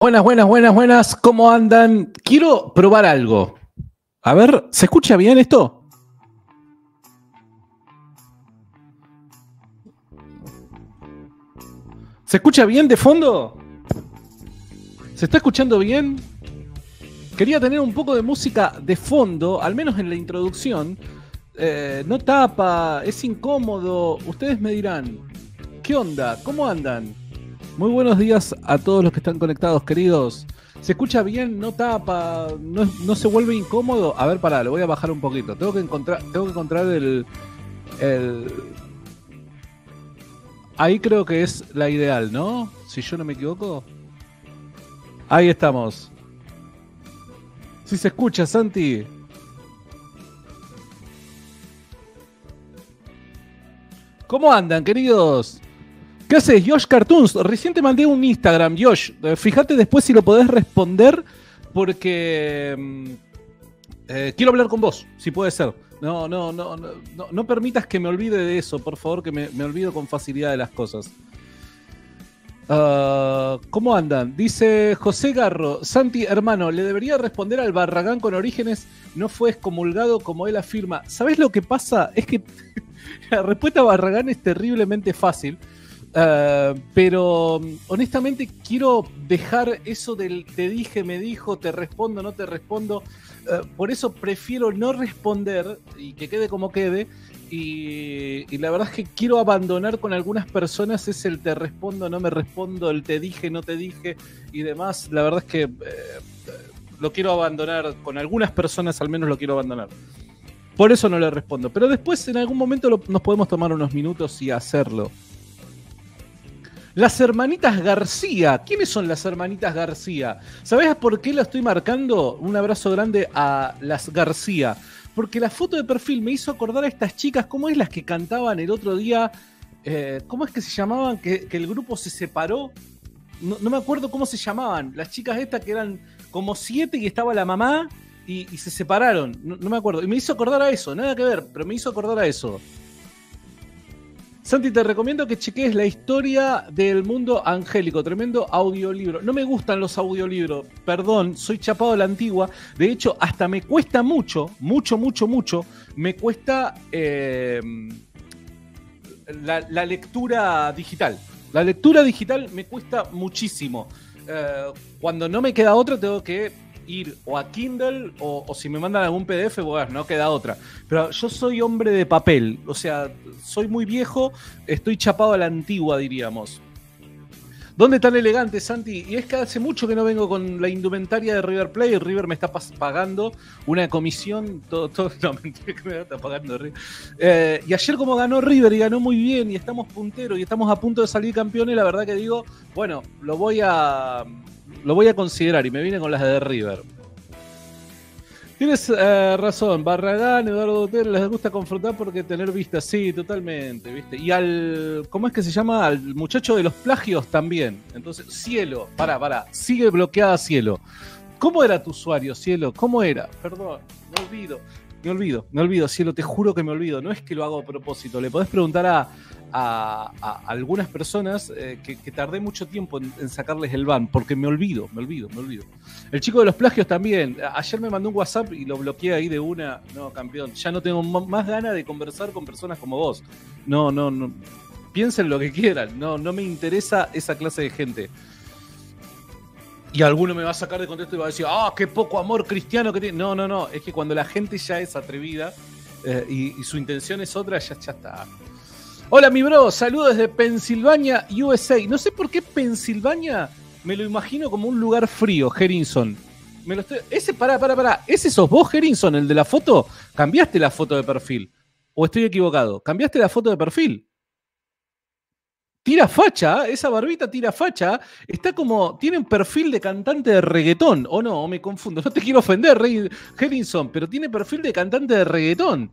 Buenas, buenas, buenas, buenas. ¿Cómo andan? Quiero probar algo. A ver, ¿se escucha bien esto? ¿Se escucha bien de fondo? ¿Se está escuchando bien? Quería tener un poco de música de fondo, al menos en la introducción. Eh, no tapa, es incómodo. Ustedes me dirán, ¿qué onda? ¿Cómo andan? Muy buenos días a todos los que están conectados, queridos. Se escucha bien, no tapa, no, no, se vuelve incómodo. A ver, pará, lo voy a bajar un poquito. Tengo que encontrar, tengo que encontrar el, el. Ahí creo que es la ideal, ¿no? Si yo no me equivoco. Ahí estamos. Si sí se escucha, Santi. ¿Cómo andan, queridos? ¿Qué haces, Josh Cartoons? Recién te mandé un Instagram, Josh. Eh, fíjate después si lo podés responder porque mm, eh, quiero hablar con vos, si puede ser. No, no, no, no, no permitas que me olvide de eso, por favor, que me, olvido con facilidad de las cosas. Ah, ¿Cómo andan? Dice José Garro, Santi, hermano, le debería responder al Barragán con orígenes, no fue excomulgado como él afirma. ¿Sabes lo que pasa? Es que la respuesta a Barragán es terriblemente fácil, eh, pero honestamente quiero dejar eso del te dije, me dijo, te respondo, no te respondo. Eh, por eso prefiero no responder y que quede como quede. Y, la verdad es que quiero abandonar con algunas personas es el te respondo, no me respondo, el te dije, no te dije y demás. La verdad es que eh, lo quiero abandonar con algunas personas, al menos lo quiero abandonar. Por eso no le respondo. Pero después en algún momento nos podemos tomar unos minutos y hacerlo. Las hermanitas García. ¿Quiénes son las hermanitas García? ¿Sabes por qué la estoy marcando? Un abrazo grande a las García. Porque la foto de perfil me hizo acordar a estas chicas, ¿cómo es las que cantaban el otro día? Eh, ¿Cómo es que se llamaban? Que, el grupo se separó. No, me acuerdo cómo se llamaban. Las chicas estas que eran como siete y estaba la mamá y, se separaron. No, no me acuerdo. Y me hizo acordar a eso, nada que ver, pero me hizo acordar a eso. Santi, te recomiendo que cheques la historia del mundo angélico, tremendo audiolibro. No me gustan los audiolibros, perdón, soy chapado de la antigua. De hecho, hasta me cuesta mucho, mucho, mucho, mucho, me cuesta eh, la, lectura digital. La lectura digital me cuesta muchísimo. Eh, cuando no me queda otro, tengo que ir o a Kindle o, si me mandan algún PDF, bueno, no queda otra. Pero yo soy hombre de papel, o sea, soy muy viejo, estoy chapado a la antigua, diríamos. ¿Dónde tan elegante, Santi? Y es que hace mucho que no vengo con la indumentaria de River Play. River me está pagando una comisión. Todo, todo, no, mentira que me está pagando River. Eh, y ayer, como ganó River y ganó muy bien, y estamos punteros y estamos a punto de salir campeones, la verdad que digo, bueno, lo voy a lo voy a considerar y me viene con las de River. Tienes eh, razón, Barragán, Eduardo Otero, les gusta confrontar porque tener vistas, sí, totalmente, ¿viste? Y al, ¿cómo es que se llama? Al muchacho de los plagios también. Entonces, Cielo, pará, pará, sigue bloqueada Cielo. ¿Cómo era tu usuario, Cielo? ¿Cómo era? Perdón, me olvido. Me olvido, me olvido, cielo, te juro que me olvido. No es que lo hago a propósito. Le podés preguntar a, algunas personas eh, que, tardé mucho tiempo en, sacarles el ban, porque me olvido, me olvido, me olvido. El chico de los plagios también. Ayer me mandó un WhatsApp y lo bloqueé ahí de una. No, campeón, ya no tengo más ganas de conversar con personas como vos. No, no, no. Piensen lo que quieran. No, no me interesa esa clase de gente. Y alguno me va a sacar de contexto y va a decir, ah, qué poco amor cristiano que tiene. No, no, no. Es que cuando la gente ya es atrevida eh, y, su intención es otra, ya, ya está. Hola, mi bro. Saludos desde Pensilvania, USA. No sé por qué Pensilvania me lo imagino como un lugar frío, Gerinson. Me lo Ese, pará, pará, pará. ¿Ese sos vos, Gerinson, el de la foto? ¿Cambiaste la foto de perfil? ¿O estoy equivocado? ¿Cambiaste la foto de perfil? tira facha, esa barbita tira facha, está como, tiene un perfil de cantante de reggaetón, o no, me confundo, no te quiero ofender, Henningson, pero tiene perfil de cantante de reggaetón.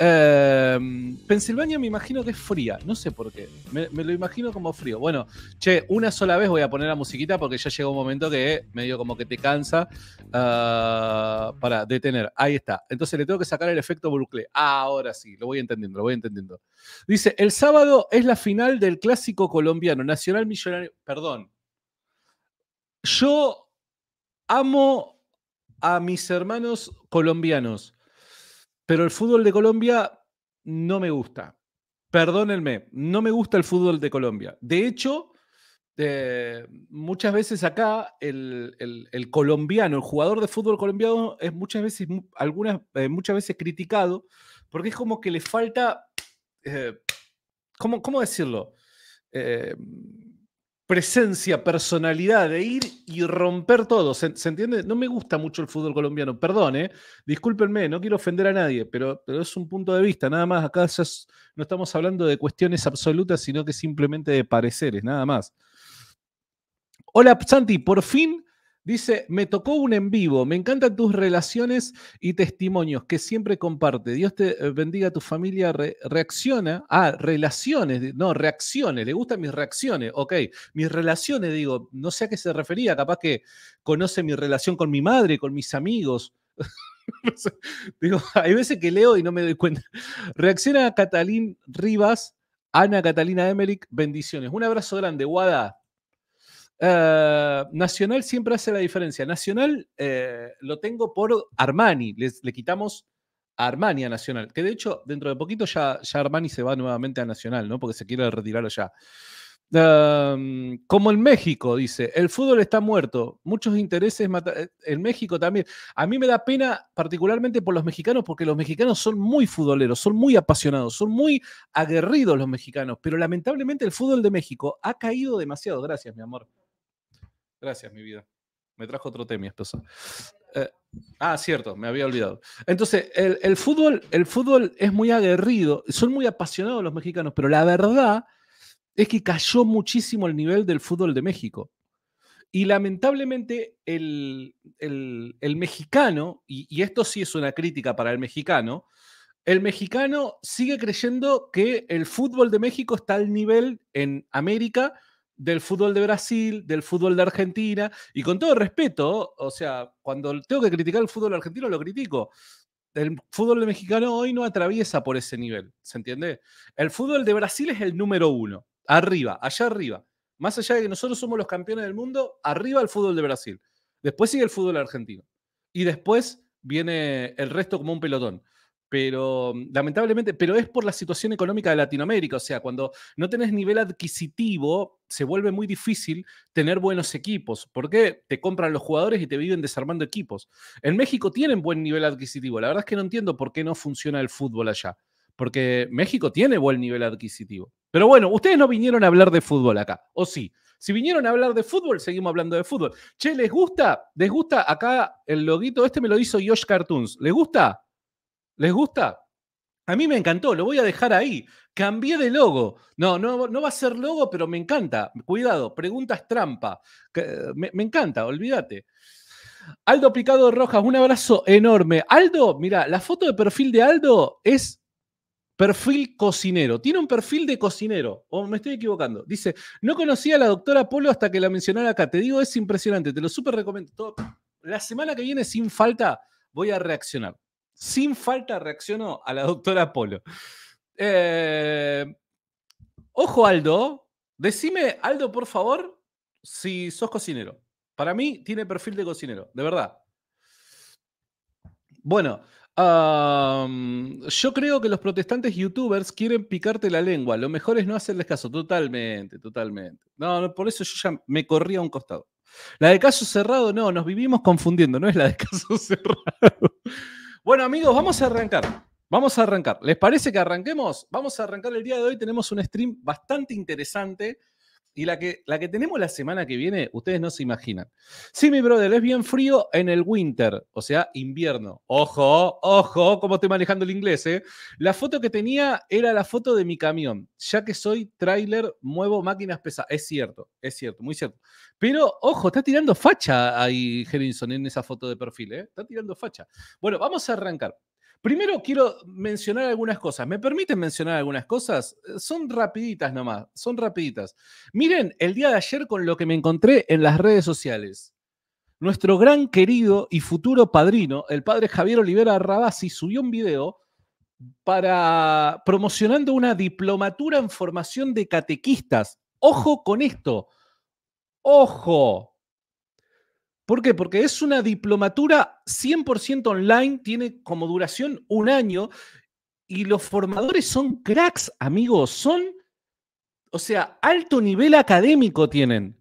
Em, Pensilvania me imagino que es fría, no sé por qué. Me, lo imagino como frío. Bueno, che, una sola vez voy a poner la musiquita porque ya llegó un momento que medio como que te cansa ah, para detener. Ahí está. Entonces le tengo que sacar el efecto bucle. ahora sí, lo voy entendiendo, lo voy entendiendo. Dice, el sábado es la final del clásico colombiano, Nacional Millonario. Perdón. Yo amo a mis hermanos colombianos pero el fútbol de Colombia no me gusta. Perdónenme, no me gusta el fútbol de Colombia. De hecho, eh, muchas veces acá el, colombiano, el jugador de fútbol colombiano es muchas veces, algunas, eh, muchas veces criticado porque es como que le falta, eh, ¿cómo, ¿cómo, decirlo? presencia, personalidad, de ir y romper todo. ¿Se, entiende? No me gusta mucho el fútbol colombiano, perdón, ¿eh? discúlpenme, no quiero ofender a nadie, pero, pero, es un punto de vista, nada más. Acá no estamos hablando de cuestiones absolutas, sino que simplemente de pareceres, nada más. Hola Santi, por fin Dice, me tocó un en vivo, me encantan tus relaciones y testimonios que siempre comparte. Dios te eh, bendiga, tu familia reacciona. Ah, relaciones, no, reacciones, le gustan mis reacciones, ok. Mis relaciones, digo, no sé a qué se refería, capaz que conoce mi relación con mi madre, con mis amigos. digo, hay veces que leo y no me doy cuenta. Reacciona Catalín Rivas, Ana Catalina Emmerich, bendiciones. Un abrazo grande, guada. Ah, Nacional siempre hace la diferencia. Nacional eh, lo tengo por Armani. Les, le quitamos Armani a Nacional. Que de hecho, dentro de poquito ya, Armani se va nuevamente a Nacional, ¿no? Porque se quiere retirar ya como en México, dice, el fútbol está muerto, muchos intereses, eh, en México también. A mí me da pena particularmente por los mexicanos, porque los mexicanos son muy futboleros, son muy apasionados, son muy aguerridos los mexicanos, pero lamentablemente el fútbol de México ha caído demasiado. Gracias, mi amor. Gracias, mi vida. Me trajo otro tema, esposa. Eh, ah, cierto, me había olvidado. Entonces, el, fútbol, el fútbol es muy aguerrido, son muy apasionados los mexicanos, pero la verdad es que cayó muchísimo el nivel del fútbol de México. Y lamentablemente el, mexicano, y, y, esto sí es una crítica para el mexicano, el mexicano sigue creyendo que el fútbol de México está al nivel en América del fútbol de Brasil, del fútbol de Argentina, y con todo respeto, o sea, cuando tengo que criticar el fútbol argentino, lo critico. El fútbol mexicano hoy no atraviesa por ese nivel, ¿se entiende? El fútbol de Brasil es el número uno, arriba, allá arriba. Más allá de que nosotros somos los campeones del mundo, arriba el fútbol de Brasil. Después sigue el fútbol argentino. Y después viene el resto como un pelotón pero mm, lamentablemente, pero es por la situación económica de Latinoamérica, o sea, cuando no tenés nivel adquisitivo, se vuelve muy difícil tener buenos equipos, porque te compran los jugadores y te viven desarmando equipos. En México tienen buen nivel adquisitivo, la verdad es que no entiendo por qué no funciona el fútbol allá, porque México tiene buen nivel adquisitivo. Pero bueno, ustedes no vinieron a hablar de fútbol acá, ¿o sí? Si vinieron a hablar de fútbol, seguimos hablando de fútbol. Che, ¿les gusta? ¿Les gusta? Acá el loguito este me lo hizo Yosh Cartoons. ¿Les gusta? ¿Les gusta? A mí me encantó, lo voy a dejar ahí. Cambié de logo. No, no, no va a ser logo, pero me encanta. Cuidado, preguntas trampa. Me, encanta, olvídate. Aldo Picado Rojas, un abrazo enorme. Aldo, mira, la foto de perfil de Aldo es perfil cocinero. Tiene un perfil de cocinero, o me estoy equivocando. Dice, no conocía a la doctora Polo hasta que la mencionara acá. Te digo, es impresionante, te lo súper recomiendo. La semana que viene, sin falta, voy a reaccionar sin falta reaccionó a la doctora Polo. Eh, ojo, Aldo. Decime, Aldo, por favor, si sos cocinero. Para mí tiene perfil de cocinero, de verdad. Bueno, yo creo que los protestantes youtubers quieren picarte la lengua. Lo mejor es no hacerles caso. Totalmente, totalmente. No, por eso yo ya me corría a un costado. La de caso cerrado, no, nos vivimos confundiendo, no es la de caso cerrado. Bueno, amigos, vamos a arrancar. Vamos a arrancar. ¿Les parece que arranquemos? Vamos a arrancar el día de hoy. Tenemos un stream bastante interesante. Y la que, la que tenemos la semana que viene, ustedes no se imaginan. Sí, mi brother, es bien frío en el winter, o sea, invierno. Ojo, ojo, cómo estoy manejando el inglés, ¿eh? La foto que tenía era la foto de mi camión. Ya que soy trailer, muevo máquinas pesadas. Es cierto, es cierto, muy cierto. Pero, ojo, está tirando facha ahí Gerinson, en esa foto de perfil, ¿eh? Está tirando facha. Bueno, vamos a arrancar. Primero quiero mencionar algunas cosas. ¿Me permiten mencionar algunas cosas? Eh, son rapiditas nomás, son rapiditas. Miren el día de ayer con lo que me encontré en las redes sociales. Nuestro gran querido y futuro padrino, el padre Javier Olivera Rabasi, subió un video para promocionando una diplomatura en formación de catequistas. Ojo con esto. Ojo. ¿Por qué? Porque es una diplomatura 100% online, tiene como duración un año y los formadores son cracks, amigos, son, o sea, alto nivel académico tienen.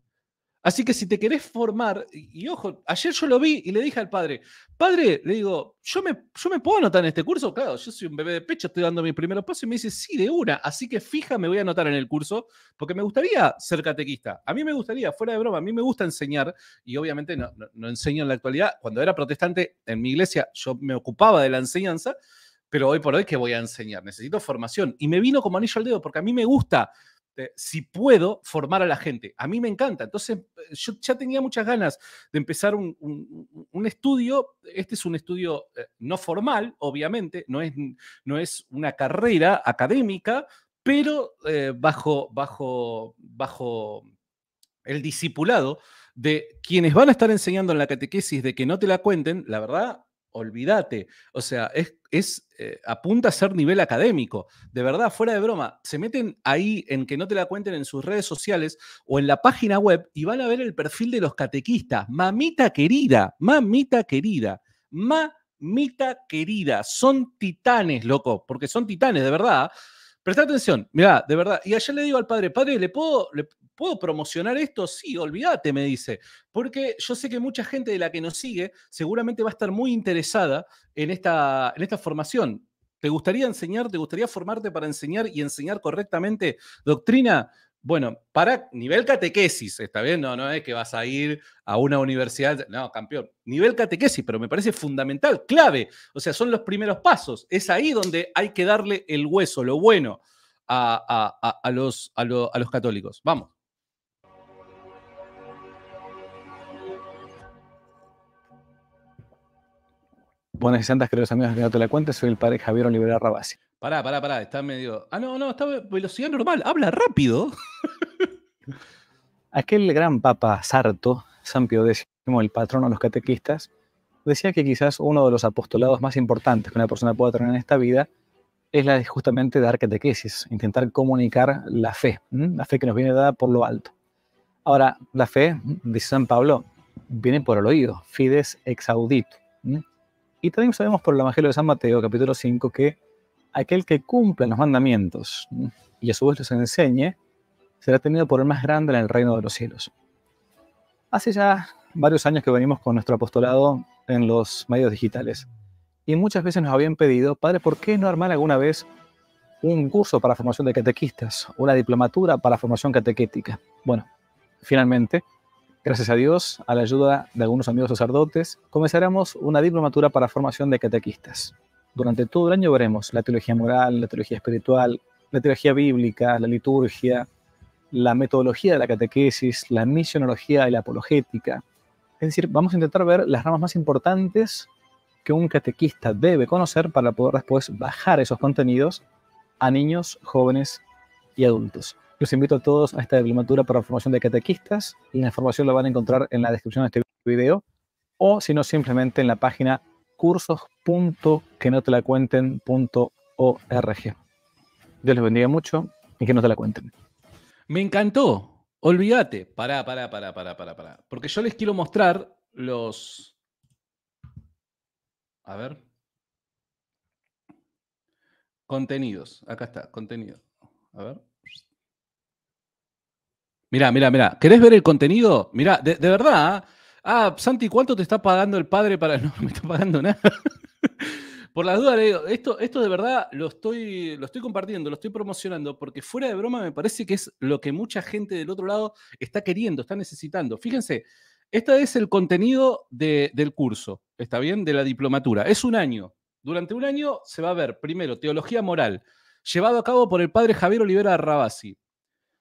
Así que si te querés formar, y, ojo, ayer yo lo vi y le dije al padre, padre, le digo, ¿yo me, yo me puedo anotar en este curso? Claro, yo soy un bebé de pecho, estoy dando mi primeros pasos y me dice, sí, de una, así que fija, me voy a anotar en el curso, porque me gustaría ser catequista. A mí me gustaría, fuera de broma, a mí me gusta enseñar, y obviamente no, no, enseño en la actualidad. Cuando era protestante en mi iglesia, yo me ocupaba de la enseñanza, pero hoy por hoy, ¿qué voy a enseñar? Necesito formación. Y me vino como anillo al dedo, porque a mí me gusta este, si puedo formar a la gente. A mí me encanta. Entonces, eh, yo ya tenía muchas ganas de empezar un, estudio. Este es un estudio eh, no formal, obviamente, no es, no es una carrera académica, pero eh, bajo, bajo, bajo el discipulado de quienes van a estar enseñando en la catequesis de que no te la cuenten, la verdad, olvídate. O sea, es, eh, apunta a ser nivel académico. De verdad, fuera de broma, se meten ahí en que no te la cuenten en sus redes sociales o en la página web y van a ver el perfil de los catequistas. Mamita querida, mamita querida, mamita querida. Son titanes, loco, porque son titanes, de verdad. Presta atención, mira, de verdad. Y ayer le digo al padre, padre, ¿le puedo, ¿Puedo promocionar esto? Sí, olvídate, me dice, porque yo sé que mucha gente de la que nos sigue seguramente va a estar muy interesada en esta, en esta formación. ¿Te gustaría enseñar? ¿Te gustaría formarte para enseñar y enseñar correctamente doctrina? Bueno, para nivel catequesis, está bien, no, no es que vas a ir a una universidad, no, campeón, nivel catequesis, pero me parece fundamental, clave, o sea, son los primeros pasos, es ahí donde hay que darle el hueso, lo bueno a, a, a, los católicos. Vamos. Buenas y santas, queridos amigos ¿Me La Cuenta, soy el padre Javier Olivera Rabasi. Pará, pará, pará, está medio... Ah, no, no, está a velocidad normal, habla rápido. Aquel gran papa sarto, San Pío X, el patrono de los catequistas, decía que quizás uno de los apostolados más importantes que una persona pueda tener en esta vida es la de justamente dar catequesis, intentar comunicar la fe, la fe que nos viene dada por lo alto. Ahora, la fe, dice San Pablo, viene por el oído, fides exaudito. ¿m? Y también sabemos por el Evangelio de San Mateo, capítulo 5, que aquel que cumpla los mandamientos y a su vez los enseñe, será tenido por el más grande en el reino de los cielos. Hace ya varios años que venimos con nuestro apostolado en los medios digitales y muchas veces nos habían pedido, padre, ¿por qué no armar alguna vez un curso para formación de catequistas, una diplomatura para formación catequética? Bueno, finalmente Gracias a Dios, a la ayuda de algunos amigos sacerdotes, comenzaremos una diplomatura para formación de catequistas. Durante todo el año veremos la teología moral, la teología espiritual, la teología bíblica, la liturgia, la metodología de la catequesis, la misionología y la apologética. Es decir, vamos a intentar ver las ramas más importantes que un catequista debe conocer para poder después bajar esos contenidos a niños, jóvenes y adultos. Los invito a todos a esta diplomatura para formación de catequistas la información la van a encontrar en la descripción de este video o si no simplemente en la página cursos.quenotelacuenten.org. Dios les bendiga mucho y que no te la cuenten. Me encantó. Olvídate. Pará, pará, pará, pará, pará, pará. Porque yo les quiero mostrar los... A ver. Contenidos. Acá está, contenido. A ver. Mirá, mirá, mirá. ¿Querés ver el contenido? Mirá, de, verdad. ¿ah? ah, Santi, ¿cuánto te está pagando el padre para.? No, me está pagando nada. Por las dudas, le digo, esto, esto de verdad lo estoy, lo estoy compartiendo, lo estoy promocionando, porque fuera de broma me parece que es lo que mucha gente del otro lado está queriendo, está necesitando. Fíjense, este es el contenido del curso, ¿está bien? De la diplomatura. Es un año. Durante un año se va a ver, primero, teología moral, llevado a cabo por el padre Javier Olivera Rabasi.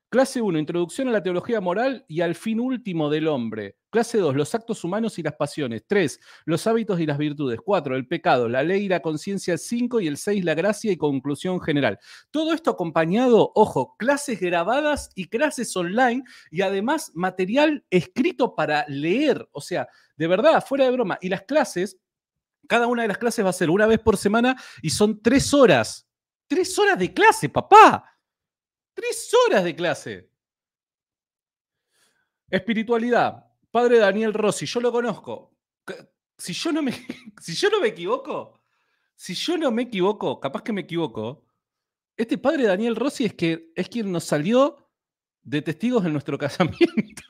Clase 1, introducción a la teología moral y al fin último del hombre. Clase 2, los actos humanos y las pasiones. 3, los hábitos y las virtudes. 4, el pecado, la ley y la conciencia. 5 y el 6, la gracia y conclusión general. Todo esto acompañado, ojo, clases grabadas y clases online y además material escrito para leer. O sea, de verdad, fuera de broma. Y las clases, cada una de las clases va a ser una vez por semana y son tres horas. Tres horas de clase, papá. Tres horas de clase. Espiritualidad. Padre Daniel Rossi, yo lo conozco. Si yo no me, si yo no me equivoco, si yo no me equivoco, capaz que me equivoco, este padre Daniel Rossi es, que, es quien nos salió de testigos en nuestro casamiento.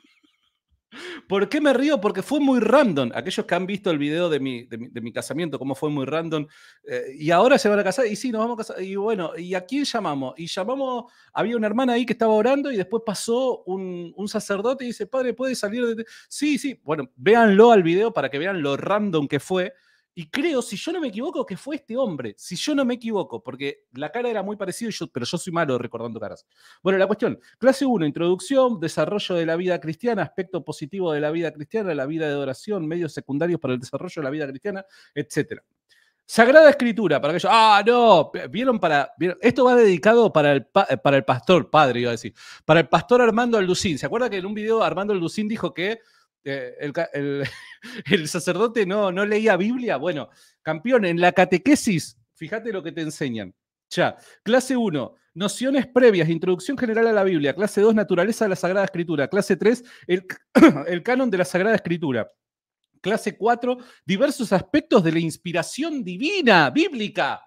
¿Por qué me río? Porque fue muy random. Aquellos que han visto el video de mi, de mi, casamiento, cómo fue muy random, eh, y ahora se van a casar, y sí, nos vamos a casar, y bueno, ¿y a quién llamamos? Y llamamos, había una hermana ahí que estaba orando y después pasó un, un sacerdote y dice, padre, ¿puede salir de...? Sí, sí, bueno, véanlo al video para que vean lo random que fue y creo, si yo no me equivoco, que fue este hombre. Si yo no me equivoco, porque la cara era muy parecida, pero yo soy malo recordando caras. Bueno, la cuestión. Clase 1, introducción, desarrollo de la vida cristiana, aspecto positivo de la vida cristiana, la vida de oración, medios secundarios para el desarrollo de la vida cristiana, etc. Sagrada Escritura, para aquellos. Ah, no, vieron para. Esto va dedicado para el, para el pastor, padre, iba a decir. Para el pastor Armando Alducín. ¿Se acuerda que en un video Armando Alducín dijo que eh, el, sacerdote no, no leía Biblia. Bueno, campeón, en la catequesis, fíjate lo que te enseñan. Ya, clase 1, nociones previas, introducción general a la Biblia. Clase 2, naturaleza de la Sagrada Escritura. Clase 3, el, el canon de la Sagrada Escritura. Clase 4, diversos aspectos de la inspiración divina, bíblica.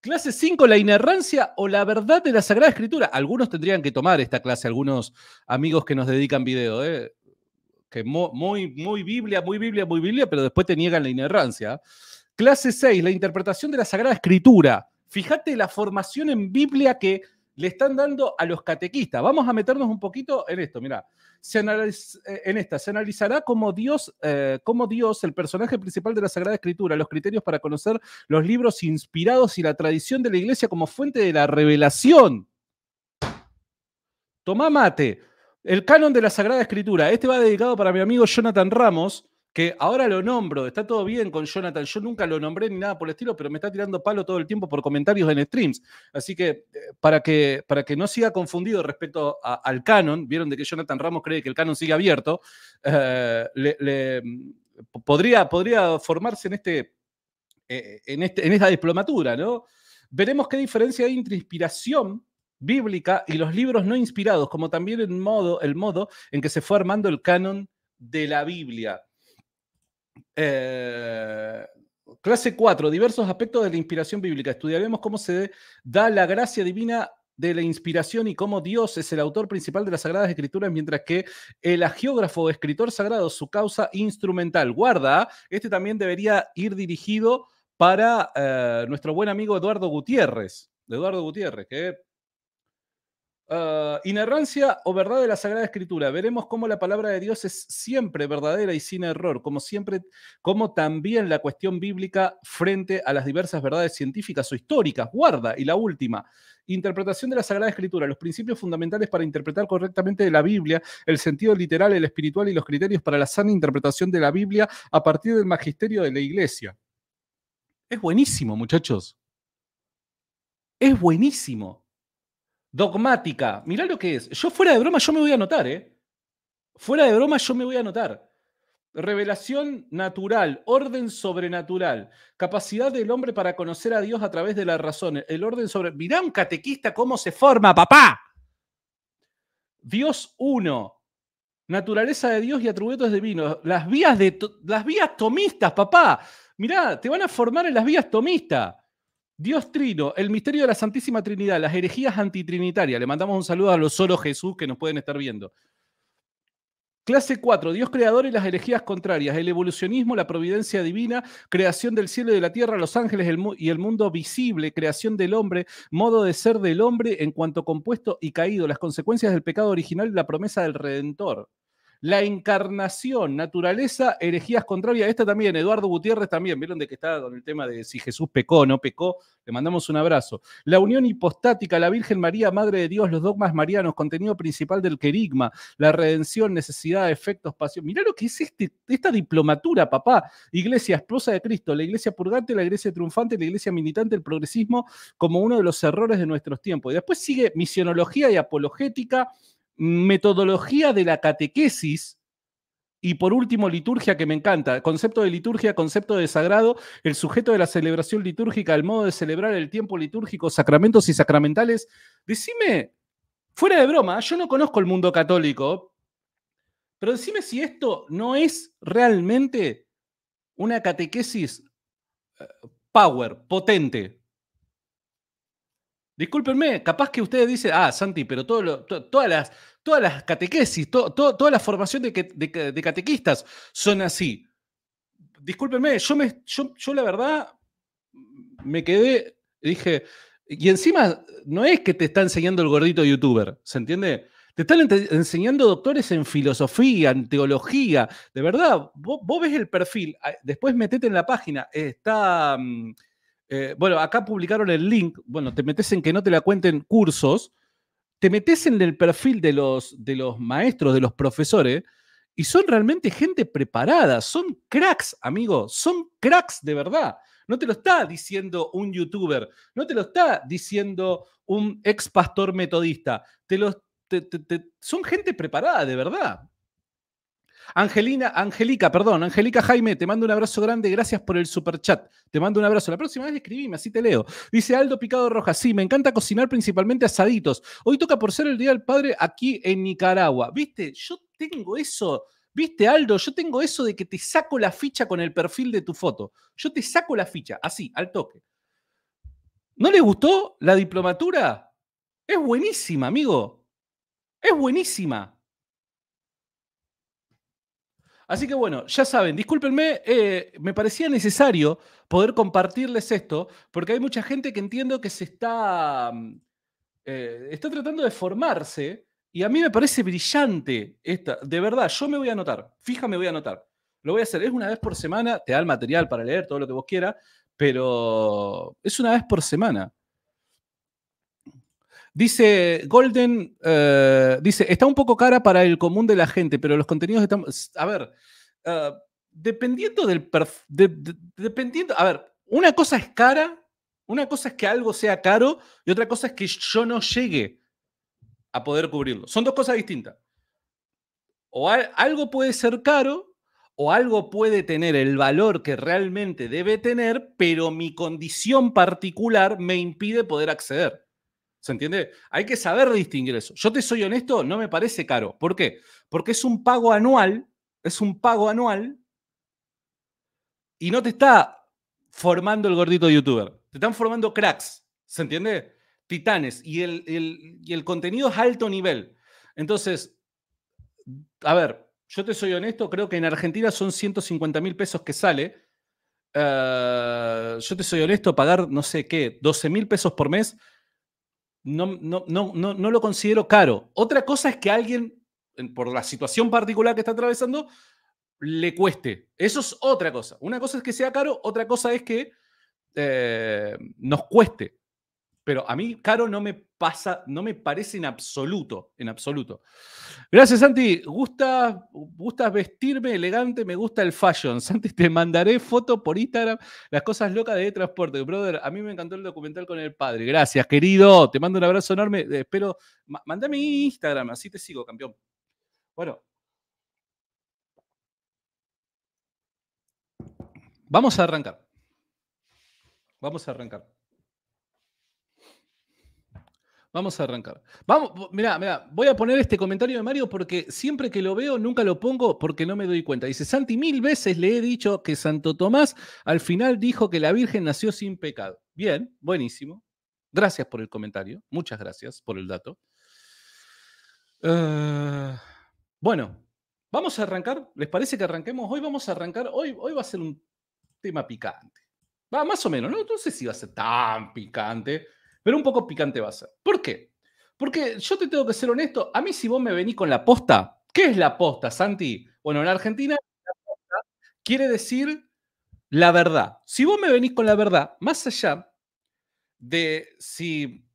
Clase 5, la inerrancia o la verdad de la Sagrada Escritura. Algunos tendrían que tomar esta clase, algunos amigos que nos dedican video. ¿eh? que muy, muy Biblia, muy Biblia, muy Biblia, pero después te niegan la inerrancia. Clase 6, la interpretación de la Sagrada Escritura. Fíjate la formación en Biblia que le están dando a los catequistas. Vamos a meternos un poquito en esto, mira. Se eh, en esta, se analizará como Dios, eh, cómo Dios, el personaje principal de la Sagrada Escritura, los criterios para conocer los libros inspirados y la tradición de la iglesia como fuente de la revelación. Tomá mate. El canon de la Sagrada Escritura. Este va dedicado para mi amigo Jonathan Ramos, que ahora lo nombro. Está todo bien con Jonathan. Yo nunca lo nombré ni nada por el estilo, pero me está tirando palo todo el tiempo por comentarios en streams. Así que eh, para que, para que no siga confundido respecto al canon, vieron de que Jonathan Ramos cree que el canon sigue abierto, eh, podría, podría formarse en, este, eh, en, este, en esta diplomatura, ¿no? Veremos qué diferencia hay entre inspiración bíblica y los libros no inspirados, como también el modo, el modo en que se fue armando el canon de la Biblia. Eh, clase 4, diversos aspectos de la inspiración bíblica. Estudiaremos cómo se da la gracia divina de la inspiración y cómo Dios es el autor principal de las Sagradas Escrituras, mientras que el agiógrafo, escritor sagrado, su causa instrumental. Guarda, este también debería ir dirigido para eh, nuestro buen amigo Eduardo Gutiérrez. Eduardo Gutiérrez, que Ah, inerrancia o verdad de la Sagrada Escritura. Veremos cómo la palabra de Dios es siempre verdadera y sin error, como siempre, como también la cuestión bíblica frente a las diversas verdades científicas o históricas. Guarda, y la última, interpretación de la Sagrada Escritura, los principios fundamentales para interpretar correctamente la Biblia, el sentido literal, el espiritual y los criterios para la sana interpretación de la Biblia a partir del magisterio de la Iglesia. Es buenísimo, muchachos. Es buenísimo. Dogmática. Mirá lo que es. Yo fuera de broma, yo me voy a anotar, ¿eh? Fuera de broma, yo me voy a anotar. Revelación natural, orden sobrenatural, capacidad del hombre para conocer a Dios a través de la razón. El orden sobre. Mirá un catequista cómo se forma, papá. Dios uno, naturaleza de Dios y atributos divinos. Las vías, de, las vías tomistas, papá. Mirá, te van a formar en las vías tomistas. Dios Trino, el misterio de la Santísima Trinidad, las herejías antitrinitarias. Le mandamos un saludo a los solo Jesús que nos pueden estar viendo. Clase 4, Dios creador y las herejías contrarias, el evolucionismo, la providencia divina, creación del cielo y de la tierra, los ángeles y el mundo visible, creación del hombre, modo de ser del hombre en cuanto compuesto y caído, las consecuencias del pecado original y la promesa del redentor. La encarnación, naturaleza, herejías contrarias. Esta también, Eduardo Gutiérrez también, vieron de que estaba con el tema de si Jesús pecó o no pecó. Le mandamos un abrazo. La unión hipostática, la Virgen María, Madre de Dios, los dogmas marianos, contenido principal del querigma, la redención, necesidad, efectos, pasión. Mirá lo que es este, esta diplomatura, papá. Iglesia, esposa de Cristo, la iglesia purgante, la iglesia triunfante, la iglesia militante, el progresismo, como uno de los errores de nuestros tiempos. Y después sigue misionología y apologética metodología de la catequesis y por último liturgia que me encanta, concepto de liturgia, concepto de sagrado, el sujeto de la celebración litúrgica, el modo de celebrar el tiempo litúrgico, sacramentos y sacramentales. Decime, fuera de broma, yo no conozco el mundo católico, pero decime si esto no es realmente una catequesis eh, power, potente, Discúlpenme, capaz que ustedes dicen, ah, Santi, pero todo todas, las, todas las catequesis, toda la formación de, catequistas son así. Discúlpenme, yo, me, yo, la verdad me quedé, dije, y encima no es que te está enseñando el gordito youtuber, ¿se entiende? Te están enseñando doctores en filosofía, en teología. De verdad, vos, ves el perfil, ah, después metete en la página, está... Mm, eh, bueno, acá publicaron el link. Bueno, te metes en que no te la cuenten cursos. Te metes en el perfil de los, de los maestros, de los profesores, y son realmente gente preparada. Son cracks, amigo. Son cracks de verdad. No te lo está diciendo un youtuber. No te lo está diciendo un ex pastor metodista. Te los, son gente preparada de verdad. Angelina, Angelica, perdón, Angelica Jaime, te mando un abrazo grande, gracias por el super chat. Te mando un abrazo. La próxima vez escribime, así te leo. Dice Aldo Picado Rojas, sí, me encanta cocinar principalmente asaditos. Hoy toca por ser el Día del Padre aquí en Nicaragua. ¿Viste? Yo tengo eso. ¿Viste, Aldo? Yo tengo eso de que te saco la ficha con el perfil de tu foto. Yo te saco la ficha, así, al toque. ¿No le gustó la diplomatura? Es buenísima, amigo. Es buenísima. Así que bueno, ya saben, discúlpenme, eh, me parecía necesario poder compartirles esto, porque hay mucha gente que entiendo que se está, mm, eh, está tratando de formarse, y a mí me parece brillante esta, de verdad, yo me voy a anotar, fija me voy a anotar, lo voy a hacer, es una vez por semana, te da el material para leer, todo lo que vos quieras, pero es una vez por semana. Dice Golden, eh, dice, está un poco cara para el común de la gente, pero los contenidos están... A ver, eh, dependiendo del... dependiendo, a ver, una cosa es cara, una cosa es que algo sea caro y otra cosa es que yo no llegue a poder cubrirlo. Son dos cosas distintas. O algo puede ser caro o algo puede tener el valor que realmente debe tener, pero mi condición particular me impide poder acceder. ¿Se entiende? Hay que saber distinguir eso. Yo te soy honesto, no me parece caro. ¿Por qué? Porque es un pago anual, es un pago anual y no te está formando el gordito youtuber. Te están formando cracks, ¿se entiende? Titanes. Y el, y el contenido es alto nivel. Entonces, a ver, yo te soy honesto, creo que en Argentina son 150 mil pesos que sale. Eh, yo te soy honesto, pagar, no sé qué, 12 mil pesos por mes no, no, no, no, no lo considero caro. Otra cosa es que alguien, por la situación particular que está atravesando, le cueste. Eso es otra cosa. Una cosa es que sea caro, otra cosa es que eh, nos cueste. Pero a mí, Caro, no me pasa, no me parece en absoluto, en absoluto. Gracias, Santi. Gusta, gustas vestirme elegante, me gusta el fashion. Santi, te mandaré foto por Instagram, las cosas locas de transporte. Brother, a mí me encantó el documental con el padre. Gracias, querido. Te mando un abrazo enorme. Eh, espero, mandame Instagram, así te sigo, campeón. Bueno. Vamos a arrancar. Vamos a arrancar. Vamos a arrancar. Vamos, mira, mira, voy a poner este comentario de Mario porque siempre que lo veo nunca lo pongo porque no me doy cuenta. Dice, Santi, mil veces le he dicho que Santo Tomás al final dijo que la Virgen nació sin pecado. Bien, buenísimo. Gracias por el comentario. Muchas gracias por el dato. Eh, bueno, vamos a arrancar. ¿Les parece que arranquemos hoy? Vamos a arrancar. Hoy, hoy va a ser un tema picante. Va, más o menos, ¿no? No sé si va a ser tan picante pero un poco picante va a ser. ¿Por qué? Porque yo te tengo que ser honesto, a mí si vos me venís con la posta, ¿qué es la posta, Santi? Bueno, en Argentina la posta quiere decir la verdad. Si vos me venís con la verdad, más allá de si,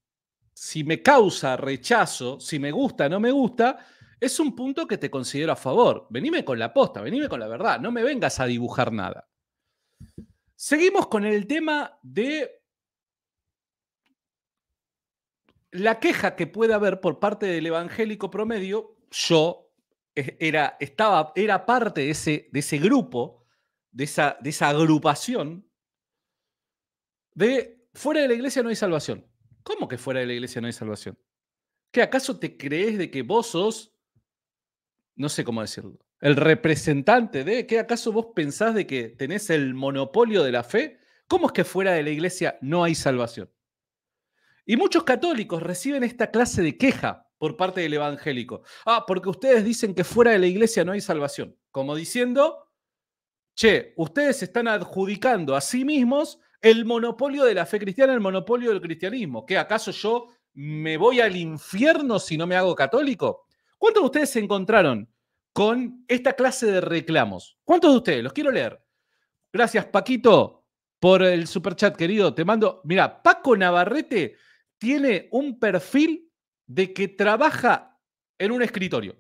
si me causa rechazo, si me gusta, no me gusta, es un punto que te considero a favor. Venime con la posta, venime con la verdad, no me vengas a dibujar nada. Seguimos con el tema de la queja que puede haber por parte del evangélico promedio, yo eh, era, estaba, era parte de ese, de ese grupo, de esa, de esa agrupación, de fuera de la iglesia no hay salvación. ¿Cómo que fuera de la iglesia no hay salvación? ¿Qué acaso te crees de que vos sos, no sé cómo decirlo, el representante de, ¿qué acaso vos pensás de que tenés el monopolio de la fe? ¿Cómo es que fuera de la iglesia no hay salvación? Y muchos católicos reciben esta clase de queja por parte del evangélico. Ah, porque ustedes dicen que fuera de la iglesia no hay salvación. Como diciendo, che, ustedes están adjudicando a sí mismos el monopolio de la fe cristiana, el monopolio del cristianismo. ¿Qué acaso yo me voy al infierno si no me hago católico? ¿Cuántos de ustedes se encontraron con esta clase de reclamos? ¿Cuántos de ustedes? Los quiero leer. Gracias, Paquito, por el superchat, querido. Te mando. Mira, Paco Navarrete tiene un perfil de que trabaja en un escritorio.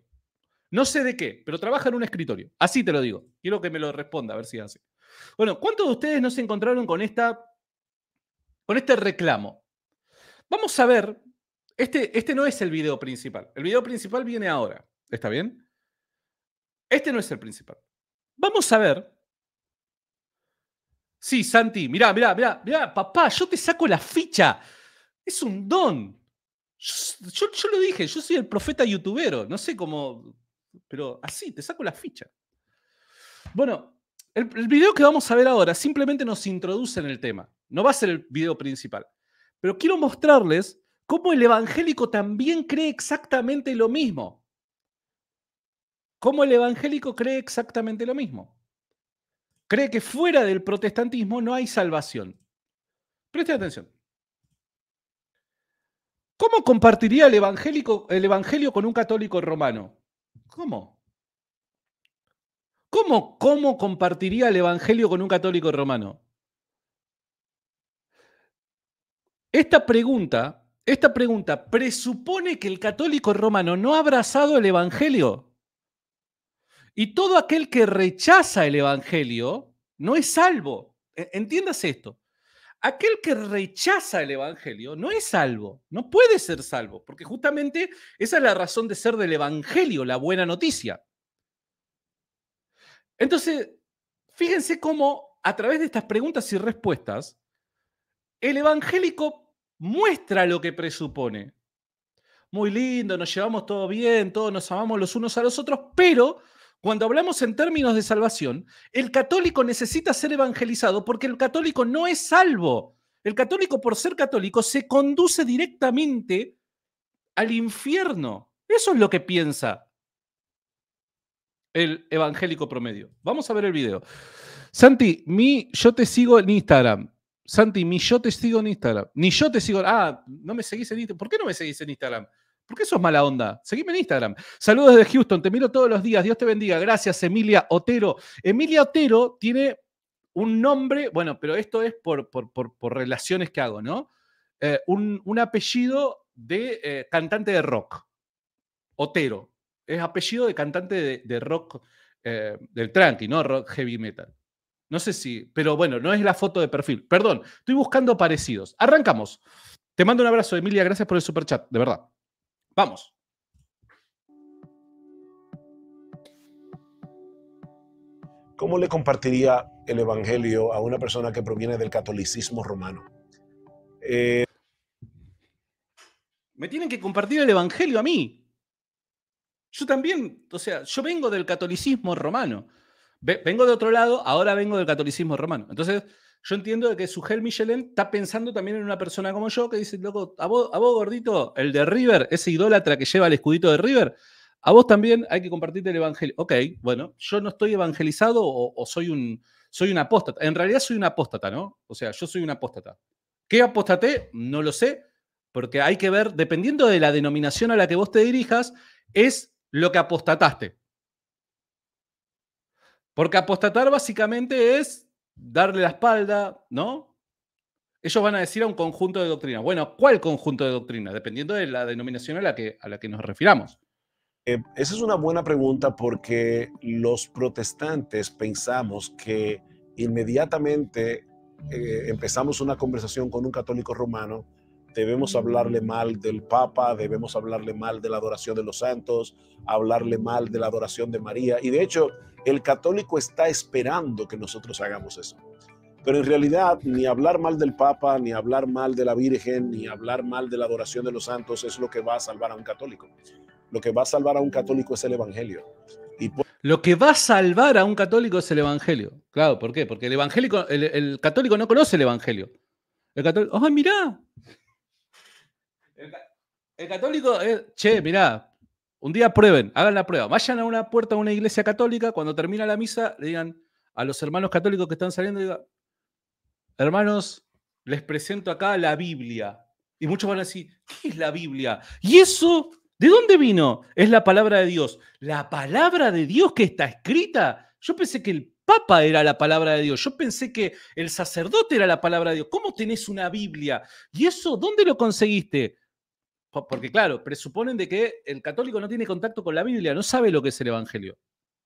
No sé de qué, pero trabaja en un escritorio. Así te lo digo. Quiero que me lo responda, a ver si hace. así. Bueno, ¿cuántos de ustedes no se encontraron con, esta, con este reclamo? Vamos a ver. Este, este no es el video principal. El video principal viene ahora. ¿Está bien? Este no es el principal. Vamos a ver. Sí, Santi, mirá, mirá, mirá, mirá, papá, yo te saco la ficha. Es un don. Yo, lo dije, yo soy el profeta youtubero, no sé cómo, pero así, te saco la ficha. Bueno, el, el, video que vamos a ver ahora simplemente nos introduce en el tema, no va a ser el video principal, pero quiero mostrarles cómo el evangélico también cree exactamente lo mismo. Cómo el evangélico cree exactamente lo mismo. Cree que fuera del protestantismo no hay salvación. Presten atención. ¿Cómo compartiría el, evangélico, el Evangelio con un católico romano? ¿Cómo? ¿Cómo, ¿Cómo compartiría el Evangelio con un católico romano? Esta pregunta, esta pregunta presupone que el católico romano no ha abrazado el Evangelio. Y todo aquel que rechaza el Evangelio no es salvo. E, ¿Entiendas esto? aquel que rechaza el Evangelio no es salvo, no puede ser salvo, porque justamente esa es la razón de ser del Evangelio, la buena noticia. Entonces, fíjense cómo a través de estas preguntas y respuestas, el evangélico muestra lo que presupone. Muy lindo, nos llevamos todo bien, todos nos amamos los unos a los otros, pero cuando hablamos en términos de salvación, el católico necesita ser evangelizado porque el católico no es salvo. El católico, por ser católico, se conduce directamente al infierno. Eso es lo que piensa el evangélico promedio. Vamos a ver el video. Santi, mi, yo te sigo en Instagram. Santi, mi yo te sigo en Instagram. Ni yo te sigo. Ah, no me seguís en Instagram. ¿Por qué no me seguís en Instagram? ¿Por qué sos mala onda? Seguime en Instagram. Saludos desde Houston, te miro todos los días. Dios te bendiga. Gracias, Emilia Otero. Emilia Otero tiene un nombre, bueno, pero esto es por, por, relaciones que hago, ¿no? Eh, un, apellido de eh, cantante de rock. Otero. Es apellido de cantante de, rock, eh, del tranqui, ¿no? Rock heavy metal. No sé si, pero bueno, no es la foto de perfil. Perdón, estoy buscando parecidos. Arrancamos. Te mando un abrazo, Emilia. Gracias por el super chat, de verdad. Vamos. ¿Cómo le compartiría el Evangelio a una persona que proviene del catolicismo romano? Eh, Me tienen que compartir el Evangelio a mí. Yo también, o sea, yo vengo del catolicismo romano. Vengo de otro lado, ahora vengo del catolicismo romano. Entonces, yo entiendo de que gel Michelin está pensando también en una persona como yo que dice, loco, a vos, gordito, el de River, ese idólatra que lleva el escudito de River, a vos también hay que compartirte el evangelio. Ok, bueno, yo no estoy evangelizado o, soy un soy un apóstata. En realidad soy un apóstata, ¿no? O sea, yo soy un apóstata. ¿Qué apostaté? No lo sé, porque hay que ver, dependiendo de la denominación a la que vos te dirijas, es lo que apostataste. Porque apostatar básicamente es darle la espalda, ¿no? Ellos van a decir a un conjunto de doctrinas. Bueno, ¿cuál conjunto de doctrinas? Dependiendo de la denominación a la que, a la que nos refiramos. Eh, esa es una buena pregunta porque los protestantes pensamos que inmediatamente eh, empezamos una conversación con un católico romano, debemos mm. hablarle mal del Papa, debemos hablarle mal de la adoración de los santos, hablarle mal de la adoración de María. Y de hecho, el católico está esperando que nosotros hagamos eso. Pero en realidad, ni hablar mal del Papa, ni hablar mal de la Virgen, ni hablar mal de la adoración de los santos es lo que va a salvar a un católico. Lo que va a salvar a un católico es el Evangelio. Lo que va a salvar a un católico es el Evangelio. Claro, ¿por qué? Porque el el, católico no conoce el Evangelio. El católico, oh, mirá! El, católico es, che, mirá, un día prueben, hagan la prueba. Vayan a una puerta de una iglesia católica, cuando termina la misa, le digan a los hermanos católicos que están saliendo, digan, hermanos, les presento acá la Biblia. Y muchos van a decir, ¿qué es la Biblia? ¿Y eso de dónde vino? Es la palabra de Dios. La palabra de Dios que está escrita. Yo pensé que el Papa era la palabra de Dios. Yo pensé que el sacerdote era la palabra de Dios. ¿Cómo tenés una Biblia? ¿Y eso dónde lo conseguiste? Porque claro, presuponen de que el católico no tiene contacto con la Biblia, no sabe lo que es el Evangelio.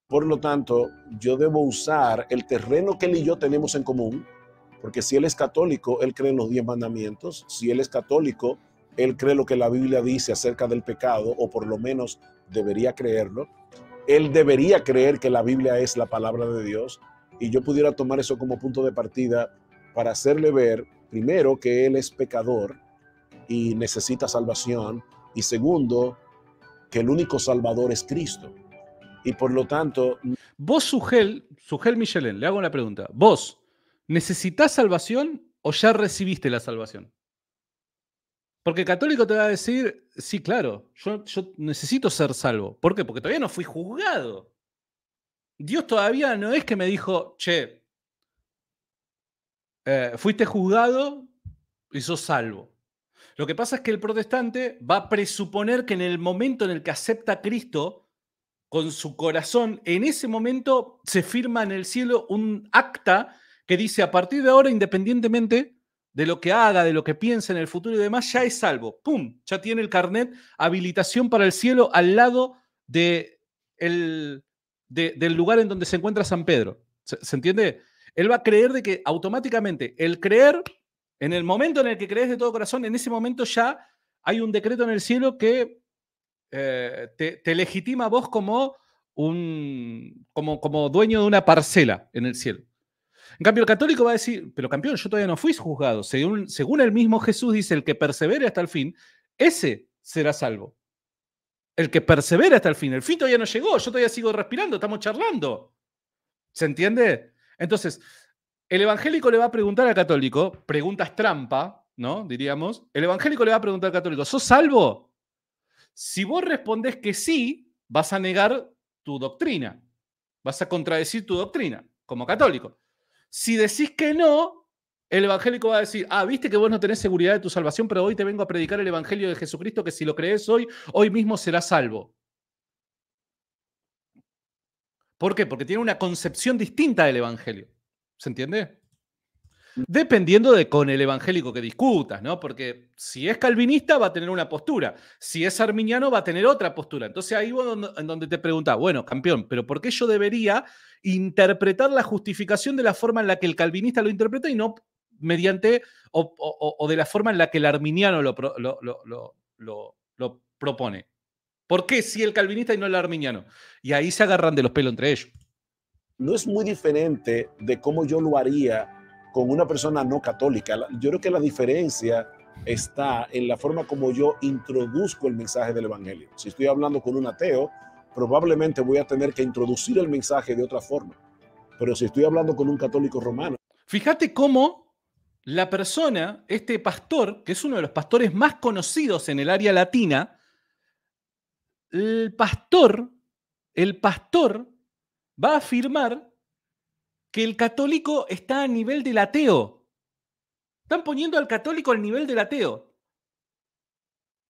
Por lo tanto, yo debo usar el terreno que él y yo tenemos en común, porque si él es católico, él cree en los diez mandamientos, si él es católico, él cree lo que la Biblia dice acerca del pecado, o por lo menos debería creerlo, él debería creer que la Biblia es la palabra de Dios, y yo pudiera tomar eso como punto de partida para hacerle ver, primero, que él es pecador, y necesita salvación. Y segundo, que el único salvador es Cristo. Y por lo tanto... Vos, Sugel, Sugel Michelin, le hago una pregunta. ¿Vos necesitas salvación o ya recibiste la salvación? Porque el católico te va a decir, sí, claro, yo, yo necesito ser salvo. ¿Por qué? Porque todavía no fui juzgado. Dios todavía no es que me dijo, che, eh, fuiste juzgado y sos salvo. Lo que pasa es que el protestante va a presuponer que en el momento en el que acepta a Cristo con su corazón, en ese momento se firma en el cielo un acta que dice a partir de ahora, independientemente de lo que haga, de lo que piense en el futuro y demás, ya es salvo. ¡Pum! Ya tiene el carnet, habilitación para el cielo al lado de el, del lugar en donde se encuentra San Pedro. ¿Se, ¿Se, entiende? Él va a creer de que automáticamente el creer en el momento en el que crees de todo corazón, en ese momento ya hay un decreto en el cielo que eh, te, legitima a vos como, un, como, como dueño de una parcela en el cielo. En cambio, el católico va a decir, pero campeón, yo todavía no fui juzgado. Según, según el mismo Jesús dice, el que persevere hasta el fin, ese será salvo. El que persevere hasta el fin, el fin todavía no llegó, yo todavía sigo respirando, estamos charlando. ¿Se entiende? Entonces, el evangélico le va a preguntar al católico, preguntas trampa, ¿no? Diríamos. El evangélico le va a preguntar al católico, ¿sos salvo? Si vos respondés que sí, vas a negar tu doctrina. Vas a contradecir tu doctrina como católico. Si decís que no, el evangélico va a decir, ah, viste que vos no tenés seguridad de tu salvación, pero hoy te vengo a predicar el evangelio de Jesucristo, que si lo crees hoy, hoy mismo serás salvo. ¿Por qué? Porque tiene una concepción distinta del evangelio. ¿Se entiende? Mm. Dependiendo de con el evangélico que discutas, ¿no? Porque si es calvinista va a tener una postura, si es arminiano va a tener otra postura. Entonces ahí vos en donde te preguntas, bueno, campeón, pero ¿por qué yo debería interpretar la justificación de la forma en la que el calvinista lo interpreta y no mediante o, de la forma en la que el arminiano lo, lo propone? ¿Por qué si el calvinista y no el arminiano? Y ahí se agarran de los pelos entre ellos no es muy diferente de cómo yo lo haría con una persona no católica. Yo creo que la diferencia está en la forma como yo introduzco el mensaje del Evangelio. Si estoy hablando con un ateo, probablemente voy a tener que introducir el mensaje de otra forma. Pero si estoy hablando con un católico romano... Fíjate cómo la persona, este pastor, que es uno de los pastores más conocidos en el área latina, el pastor, el pastor va a afirmar que el católico está a nivel del ateo. Están poniendo al católico al nivel del ateo.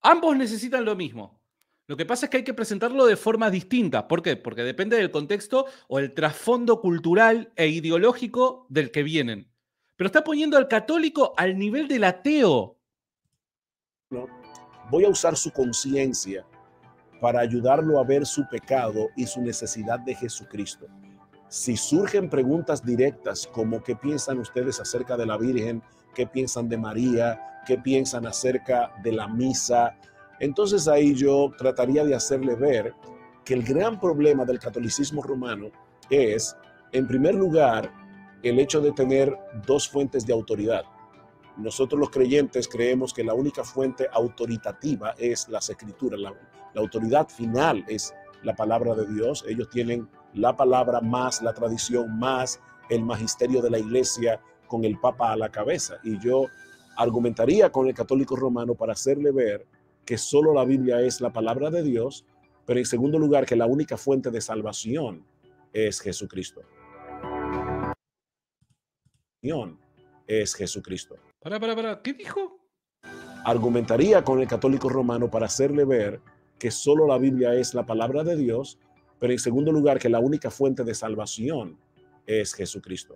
Ambos necesitan lo mismo. Lo que pasa es que hay que presentarlo de formas distintas. ¿Por qué? Porque depende del contexto o el trasfondo cultural e ideológico del que vienen. Pero está poniendo al católico al nivel del ateo. Voy a usar su conciencia para ayudarlo a ver su pecado y su necesidad de Jesucristo. Si surgen preguntas directas como qué piensan ustedes acerca de la Virgen, qué piensan de María, qué piensan acerca de la misa, entonces ahí yo trataría de hacerle ver que el gran problema del catolicismo romano es, en primer lugar, el hecho de tener dos fuentes de autoridad. Nosotros los creyentes creemos que la única fuente autoritativa es las escrituras, la, la autoridad final es la palabra de Dios. Ellos tienen la palabra más, la tradición más, el magisterio de la iglesia con el Papa a la cabeza. Y yo argumentaría con el católico romano para hacerle ver que solo la Biblia es la palabra de Dios, pero en segundo lugar que la única fuente de salvación es Jesucristo. Es Jesucristo. Para, para, para, ¿qué dijo? Argumentaría con el católico romano para hacerle ver que solo la Biblia es la palabra de Dios, pero en segundo lugar, que la única fuente de salvación es Jesucristo.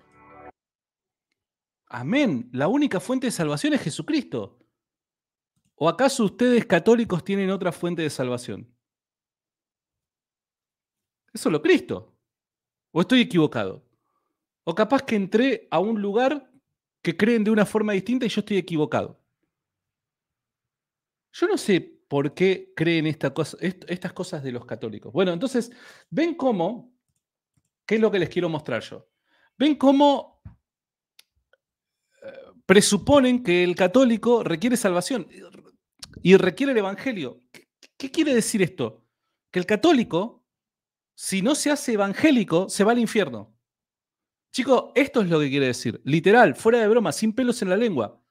Amén. La única fuente de salvación es Jesucristo. ¿O acaso ustedes católicos tienen otra fuente de salvación? Es solo Cristo. ¿O estoy equivocado? ¿O capaz que entré a un lugar que creen de una forma distinta y yo estoy equivocado? Yo no sé por qué creen estas cosas de los católicos. Bueno, entonces, ven cómo, ¿qué es lo que les quiero mostrar yo? Ven cómo eh, presuponen que el católico requiere salvación y requiere el Evangelio. ¿Qué, ¿Qué quiere decir esto? Que el católico, si no se hace evangélico, se va al infierno. Chicos, esto es lo que quiere decir. Literal, fuera de broma, sin pelos en la lengua.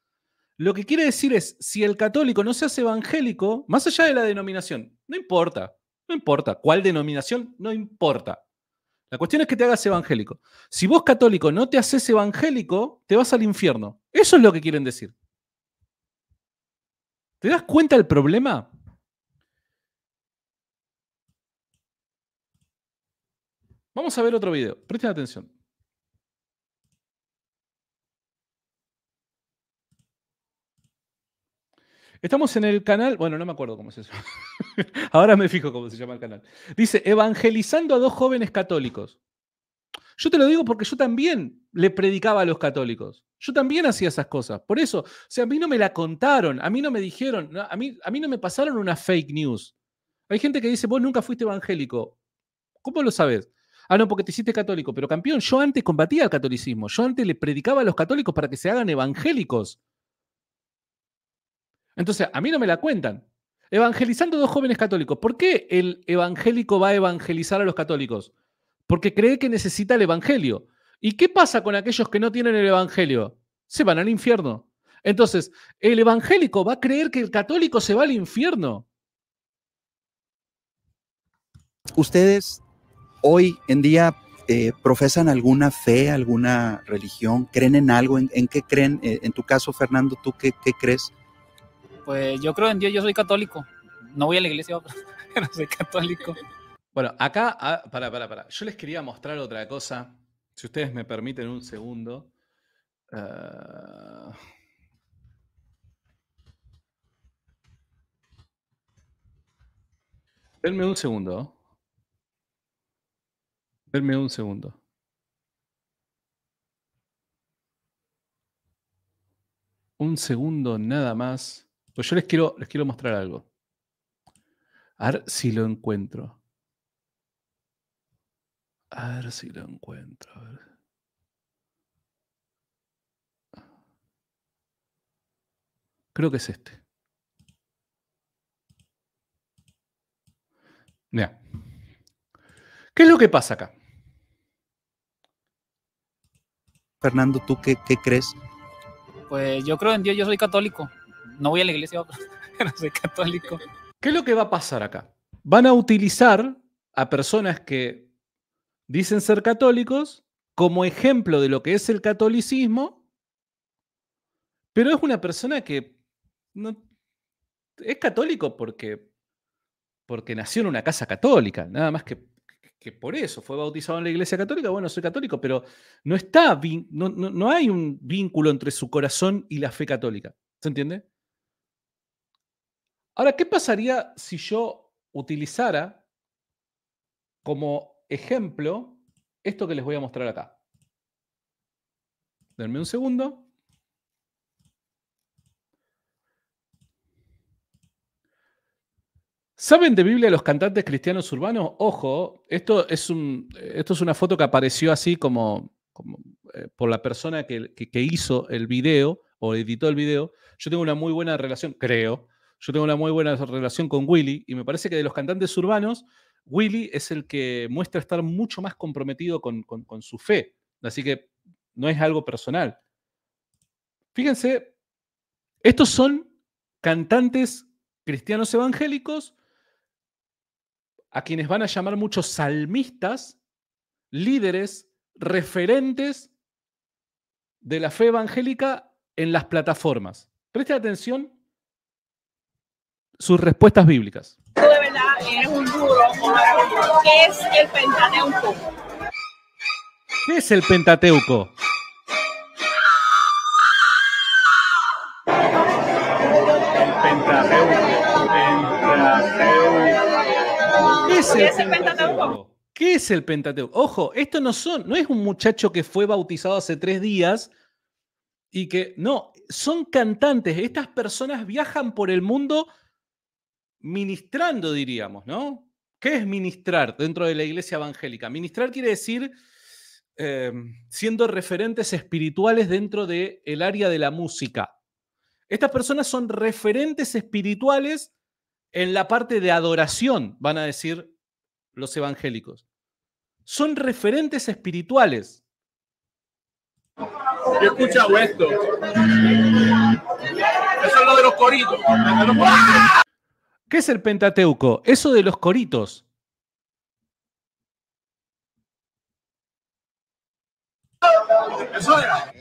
Lo que quiere decir es, si el católico no se hace evangélico, más allá de la denominación, no importa, no importa, cuál denominación, no importa. La cuestión es que te hagas evangélico. Si vos católico no te haces evangélico, te vas al infierno. Eso es lo que quieren decir. ¿Te das cuenta del problema? Vamos a ver otro video. Presten atención. Estamos en el canal, bueno, no me acuerdo cómo se llama. Ahora me fijo cómo se llama el canal. Dice, evangelizando a dos jóvenes católicos. Yo te lo digo porque yo también le predicaba a los católicos. Yo también hacía esas cosas. Por eso, o sea, a mí no me la contaron, a mí no me dijeron, a mí, a mí no me pasaron una fake news. Hay gente que dice, vos nunca fuiste evangélico. ¿Cómo lo sabes? Ah, no, porque te hiciste católico. Pero campeón, yo antes combatía al catolicismo. Yo antes le predicaba a los católicos para que se hagan evangélicos. Entonces, a mí no me la cuentan. Evangelizando a dos jóvenes católicos. ¿Por qué el evangélico va a evangelizar a los católicos? Porque cree que necesita el evangelio. ¿Y qué pasa con aquellos que no tienen el evangelio? Se van al infierno. Entonces, el evangélico va a creer que el católico se va al infierno. ¿Ustedes hoy en día eh, profesan alguna fe, alguna religión? ¿Creen en algo? ¿En, qué creen? Eh, en tu caso, Fernando, ¿tú qué crees? pues yo creo en Dios, yo soy católico. No voy a la iglesia, pero soy católico. Bueno, acá, ah, Pará, para, para, Yo les quería mostrar otra cosa, si ustedes me permiten un segundo. Ah. Denme un segundo. Denme un segundo. Un segundo nada más. Pues yo les quiero, les quiero mostrar algo. A ver si lo encuentro. A ver si lo encuentro. Creo que es este. Mira. ¿Qué es lo que pasa acá? Fernando, ¿tú qué crees? Pues yo creo en Dios, yo soy católico no voy a la iglesia, no soy católico. ¿Qué es lo que va a pasar acá? Van a utilizar a personas que dicen ser católicos como ejemplo de lo que es el catolicismo, pero es una persona que no, es católico porque, porque nació en una casa católica, nada más que, que por eso fue bautizado en la iglesia católica, bueno, soy católico, pero no, está, no hay un vínculo entre su corazón y la fe católica, ¿se entiende? Ahora, ¿qué pasaría si yo utilizara como ejemplo esto que les voy a mostrar acá? Denme un segundo. ¿Saben de Biblia los cantantes cristianos urbanos? Ojo, esto es, un, esto es una foto que apareció así como, eh, por la persona que, hizo el video o editó el video. Yo tengo una muy buena relación, creo, yo tengo una muy buena relación con Willy y me parece que de los cantantes urbanos, Willy es el que muestra estar mucho más comprometido con, su fe. Así que no es algo personal. Fíjense, estos son cantantes cristianos evangélicos a quienes van a llamar muchos salmistas, líderes, referentes de la fe evangélica en las plataformas. Preste atención sus respuestas bíblicas. de verdad eres ¿Qué es el Pentateuco? ¿Qué es el Pentateuco? ¿Qué es el Pentateuco? ¿Qué es el Pentateuco? Ojo, esto no son, no es un muchacho que fue bautizado hace tres días y que no, son cantantes. Estas personas viajan por el mundo ministrando, diríamos, ¿no? ¿Qué es ministrar dentro de la iglesia evangélica? Ministrar quiere decir em, siendo referentes espirituales dentro del el área de la música. Estas personas son referentes espirituales en la parte de adoración, van a decir los evangélicos. Son referentes espirituales. Yo he escuchado esto. Eso es lo de los coritos. ¡Ah! ¿Qué es el Pentateuco? Eso de los coritos. Eso era.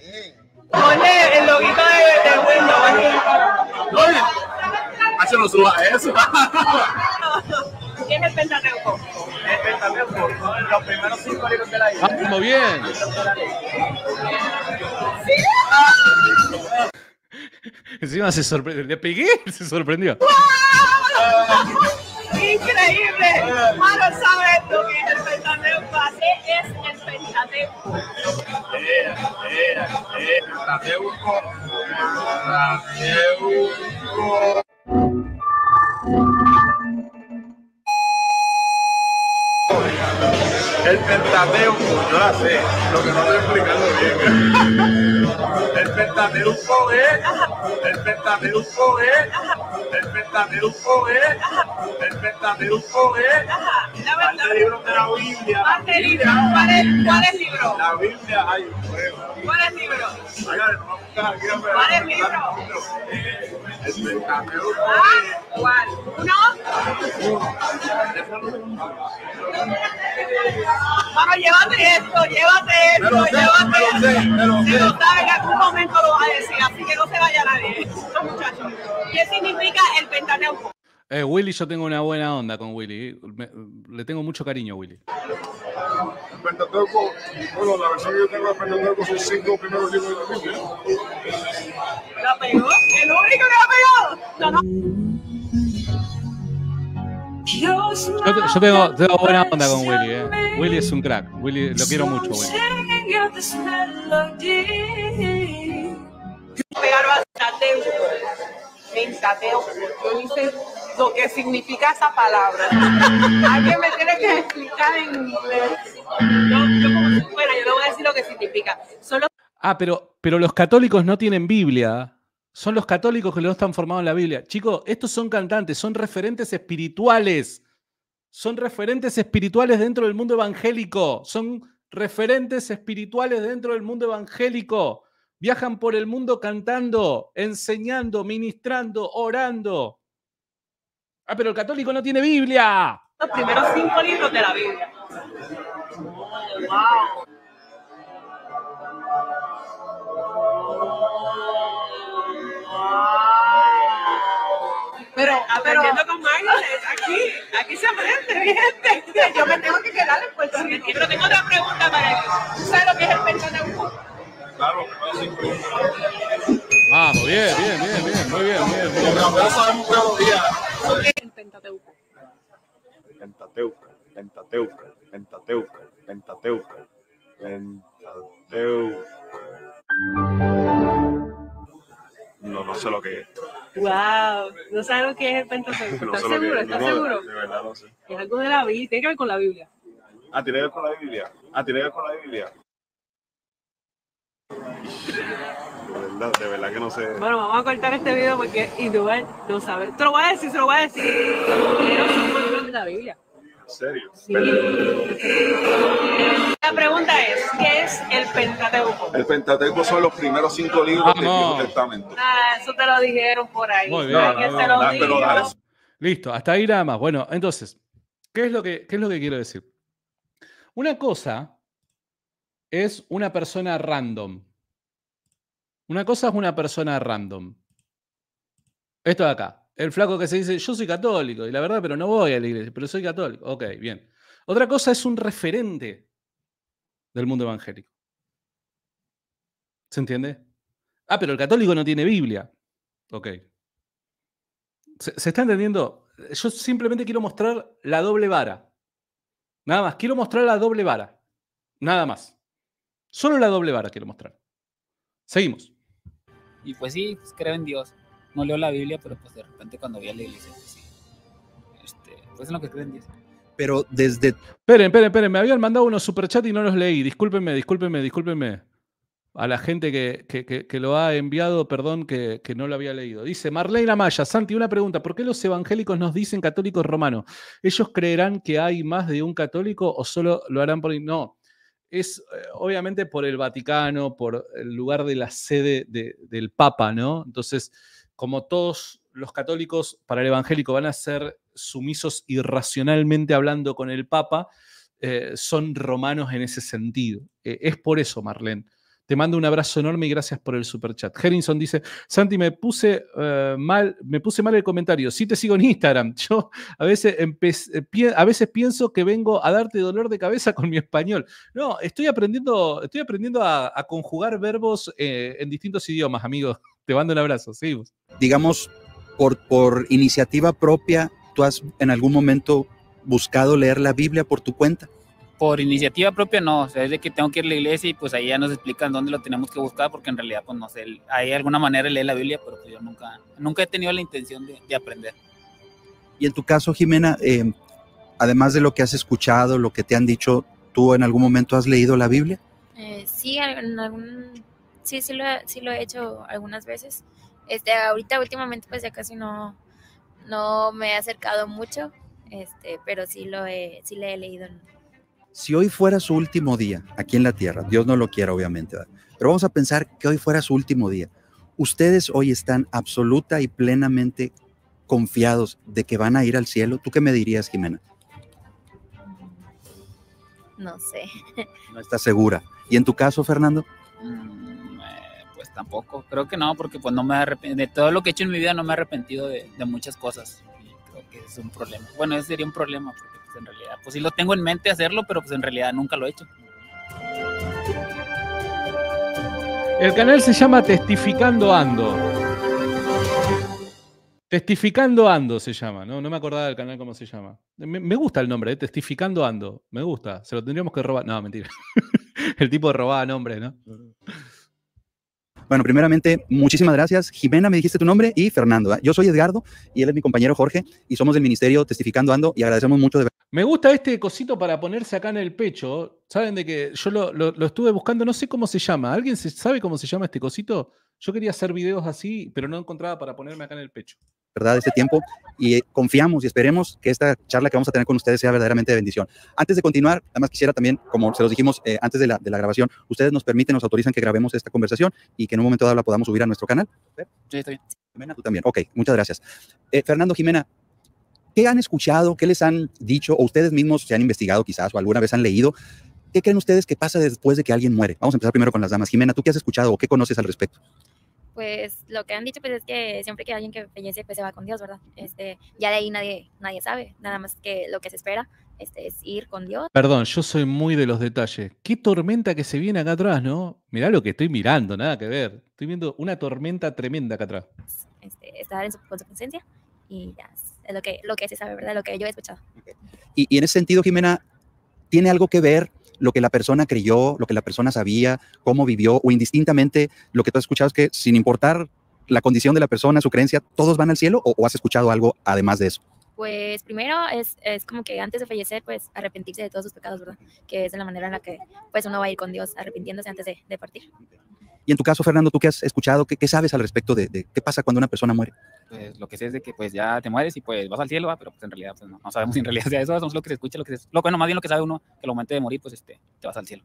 Oye, el loguito de, de Windows. Oye, hace no eso. ¿Qué es el Pentateuco? El Pentateuco, los primeros cinco libros de la Biblia. Ah, muy bien. Encima se sorprendió. Le pegué, se sorprendió. ¡Wow! Increíble. Ahora sabe tú que es el Pentateuco así es el Pentateuco. Era, era, era. Pentateuco. Pentateuco. El Pentateuco, yo la sé. Lo que no estoy explicando bien. Eh. El un poder, el un poder, el un poder, el un poder. ¿Cuál libro de la Biblia? ¿Cuál es, ¿Cuál es libro? La Biblia hay un prueba. ¿Cuál es libro? ¿Cuál es libro? El un ah, ¿Cuál? ¿Uno? Vamos, llévate esto, llévate esto, llévate esto en algún momento lo va a decir, así que no se vaya nadie, muchachos. ¿Qué significa el Pentateuco? Eh, Willy, yo tengo una buena onda con Willy. le tengo mucho cariño Willy. El Pentateuco, bueno, la versión que yo tengo del Pentateuco son cinco primeros libros de la Biblia. ¿La pegó? ¡El único que la pegó! No, no. Yo, yo tengo, buena onda con Willy. Eh. Willy es un crack. Willy, lo quiero mucho, sing this melody. Pegar bastante en sateo, Yo hice lo que significa esa palabra. Alguien me tiene que explicar en inglés. Yo, yo como si yo le voy a decir lo que significa. Solo... Ah, pero, pero los católicos no tienen Biblia. Son los católicos que no están formados en la Biblia. Chicos, estos son cantantes, son referentes espirituales. Son referentes espirituales dentro del mundo evangélico. Son referentes espirituales dentro del mundo evangélico. Viajan por el mundo cantando, enseñando, ministrando, orando. Ah, pero el católico no tiene Biblia. Los primeros cinco libros de la Biblia. Pero, aprendiendo con Margaret, aquí, aquí se aprende, mi gente. Yo me tengo que quedar en Puerto Rico. Pero tengo otra pregunta para ellos. ¿Tú sabes lo que es el pentateuco? Claro, Vamos, bien, bien, bien, bien, muy bien, bien. bien. Pero sabemos día. los días. El Pentateuco. Pentateuco, Pentateuco, Pentateuco, Pentateuco, Pentateuco. No, no sé lo que es. Wow, no sé lo que es el Pentateuco. ¿Estás seguro? ¿Estás seguro? De, verdad no sé. Es algo de la Biblia, tiene que ver con la Biblia. Ah, tiene que ver con la Biblia. Ah, tiene que ver con la Biblia. De verdad, de verdad que no sé. Bueno, vamos a cortar este video porque Iduel no sabe. Te lo voy a decir, se lo voy a decir. Pero son de la Biblia serio. La pregunta es, ¿qué es el Pentateuco? El Pentateuco son los primeros cinco libros del ah, no. Testamento. Ah, eso te lo dijeron por ahí. Listo, hasta ahí nada más. Bueno, entonces, ¿qué es lo que, qué es lo que quiero decir? Una cosa es una persona random. Una cosa es una persona random. Esto de acá. El flaco que se dice, yo soy católico, y la verdad, pero no voy a la iglesia, pero soy católico. Ok, bien. Otra cosa es un referente del mundo evangélico. ¿Se entiende? Ah, pero el católico no tiene Biblia. Ok. ¿Se, está entendiendo? Yo simplemente quiero mostrar la doble vara. Nada más. Quiero mostrar la doble vara. Nada más. Solo la doble vara quiero mostrar. Seguimos. Y pues sí, pues creo en Dios no leo la Biblia, pero pues de repente cuando voy a la iglesia, pues, sí. en este, pues, lo que creen, dice. Pero desde. Esperen, esperen, esperen. Me habían mandado unos superchats y no los leí. Discúlpenme, discúlpenme, discúlpenme. A la gente que, que, lo ha enviado, perdón, que, no lo había leído. Dice Marlena Maya, Santi, una pregunta. ¿Por qué los evangélicos nos dicen católicos romanos? ¿Ellos creerán que hay más de un católico o solo lo harán por.? No es eh, obviamente por el Vaticano, por el lugar de la sede del Papa, ¿no? Entonces, como todos los católicos, para el evangélico van a ser sumisos irracionalmente hablando con el Papa, eh, son romanos en ese sentido. Eh, es por eso, Marlene. Te mando un abrazo enorme y gracias por el super chat. Herinson dice, Santi, me puse, eh, mal, me puse mal el comentario. Sí te sigo en Instagram. Yo a veces, eh, a veces pienso que vengo a darte dolor de cabeza con mi español. No, estoy aprendiendo, estoy aprendiendo a, conjugar verbos eh, en distintos idiomas, amigo. Te mando un abrazo. Seguimos. Digamos, por, por iniciativa propia, ¿tú has en algún momento buscado leer la Biblia por tu cuenta? por iniciativa propia no, o sea, es de que tengo que ir a la iglesia y pues ahí ya nos explican dónde lo tenemos que buscar porque en realidad pues no sé, hay alguna manera leer la Biblia, pero pues yo nunca, nunca he tenido la intención de, aprender. Y en tu caso, Jimena, em, además de lo que has escuchado, lo que te han dicho, ¿tú en algún momento has leído la Biblia? Eh, sí, en sí, sí lo, he hecho algunas veces. Este, ahorita últimamente pues ya casi no, no me he acercado mucho, este, pero sí lo sí le he leído si hoy fuera su último día aquí en la tierra, Dios no lo quiera obviamente, pero vamos a pensar que hoy fuera su último día, ustedes hoy están absoluta y plenamente confiados de que van a ir al cielo, ¿tú qué me dirías, Jimena? No sé. No está segura. ¿Y en tu caso, Fernando? Mm, eh, pues tampoco, creo que no, porque pues no me de todo lo que he hecho en mi vida no me he arrepentido de, muchas cosas. Y creo que es un problema. Bueno, ese sería un problema. Porque pues, en realidad, pues sí lo tengo en mente hacerlo, pero pues en realidad nunca lo he hecho. El canal se llama Testificando Ando. Testificando Ando se llama, ¿no? No me acordaba del canal cómo se llama. Me, gusta el nombre, ¿eh? Testificando Ando. Me gusta. Se lo tendríamos que robar. No, mentira. el tipo robaba nombres, ¿no? Bueno, primeramente, muchísimas gracias. Jimena, me dijiste tu nombre, y Fernando. ¿eh? Yo soy Edgardo y él es mi compañero Jorge y somos del Ministerio Testificando Ando y agradecemos mucho de me gusta este cosito para ponerse acá en el pecho. Saben de que yo lo, lo, estuve buscando, no sé cómo se llama. ¿Alguien sabe cómo se llama este cosito? Yo quería hacer videos así, pero no encontraba para ponerme acá en el pecho. ¿Verdad? Este tiempo. Y eh, confiamos y esperemos que esta charla que vamos a tener con ustedes sea verdaderamente de bendición. Antes de continuar, además quisiera también, como se los dijimos eh, antes de la, de la, grabación, ustedes nos permiten, nos autorizan que grabemos esta conversación y que en un momento dado la podamos subir a nuestro canal. Sí, está bien. Jimena, tú también. Ok, muchas gracias. Eh, Fernando Jimena, ¿Qué han escuchado? ¿Qué les han dicho? ¿O ustedes mismos se han investigado quizás o alguna vez han leído? ¿Qué creen ustedes que pasa después de que alguien muere? Vamos a empezar primero con las damas. Jimena, ¿tú qué has escuchado o qué conoces al respecto? Pues lo que han dicho pues, es que siempre que alguien que fallece pues se va con Dios, ¿verdad? Este, ya de ahí nadie, nadie sabe, nada más que lo que se espera este, es ir con Dios. Perdón, yo soy muy de los detalles. Qué tormenta que se viene acá atrás, ¿no? Mirá lo que estoy mirando, nada que ver. Estoy viendo una tormenta tremenda acá atrás. Pues, este, estar en su, con su presencia y ya lo que, lo que se sabe, ¿verdad? Lo que yo he escuchado. Y, en ese sentido, Jimena, ¿tiene algo que ver lo que la persona creyó, lo que la persona sabía, cómo vivió, o indistintamente lo que tú has escuchado es que sin importar la condición de la persona, su creencia, todos van al cielo, o, has escuchado algo además de eso? Pues primero es, como que antes de fallecer, pues arrepentirse de todos sus pecados, ¿verdad? Que es de la manera en la que pues uno va a ir con Dios, arrepintiéndose antes de, de partir. Y en tu caso, Fernando, ¿tú qué has escuchado? ¿Qué, sabes al respecto de, qué pasa cuando una persona muere? Pues lo que sé es de que pues ya te mueres y pues vas al cielo, ah, pero pues en realidad pues, no, no, sabemos en realidad. eso es lo que se escucha, lo que se, lo, bueno, más bien lo que sabe uno, que al momento de morir, pues este, te vas al cielo.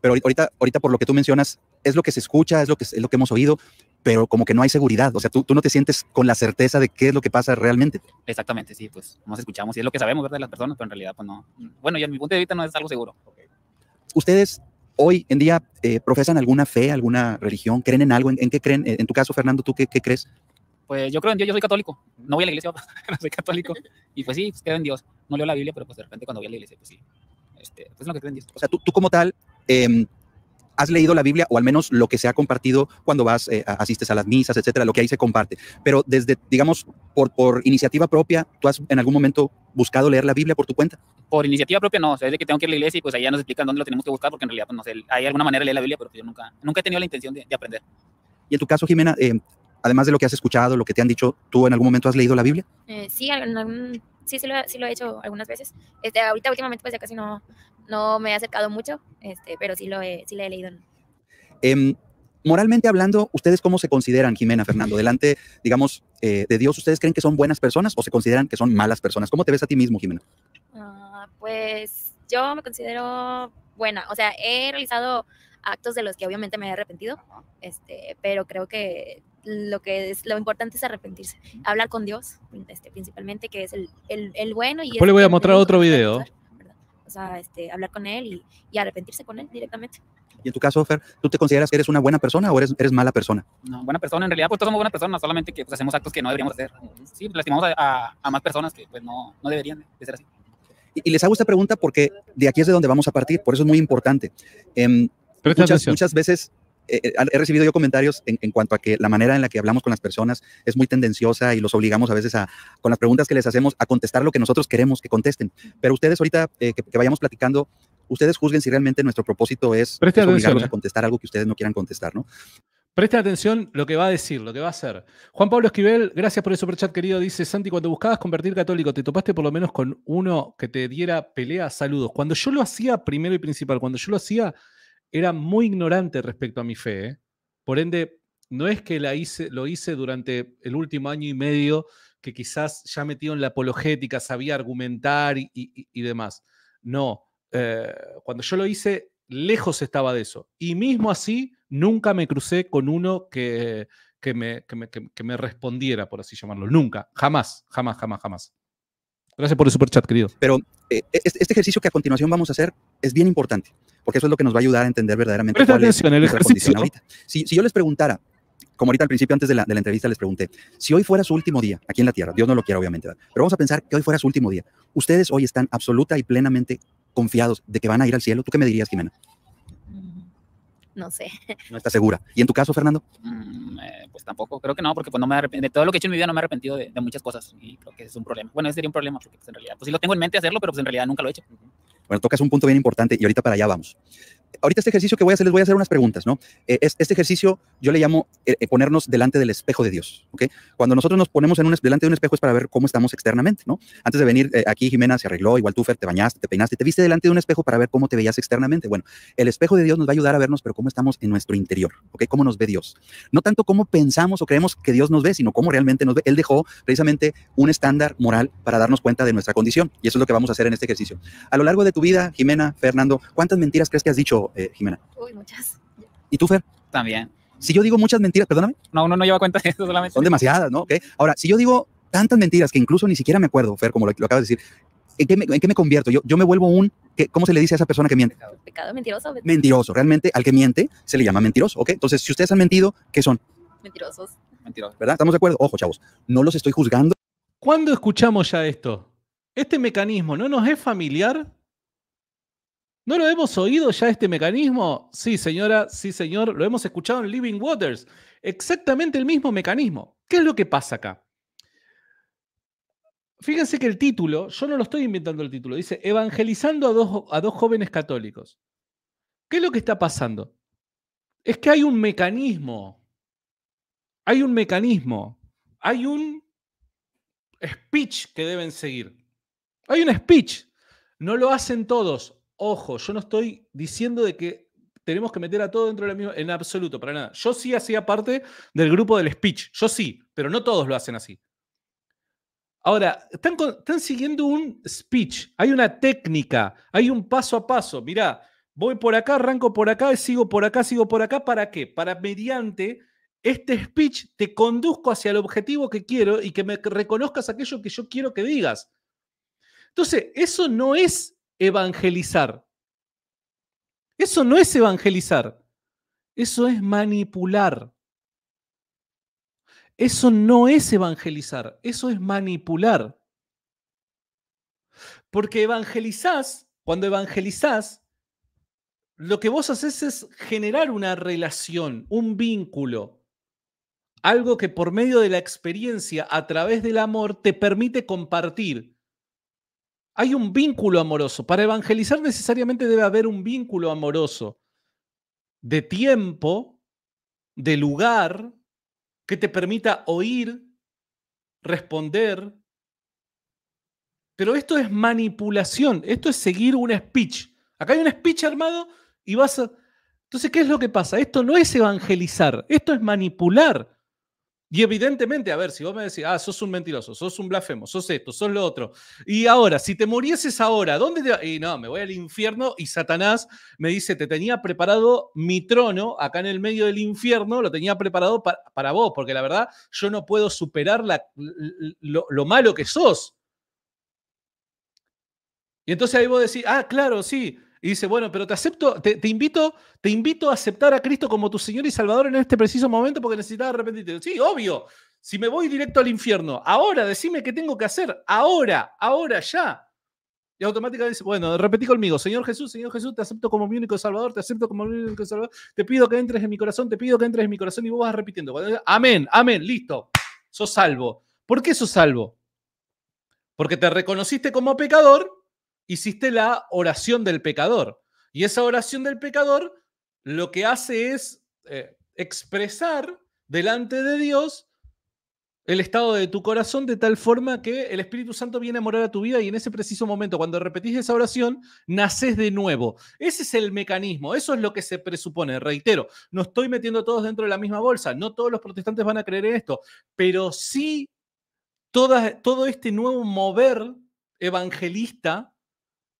Pero ahorita, ahorita por lo que tú mencionas, es lo que se escucha, es lo que, es lo que hemos oído, pero como que no hay seguridad, o sea, tú, tú, no te sientes con la certeza de qué es lo que pasa realmente. Exactamente, sí, pues nos escuchamos y es lo que sabemos de las personas, pero en realidad pues no. Bueno, y en mi punto de vista no es algo seguro. Ustedes hoy en día eh, profesan alguna fe, alguna religión, creen en algo, ¿en, qué creen? Eh, en tu caso, Fernando, ¿tú qué, crees? Pues yo creo en Dios, yo soy católico, no voy a la iglesia, no soy católico, y pues sí, pues, creo en Dios, no leo la Biblia, pero pues de repente cuando voy a la iglesia, pues sí, este, pues lo que creo en Dios. O sea, tú, como tal, em, has leído la Biblia o al menos lo que se ha compartido cuando vas, eh, asistes a las misas, etcétera, lo que ahí se comparte. Pero desde, digamos, por, por iniciativa propia, ¿tú has en algún momento buscado leer la Biblia por tu cuenta? Por iniciativa propia no, o sea, es de que tengo que ir a la iglesia y pues allá nos explican dónde lo tenemos que buscar porque en realidad, pues no sé, hay alguna manera de leer la Biblia, pero pues, yo nunca, nunca he tenido la intención de, aprender. Y en tu caso, Jimena, eh, además de lo que has escuchado, lo que te han dicho, ¿tú en algún momento has leído la Biblia? Eh, sí, sí, lo, he hecho algunas veces. Este, ahorita últimamente pues ya casi no, no me he acercado mucho, este, pero sí, lo le he leído. Em, moralmente hablando, ¿ustedes cómo se consideran, Jimena, Fernando? Delante, digamos, eh, de Dios, ¿ustedes creen que son buenas personas o se consideran que son malas personas? ¿Cómo te ves a ti mismo, Jimena? Ah, pues yo me considero buena. O sea, he realizado actos de los que obviamente me he arrepentido, este, pero creo que lo que es lo importante es arrepentirse, hablar con Dios, este, principalmente, que es el, bueno. Y le voy a mostrar otro video o sea, este, hablar con él y, arrepentirse con él directamente. Y en tu caso, Fer, ¿tú te consideras que eres una buena persona o eres, eres mala persona? No, buena persona, en realidad, pues todos somos buenas personas, solamente que pues, hacemos actos que no deberíamos hacer. Sí, pues, lastimamos a, a, más personas que pues no, no deberían de ser así. Y, les hago esta pregunta porque de aquí es de donde vamos a partir, por eso es muy importante. Em, muchas, muchas veces eh, eh, he recibido yo comentarios en, cuanto a que la manera en la que hablamos con las personas es muy tendenciosa y los obligamos a veces a, con las preguntas que les hacemos, a contestar lo que nosotros queremos que contesten. Pero ustedes ahorita eh, que, vayamos platicando, ustedes juzguen si realmente nuestro propósito es, obligarlos a contestar algo que ustedes no quieran contestar, ¿no? Presten atención lo que va a decir, lo que va a hacer. Juan Pablo Esquivel, gracias por el superchat, querido. Dice, Santi, cuando buscabas convertir católico, te topaste por lo menos con uno que te diera pelea, saludos. Cuando yo lo hacía, primero y principal, cuando yo lo hacía, era muy ignorante respecto a mi fe. ¿eh? Por ende, no es que la hice, lo hice durante el último año y medio, que quizás ya metido en la apologética, sabía argumentar y, demás. No, eh, cuando yo lo hice, lejos estaba de eso. Y mismo así, nunca me crucé con uno que, que, me, que, me, que me respondiera, por así llamarlo. Nunca, jamás, jamás, jamás, jamás. Gracias por el super chat, querido. Pero eh, e-, este ejercicio que a continuación vamos a hacer es bien importante, porque eso es lo que nos va a ayudar a entender verdaderamente cuál es el ejercicio. Ahorita. Si, yo les preguntara, como ahorita al principio, antes de la, entrevista, les pregunté, si hoy fuera su último día aquí en la Tierra, Dios no lo quiera obviamente, pero vamos a pensar que hoy fuera su último día, ustedes hoy están absoluta y plenamente confiados de que van a ir al cielo, ¿tú qué me dirías, Jimena? Mm, no sé. No está segura. ¿Y en tu caso, Fernando? Mm, eh, pues tampoco, creo que no, porque pues me de todo lo que he hecho en mi vida no me he arrepentido de, muchas cosas y creo que es un problema. Bueno, ese sería un problema, porque pues en realidad, pues sí lo tengo en mente hacerlo, pero pues en realidad nunca lo he hecho. Bueno, tocas un punto bien importante y ahorita para allá vamos ahorita este ejercicio que voy a hacer, les voy a hacer unas preguntas, ¿no? Eh, este ejercicio yo le llamo eh, eh, ponernos delante del espejo de Dios, ¿ok? Cuando nosotros nos ponemos en un, delante de un espejo es para ver cómo estamos externamente, ¿no? Antes de venir aquí, Jimena se arregló, igual tú, Fer, te bañaste, te peinaste, te viste delante de un espejo para ver cómo te veías externamente. Bueno, el espejo de Dios nos va a ayudar a vernos, pero cómo estamos en nuestro interior, ¿ok? Cómo nos ve Dios. No tanto cómo pensamos o creemos que Dios nos ve, sino cómo realmente nos ve. Él dejó precisamente un estándar moral para darnos cuenta de nuestra condición y eso es lo que vamos a hacer en este ejercicio. A lo largo de tu vida, Jimena, Fernando, ¿cuántas mentiras crees que has dicho? Eh, Jimena. Uy, muchas. ¿Y tú, Fer? También. Si yo digo muchas mentiras, perdóname. No, uno no lleva cuenta de eso solamente. Son demasiadas, ¿no? Okay. Ahora, si yo digo tantas mentiras que incluso ni siquiera me acuerdo, Fer, como lo, acabas de decir, ¿en qué me, convierto? Yo, yo, me vuelvo un, ¿cómo se le dice a esa persona que miente? Pecado, mentiroso. Mentiroso. Realmente al que miente se le llama mentiroso, ¿ok? Entonces, si ustedes han mentido, ¿qué son? Mentirosos. Mentirosos. ¿Verdad? ¿Estamos de acuerdo? Ojo, chavos, no los estoy juzgando. ¿Cuándo escuchamos ya esto? Este mecanismo, ¿no nos es familiar? ¿No lo hemos oído ya este mecanismo? Sí, señora, sí, señor, lo hemos escuchado en Living Waters. Exactamente el mismo mecanismo. ¿Qué es lo que pasa acá? Fíjense que el título, yo no lo estoy inventando el título, dice Evangelizando a dos, a dos jóvenes católicos. ¿Qué es lo que está pasando? Es que hay un mecanismo, hay un mecanismo, hay un speech que deben seguir. Hay un speech. No lo hacen todos, Ojo, yo no estoy diciendo de que tenemos que meter a todo dentro de la misma. En absoluto, para nada. Yo sí hacía parte del grupo del speech. Yo sí, pero no todos lo hacen así. Ahora, están, están siguiendo un speech. Hay una técnica, hay un paso a paso. Mirá, voy por acá, arranco por acá, sigo por acá, sigo por acá. ¿Para qué? Para mediante este speech te conduzco hacia el objetivo que quiero y que me reconozcas aquello que yo quiero que digas. Entonces, eso no es evangelizar. Eso no es evangelizar, eso es manipular. Eso no es evangelizar, eso es manipular. Porque evangelizás, cuando evangelizás, lo que vos haces es generar una relación, un vínculo, algo que por medio de la experiencia, a través del amor, te permite compartir. Hay un vínculo amoroso. Para evangelizar necesariamente debe haber un vínculo amoroso de tiempo, de lugar, que te permita oír, responder. Pero esto es manipulación, esto es seguir un speech. Acá hay un speech armado y vas a... Entonces, ¿qué es lo que pasa? Esto no es evangelizar, esto es manipular. Y evidentemente, a ver, si vos me decís, ah, sos un mentiroso, sos un blasfemo, sos esto, sos lo otro. Y ahora, si te murieses ahora, ¿dónde te Y no, me voy al infierno y Satanás me dice, te tenía preparado mi trono acá en el medio del infierno, lo tenía preparado para, vos, porque la verdad yo no puedo superar la, lo, lo malo que sos. Y entonces ahí vos decís, ah, claro, sí, y dice, bueno, pero te acepto, te, invito, te invito a aceptar a Cristo como tu Señor y Salvador en este preciso momento porque necesitaba arrepentirte. Sí, obvio. Si me voy directo al infierno, ahora decime qué tengo que hacer. Ahora, ahora, ya. Y automáticamente dice, bueno, repetí conmigo, Señor Jesús, Señor Jesús, te acepto como mi único Salvador, te acepto como mi único Salvador, te pido que entres en mi corazón, te pido que entres en mi corazón y vos vas repitiendo. amén, amén, listo, sos salvo. ¿Por qué sos salvo? Porque te reconociste como pecador hiciste la oración del pecador. Y esa oración del pecador lo que hace es eh, expresar delante de Dios el estado de tu corazón de tal forma que el Espíritu Santo viene a morar a tu vida y en ese preciso momento, cuando repetís esa oración, naces de nuevo. Ese es el mecanismo, eso es lo que se presupone. Reitero, no estoy metiendo todos dentro de la misma bolsa, no todos los protestantes van a creer en esto, pero sí todo este nuevo mover evangelista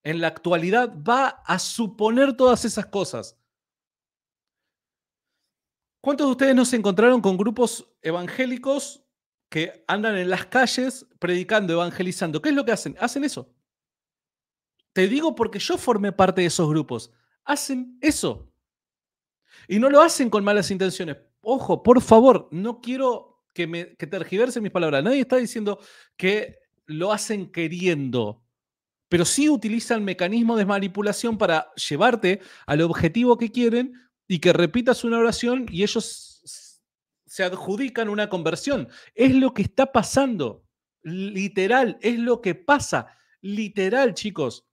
en la actualidad va a suponer todas esas cosas. ¿Cuántos de ustedes no se encontraron con grupos evangélicos que andan en las calles predicando, evangelizando? ¿Qué es lo que hacen? Hacen eso. Te digo porque yo formé parte de esos grupos. Hacen eso. Y no lo hacen con malas intenciones. Ojo, por favor, no quiero que, me, que tergiversen mis palabras. Nadie está diciendo que lo hacen queriendo pero sí utilizan mecanismos de manipulación para llevarte al objetivo que quieren y que repitas una oración y ellos se adjudican una conversión. Es lo que está pasando, literal, es lo que pasa, literal, chicos.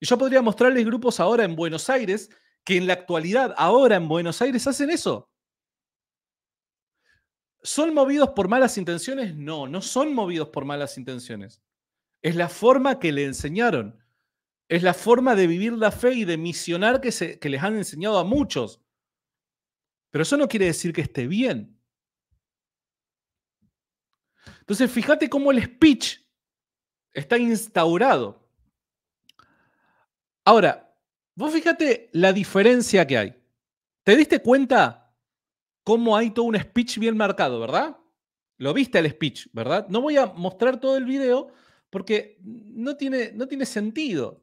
Y yo podría mostrarles grupos ahora en Buenos Aires que en la actualidad, ahora en Buenos Aires, hacen eso. ¿Son movidos por malas intenciones? No, no son movidos por malas intenciones. Es la forma que le enseñaron. Es la forma de vivir la fe y de misionar que, se, les han enseñado a muchos. Pero eso no quiere decir que esté bien. Entonces, fíjate cómo el speech está instaurado. Ahora, vos fíjate la diferencia que hay. ¿Te diste cuenta cómo hay todo un speech bien marcado, verdad? Lo viste el speech, ¿verdad? No voy a mostrar todo el video, porque no tiene, no tiene sentido.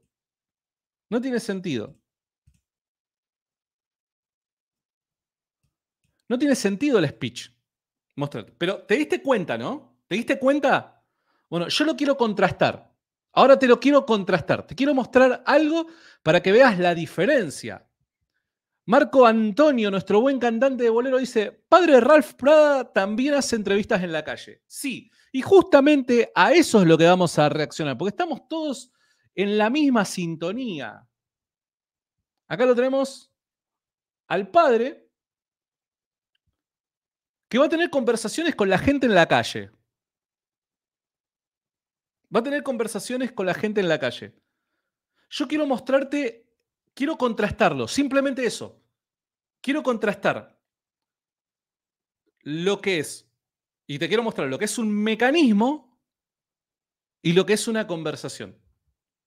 No tiene sentido. No tiene sentido el speech. Pero te diste cuenta, ¿no? ¿Te diste cuenta? Bueno, yo lo quiero contrastar. Ahora te lo quiero contrastar. Te quiero mostrar algo para que veas la diferencia. Marco Antonio, nuestro buen cantante de bolero, dice, padre Ralph Prada también hace entrevistas en la calle. Sí, y justamente a eso es lo que vamos a reaccionar, porque estamos todos en la misma sintonía. Acá lo tenemos al padre que va a tener conversaciones con la gente en la calle. Va a tener conversaciones con la gente en la calle. Yo quiero mostrarte, quiero contrastarlo, simplemente eso. Quiero contrastar lo que es y te quiero mostrar lo que es un mecanismo y lo que es una conversación.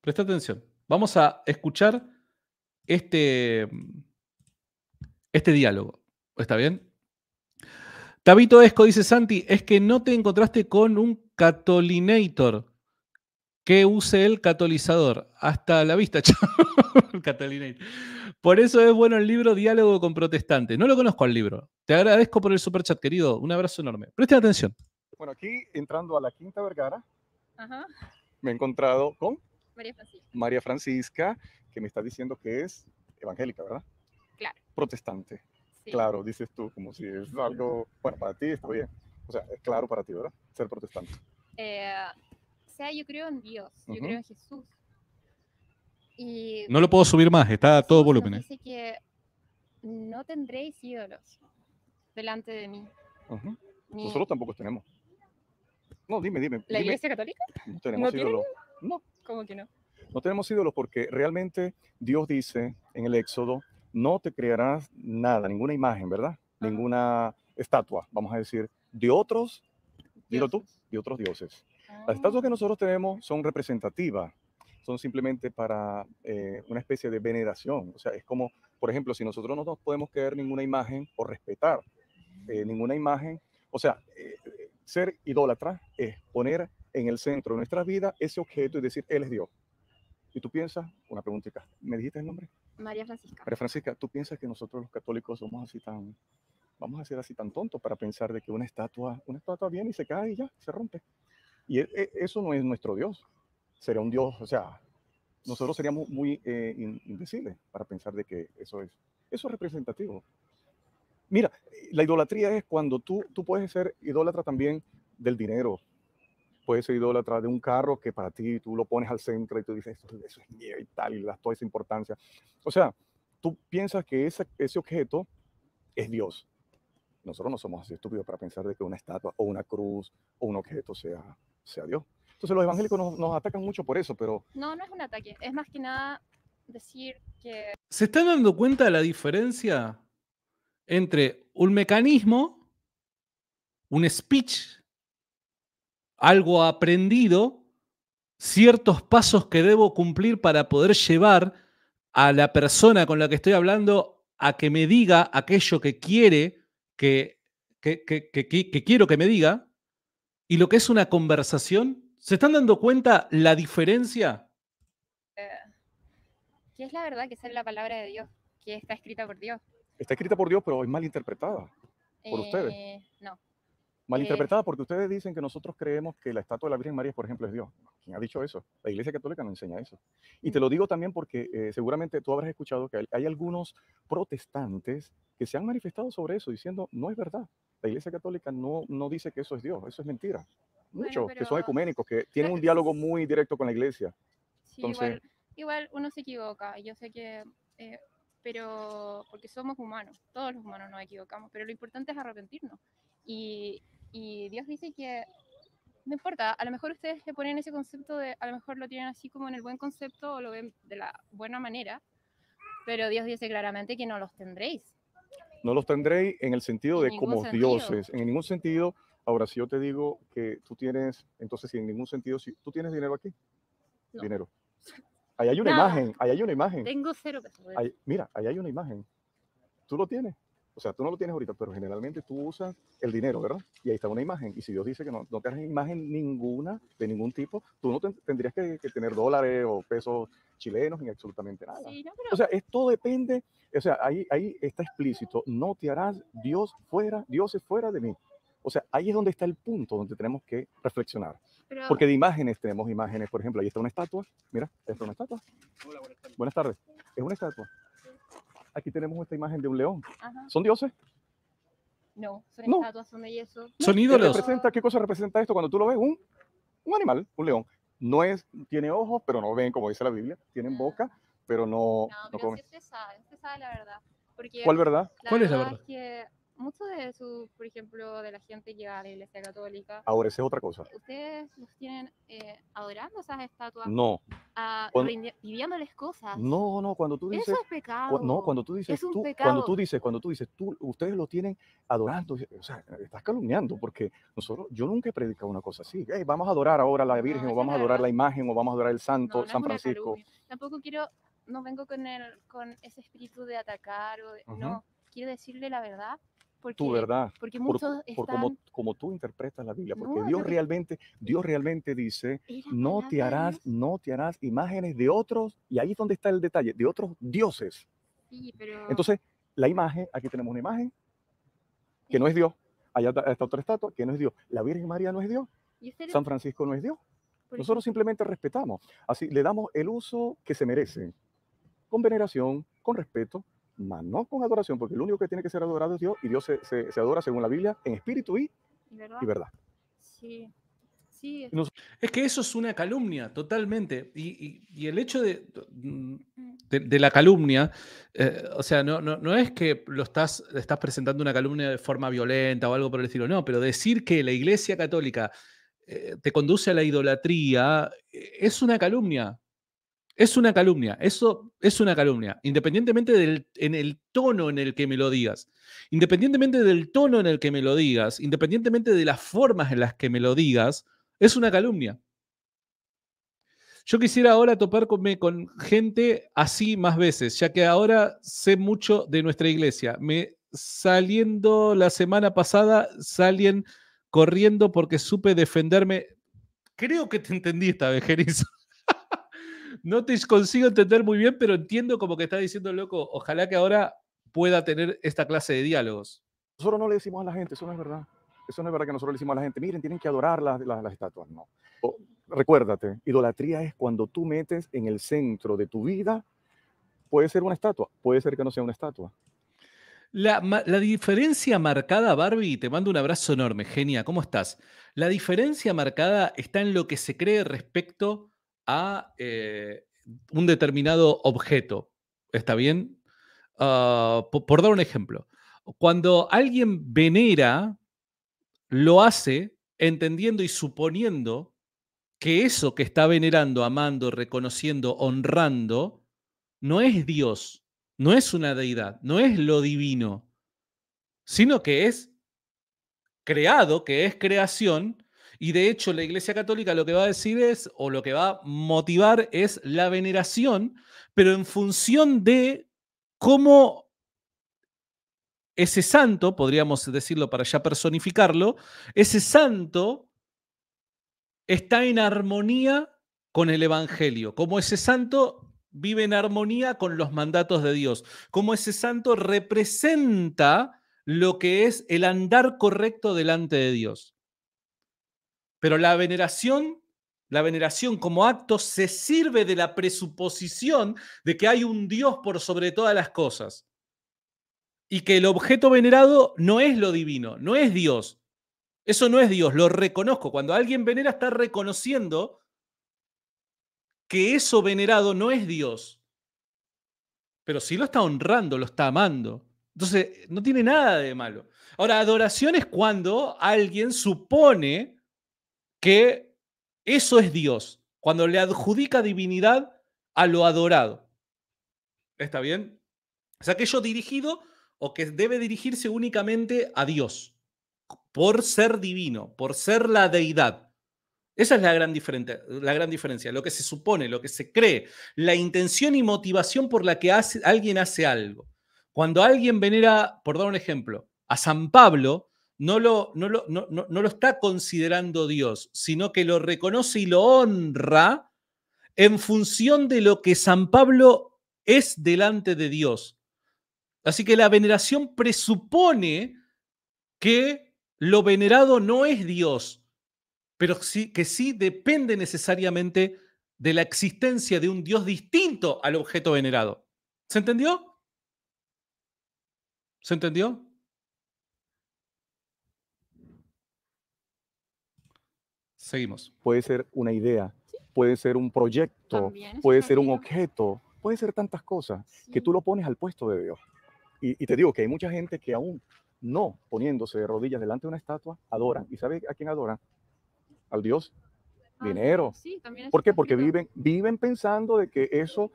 Presta atención. Vamos a escuchar este, este diálogo. ¿Está bien? Tabito Esco dice Santi, es que no te encontraste con un Catolinator que use el catalizador. Hasta la vista, chao. por eso es bueno el libro Diálogo con Protestante. No lo conozco al libro. Te agradezco por el chat querido. Un abrazo enorme. Presten atención. Bueno, aquí entrando a la Quinta Vergara, me he encontrado con María Francisca. María Francisca, que me está diciendo que es evangélica, ¿verdad? Claro. Protestante. Claro, dices tú, como si es algo, bueno, para ti está bien. O sea, es claro para ti, ¿verdad? Ser protestante. Eh, sea, yo creo en Dios, yo creo en Jesús. Y no lo puedo subir más, está todo volumen. ¿eh? Dice que no tendréis ídolos delante de mí. Nosotros tampoco tenemos. No, dime, dime. ¿La Iglesia Católica? No tenemos ídolos. No. ¿Cómo que no? No tenemos ídolos porque realmente Dios dice en el Éxodo, no te crearás nada, ninguna imagen, ¿verdad? Ninguna estatua, vamos a decir, de otros, dilo tú, de otros dioses. Las estatuas que nosotros tenemos son representativas, son simplemente para eh, una especie de veneración. O sea, es como, por ejemplo, si nosotros no nos podemos creer ninguna imagen o respetar eh, mm. ninguna imagen, o sea, eh, ser idólatra es poner en el centro de nuestra vida ese objeto y decir, Él es Dios. Y tú piensas, una preguntita, ¿me dijiste el nombre? María Francisca. María Francisca, ¿tú piensas que nosotros los católicos somos así tan, vamos a ser así tan tontos para pensar de que una estatua, una estatua viene y se cae y ya, se rompe? Y e, e, eso no es nuestro Dios. Sería un Dios, o sea, nosotros seríamos muy eh, imbéciles para pensar de que eso es. Eso representativo. Mira, la idolatría es cuando tú, tú puedes ser idólatra también del dinero. Puedes ser idólatra de un carro que para ti tú lo pones al centro y tú dices, eso, es mío y tal, y das toda esa importancia. O sea, tú piensas que ese, ese objeto es Dios. Nosotros no somos así estúpidos para pensar de que una estatua o una cruz o un objeto sea sea Dios. Entonces los evangélicos nos, atacan mucho por eso, pero... No, no es un ataque, es más que nada decir que... ¿Se están dando cuenta de la diferencia entre un mecanismo, un speech, algo aprendido, ciertos pasos que debo cumplir para poder llevar a la persona con la que estoy hablando a que me diga aquello que quiere que, que quiero que me diga y lo que es una conversación? ¿Se están dando cuenta la diferencia? Eh, ¿Qué es la verdad, que sale es la palabra de Dios, que está escrita por Dios. Está escrita por Dios, pero es mal interpretada por ustedes. Eh, no. interpretada eh, porque ustedes dicen que nosotros creemos que la estatua de la Virgen María, por ejemplo, es Dios. ¿Quién ha dicho eso? La Iglesia Católica no enseña eso. Y te mm. lo digo también porque seguramente tú habrás escuchado que hay, hay, algunos protestantes que se han manifestado sobre eso diciendo, no es verdad la Iglesia Católica no, no dice que eso es Dios, eso es mentira. Muchos que son ecuménicos, que tienen un diálogo muy directo con la Iglesia. Entonces, igual, uno se equivoca, yo sé que, eh, pero porque somos humanos, todos los humanos nos equivocamos, pero lo importante es arrepentirnos. Y, y Dios dice que no importa, a lo mejor ustedes se ponen ese concepto de, a lo mejor lo tienen así como en el buen concepto o lo ven de la buena manera, pero Dios dice claramente que no los tendréis no los tendréis en el sentido de como dioses, en ningún sentido. Ahora, si yo te digo que tú tienes, entonces, si en ningún sentido, si tú tienes dinero aquí, dinero. Ahí hay una imagen, ahí hay una imagen. Tengo cero mira, ahí hay una imagen. Tú lo tienes. O sea, tú no lo tienes ahorita, pero generalmente tú usas el dinero, ¿verdad? Y ahí está una imagen. Y si Dios dice que no, no te hagas imagen ninguna, de ningún tipo, tú no tendrías que, tener dólares o pesos chilenos ni absolutamente nada. O sea, esto depende, o sea, ahí, ahí está explícito, no te harás Dios fuera, Dios es fuera de mí. O sea, ahí es donde está el punto donde tenemos que reflexionar. Porque de imágenes tenemos imágenes, por ejemplo, ahí está una estatua, mira, ahí una estatua. Hola, buenas tardes. Buenas tardes. Es una estatua. Aquí tenemos esta imagen de un león. ¿Son dioses? No, son estatuas, son de yeso. ¿Qué, cosa representa esto cuando tú lo ves? Un, un animal, un león. No es, tiene ojos, pero no ven, como dice la Biblia. Tienen ah. boca, pero no, no, pero no comen. usted sabe, la verdad. ¿Cuál verdad? ¿Cuál es la verdad? mucho de su, por ejemplo, de la gente que va a la iglesia católica. Ahora, es otra cosa. ¿Ustedes los tienen eh, adorando esas estatuas? No. Ah, cosas. No, no, cuando tú dices. Eso es pecado. no, cuando tú dices. tú, Cuando tú dices, cuando tú dices, tú, ustedes lo tienen adorando. O sea, estás calumniando, porque nosotros, yo nunca he predicado una cosa así. vamos a adorar ahora a la Virgen, o vamos a adorar la imagen, o vamos a adorar el santo, San Francisco. Tampoco quiero, no vengo con, el, con ese espíritu de atacar, o no, quiero decirle la verdad tu verdad, porque muchos por, como, como, tú interpretas la Biblia, porque Dios realmente, Dios realmente dice, no te harás, no te harás imágenes de otros, y ahí es donde está el detalle, de otros dioses. Entonces, la imagen, aquí tenemos una imagen que no es Dios, allá está otra estatua que no es Dios, la Virgen María no es Dios, San Francisco no es Dios. Nosotros simplemente respetamos, así le damos el uso que se merece, con veneración, con respeto, mas no con adoración, porque el único que tiene que ser adorado es Dios y Dios se, adora según la Biblia en espíritu y verdad. Sí. Es que eso es una calumnia, totalmente. Y, el hecho de, mm, la calumnia, eh, o sea, no, es que lo estás, estás presentando una calumnia de forma violenta o algo por el estilo, no, pero decir que la Iglesia Católica eh, te conduce a la idolatría eh, es una calumnia. Es una calumnia, eso es una calumnia, independientemente del en el tono en el que me lo digas, independientemente del tono en el que me lo digas, independientemente de las formas en las que me lo digas, es una calumnia. Yo quisiera ahora toparme con gente así más veces, ya que ahora sé mucho de nuestra iglesia. Me saliendo la semana pasada, salen corriendo porque supe defenderme. Creo que te entendí esta vez, no te consigo entender muy bien, pero entiendo como que está diciendo, loco, ojalá que ahora pueda tener esta clase de diálogos. Nosotros no le decimos a la gente, eso no es verdad. Eso no es verdad que nosotros le decimos a la gente, miren, tienen que adorar las, las, estatuas. No. recuérdate, idolatría es cuando tú metes en el centro de tu vida, puede ser una estatua, puede ser que no sea una estatua. La, la, diferencia marcada, Barbie, te mando un abrazo enorme, genia, ¿cómo estás? La diferencia marcada está en lo que se cree respecto a eh, un determinado objeto. ¿Está bien? Ah, por, dar un ejemplo, cuando alguien venera, lo hace entendiendo y suponiendo que eso que está venerando, amando, reconociendo, honrando, no es Dios, no es una deidad, no es lo divino, sino que es creado, que es creación, y de hecho, la Iglesia Católica lo que va a decir es, o lo que va a motivar es la veneración, pero en función de cómo ese santo, podríamos decirlo para ya personificarlo, ese santo está en armonía con el Evangelio, como ese santo vive en armonía con los mandatos de Dios, como ese santo representa lo que es el andar correcto delante de Dios. Pero la veneración, la veneración como acto se sirve de la presuposición de que hay un Dios por sobre todas las cosas y que el objeto venerado no es lo divino, no es Dios. Eso no es Dios, lo reconozco. Cuando alguien venera está reconociendo que eso venerado no es Dios, pero sí lo está honrando, lo está amando. Entonces, no tiene nada de malo. Ahora, adoración es cuando alguien supone que eso es Dios, cuando le adjudica divinidad a lo adorado. ¿Está bien? O sea, aquello dirigido o que debe dirigirse únicamente a Dios, por ser divino, por ser la deidad. Esa es la gran, la gran diferencia, lo que se supone, lo que se cree, la intención y motivación por la que alguien hace algo. Cuando alguien venera, por dar un ejemplo, a San Pablo, no lo, no lo, no lo está considerando Dios, sino que lo reconoce y lo honra en función de lo que San Pablo es delante de Dios. Así que la veneración presupone que lo venerado no es Dios, pero sí, que sí depende necesariamente de la existencia de un Dios distinto al objeto venerado. ¿Se entendió? ¿Se entendió? Seguimos. Puede ser una idea, puede ser un proyecto, puede ser un objeto, puede ser tantas cosas que tú lo pones al puesto de Dios. Y, te digo que hay mucha gente que aún no poniéndose de rodillas delante de una estatua, adoran. ¿Y sabe a quién adoran? Al Dios. Ah, dinero. Sí, también ¿Por qué? Porque viven, viven pensando de que eso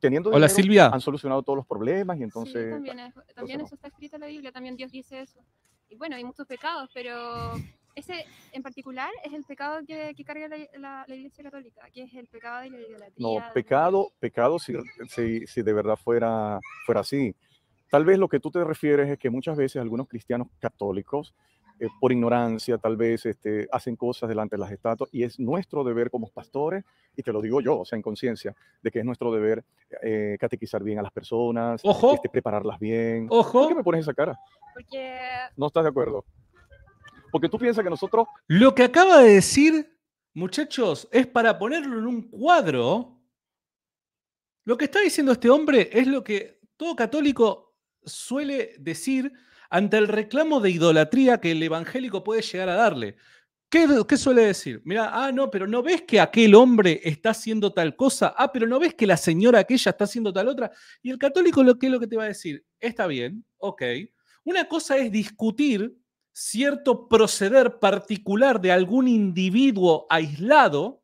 teniendo Hola, dinero, Silvia. han solucionado todos los problemas y entonces... también, pues, eso está escrito en la Biblia, también Dios dice eso. Y bueno, hay muchos pecados, pero ese en particular es el pecado que, carga la, Iglesia Católica, que es el pecado de la idolatría. No, pecado, pecado si, de verdad fuera, fuera así. Tal vez lo que tú te refieres es que muchas veces algunos cristianos católicos, eh, por ignorancia, tal vez este, hacen cosas delante de las estatuas y es nuestro deber como pastores, y te lo digo yo, o sea, en conciencia, de que es nuestro deber eh, catequizar bien a las personas, este, prepararlas bien. Ojo. ¿Por qué me pones esa cara? Porque... No estás de acuerdo. Porque tú piensas que nosotros... Lo que acaba de decir, muchachos, es para ponerlo en un cuadro. Lo que está diciendo este hombre es lo que todo católico suele decir ante el reclamo de idolatría que el evangélico puede llegar a darle. ¿Qué, suele decir? Mira, ah, no, pero no ves que aquel hombre está haciendo tal cosa, ah, pero no ves que la señora aquella está haciendo tal otra. Y el católico lo que es lo que te va a decir, está bien, ok. Una cosa es discutir cierto proceder particular de algún individuo aislado,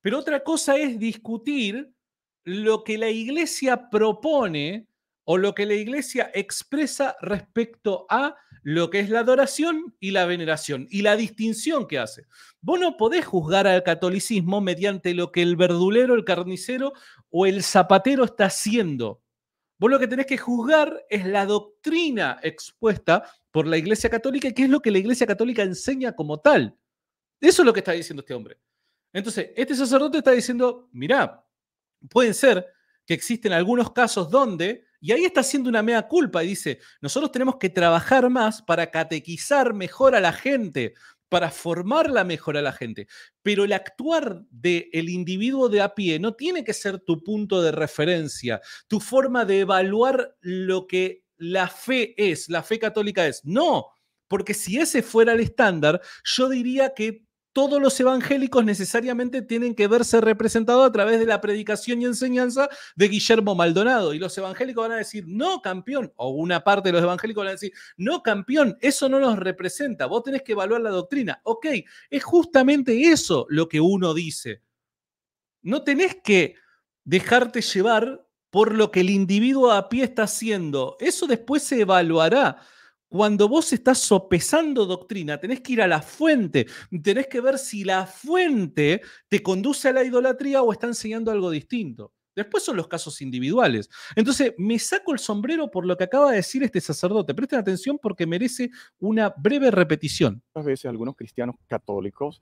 pero otra cosa es discutir lo que la iglesia propone o lo que la iglesia expresa respecto a lo que es la adoración y la veneración y la distinción que hace. Vos no podés juzgar al catolicismo mediante lo que el verdulero, el carnicero o el zapatero está haciendo. Vos lo que tenés que juzgar es la doctrina expuesta por la Iglesia Católica y qué es lo que la Iglesia Católica enseña como tal. Eso es lo que está diciendo este hombre. Entonces, este sacerdote está diciendo, mirá, pueden ser que existen algunos casos donde, y ahí está haciendo una mea culpa, y dice, nosotros tenemos que trabajar más para catequizar mejor a la gente, para formarla mejor a la gente. Pero el actuar del el individuo de a pie no tiene que ser tu punto de referencia, tu forma de evaluar lo que la fe es, la fe católica es. No, porque si ese fuera el estándar, yo diría que todos los evangélicos necesariamente tienen que verse representados a través de la predicación y enseñanza de Guillermo Maldonado. Y los evangélicos van a decir, no, campeón, o una parte de los evangélicos van a decir, no, campeón, eso no nos representa, vos tenés que evaluar la doctrina. Ok, es justamente eso lo que uno dice. No tenés que dejarte llevar por lo que el individuo a pie está haciendo. Eso después se evaluará. Cuando vos estás sopesando doctrina, tenés que ir a la fuente, tenés que ver si la fuente te conduce a la idolatría o está enseñando algo distinto. Después son los casos individuales. Entonces, me saco el sombrero por lo que acaba de decir este sacerdote. Presten atención porque merece una breve repetición. Muchas veces algunos cristianos católicos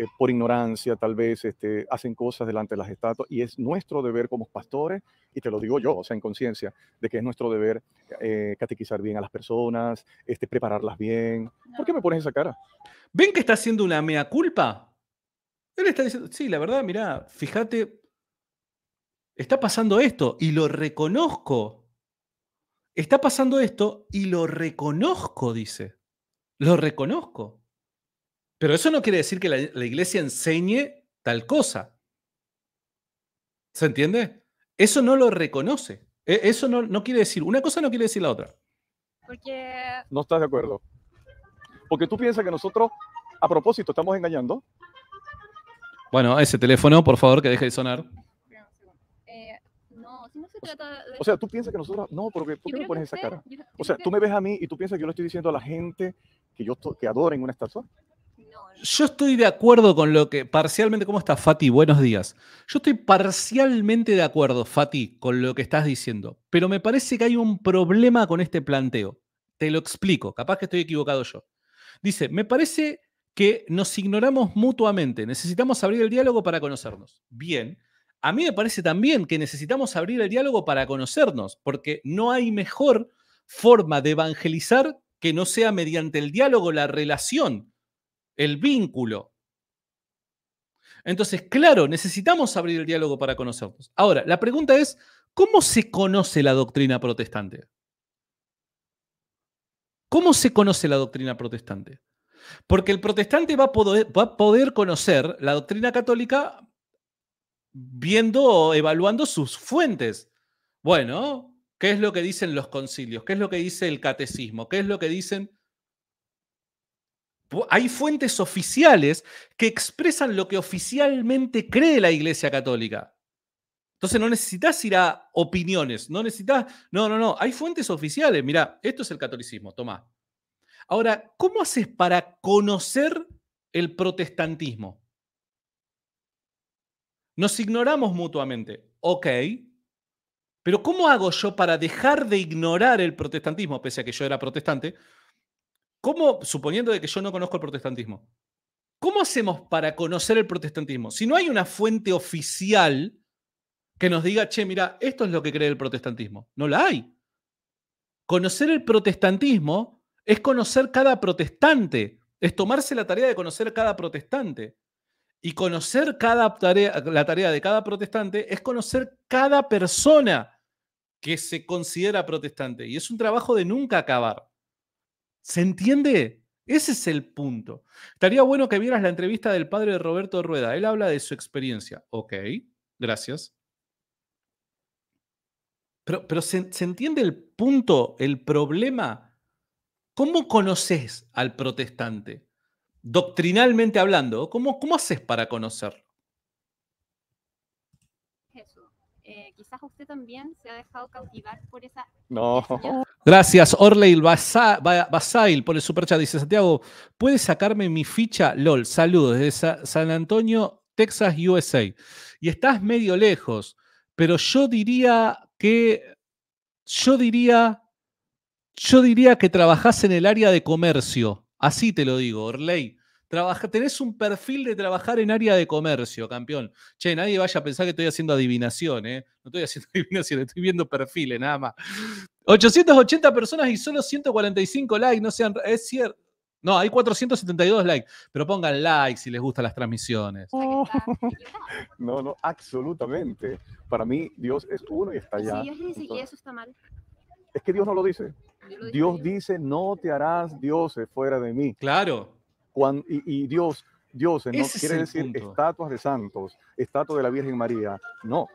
eh, por ignorancia tal vez este, hacen cosas delante de las estatuas y es nuestro deber como pastores, y te lo digo yo, o sea, en conciencia, de que es nuestro deber eh, catequizar bien a las personas, este, prepararlas bien. ¿Por qué me pones esa cara? ¿Ven que está haciendo una mea culpa? Él está diciendo, sí, la verdad, mira, fíjate, está pasando esto y lo reconozco. Está pasando esto y lo reconozco, dice. Lo reconozco. Pero eso no quiere decir que la, iglesia enseñe tal cosa. ¿Se entiende? Eso no lo reconoce. E, eso no, no, quiere decir, una cosa no quiere decir la otra. Porque... No estás de acuerdo. Porque tú piensas que nosotros, a propósito, estamos engañando. Bueno, ese teléfono, por favor, que deje de sonar. Eh, no, no se trata de... O sea, tú piensas que nosotros... No, porque ¿por qué me pones esa cara? o sea, tú me ves a mí y tú piensas que yo le estoy diciendo a la gente que yo que adoren una estatua yo estoy de acuerdo con lo que parcialmente, ¿cómo está Fati? Buenos días. Yo estoy parcialmente de acuerdo, Fati, con lo que estás diciendo, pero me parece que hay un problema con este planteo. Te lo explico, capaz que estoy equivocado yo. Dice, me parece que nos ignoramos mutuamente, necesitamos abrir el diálogo para conocernos. Bien, a mí me parece también que necesitamos abrir el diálogo para conocernos, porque no hay mejor forma de evangelizar que no sea mediante el diálogo, la relación el vínculo. Entonces, claro, necesitamos abrir el diálogo para conocernos. Ahora, la pregunta es, ¿cómo se conoce la doctrina protestante? ¿Cómo se conoce la doctrina protestante? Porque el protestante va a poder, a poder conocer la doctrina católica viendo o evaluando sus fuentes. Bueno, ¿qué es lo que dicen los concilios? ¿Qué es lo que dice el catecismo? ¿Qué es lo que dicen hay fuentes oficiales que expresan lo que oficialmente cree la Iglesia Católica. Entonces no necesitas ir a opiniones, no necesitas, no, no, no, hay fuentes oficiales. Mira, esto es el catolicismo, Tomás. Ahora, ¿cómo haces para conocer el protestantismo? Nos ignoramos mutuamente, ok, pero ¿cómo hago yo para dejar de ignorar el protestantismo, pese a que yo era protestante? ¿Cómo, suponiendo de que yo no conozco el protestantismo, cómo hacemos para conocer el protestantismo? Si no hay una fuente oficial que nos diga, che, mira, esto es lo que cree el protestantismo. No la hay. Conocer el protestantismo es conocer cada protestante, es tomarse la tarea de conocer cada protestante. Y conocer cada la tarea de cada protestante es conocer cada persona que se considera protestante. Y es un trabajo de nunca acabar. ¿Se entiende? Ese es el punto. Estaría bueno que vieras la entrevista del padre de Roberto Rueda. Él habla de su experiencia. Ok, gracias. Pero, ¿se, entiende el punto, el problema? ¿Cómo conoces al protestante? Doctrinalmente hablando, ¿cómo, cómo haces para conocerlo? usted también se ha dejado cautivar por esa... No. Gracias, Orleil Basail, por el superchat. Dice Santiago, ¿puedes sacarme mi ficha? LOL, saludos desde San Antonio, Texas, USA. Y estás medio lejos, pero yo diría que... Yo diría... Yo diría que trabajás en el área de comercio. Así te lo digo, Orley. Trabaja, tenés un perfil de trabajar en área de comercio, campeón. Che, nadie vaya a pensar que estoy haciendo adivinación, ¿eh? No estoy haciendo adivinación, estoy viendo perfiles nada más. 880 personas y solo 145 likes, no sean. Es cierto. No, hay 472 likes, pero pongan like si les gustan las transmisiones. Oh. No, no, absolutamente. Para mí, Dios es uno y está allá. Sí, Dios ni siquiera eso está mal. Es que Dios no lo dice. Dios dice, no te harás dioses fuera de mí. Claro y, Dios, Dios no quiere decir estatuas de santos, estatuas de la Virgen María, no.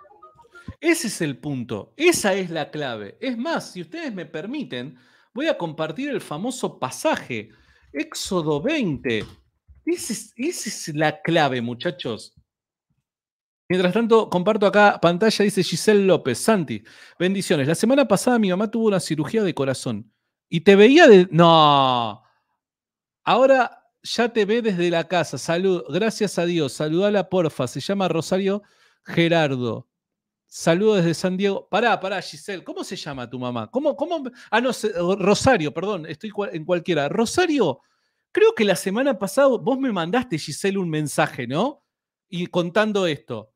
Ese es el punto, esa es la clave. Es más, si ustedes me permiten, voy a compartir el famoso pasaje, Éxodo 20. esa es la clave, muchachos. Mientras tanto, comparto acá pantalla, dice Giselle López, Santi, bendiciones. La semana pasada mi mamá tuvo una cirugía de corazón y te veía de... No. Ahora ya te ve desde la casa. Salud, gracias a Dios. Saludala, porfa. Se llama Rosario Gerardo. Saludo desde San Diego. Pará, pará, Giselle. ¿Cómo se llama tu mamá? ¿Cómo, cómo? Ah, no, Rosario, perdón, estoy en cualquiera. Rosario, creo que la semana pasada vos me mandaste, Giselle, un mensaje, ¿no? Y contando esto.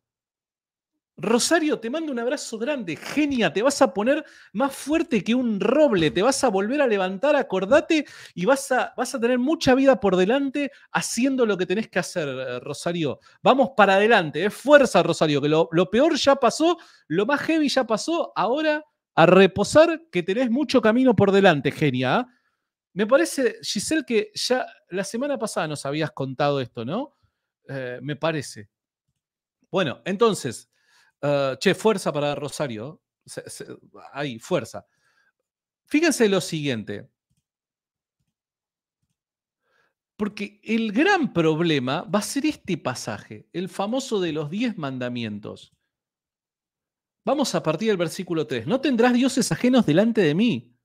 Rosario, te mando un abrazo grande, genia, te vas a poner más fuerte que un roble, te vas a volver a levantar, acordate, y vas a, vas a tener mucha vida por delante haciendo lo que tenés que hacer, eh, Rosario. Vamos para adelante, es eh, fuerza, Rosario, que lo, peor ya pasó, lo más heavy ya pasó, ahora a reposar que tenés mucho camino por delante, genia. ¿ah? Me parece, Giselle, que ya la semana pasada nos habías contado esto, ¿no? Eh, me parece. Bueno, entonces, eh, che, fuerza para Rosario. Hay ahí, fuerza. Fíjense lo siguiente. Porque el gran problema va a ser este pasaje, el famoso de los diez mandamientos. Vamos a partir del versículo 3. No tendrás dioses ajenos delante de mí.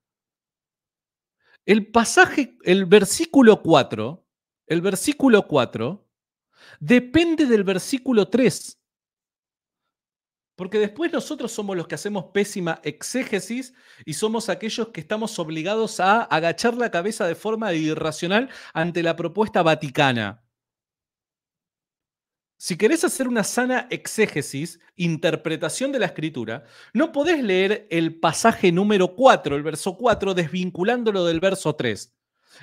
El pasaje, el versículo 4, el versículo 4 depende del versículo 3. Porque después nosotros somos los que hacemos pésima exégesis y somos aquellos que estamos obligados a agachar la cabeza de forma irracional ante la propuesta vaticana. Si querés hacer una sana exégesis, interpretación de la escritura, no podés leer el pasaje número 4, el verso 4, desvinculándolo del verso 3.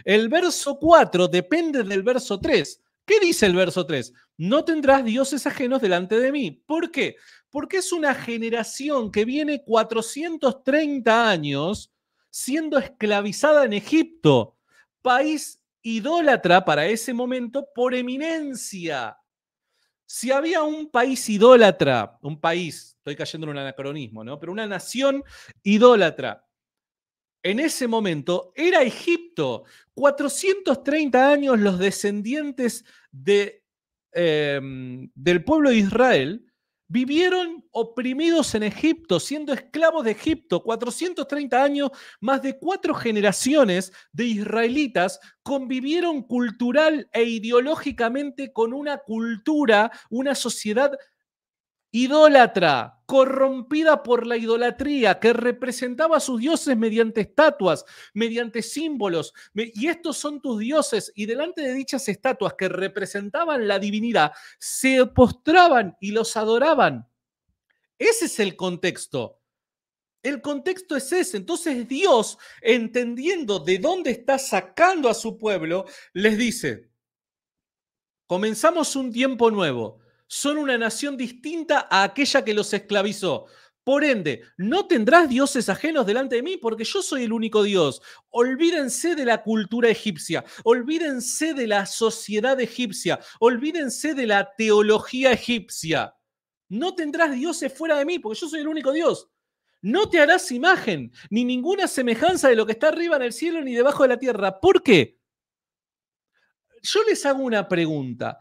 El verso 4 depende del verso 3. ¿Qué dice el verso 3? No tendrás dioses ajenos delante de mí. ¿Por qué? porque es una generación que viene 430 años siendo esclavizada en Egipto, país idólatra para ese momento por eminencia. Si había un país idólatra, un país, estoy cayendo en un anacronismo, ¿no? Pero una nación idólatra en ese momento era Egipto. 430 años los descendientes de, em, del pueblo de Israel Vivieron oprimidos en Egipto, siendo esclavos de Egipto, 430 años, más de cuatro generaciones de israelitas convivieron cultural e ideológicamente con una cultura, una sociedad idólatra, corrompida por la idolatría, que representaba a sus dioses mediante estatuas, mediante símbolos. Y estos son tus dioses. Y delante de dichas estatuas que representaban la divinidad, se postraban y los adoraban. Ese es el contexto. El contexto es ese. Entonces Dios, entendiendo de dónde está sacando a su pueblo, les dice, comenzamos un tiempo nuevo son una nación distinta a aquella que los esclavizó. Por ende, no tendrás dioses ajenos delante de mí porque yo soy el único Dios. Olvídense de la cultura egipcia, olvídense de la sociedad egipcia, olvídense de la teología egipcia. No tendrás dioses fuera de mí porque yo soy el único Dios. No te harás imagen ni ninguna semejanza de lo que está arriba en el cielo ni debajo de la tierra. ¿Por qué? Yo les hago una pregunta.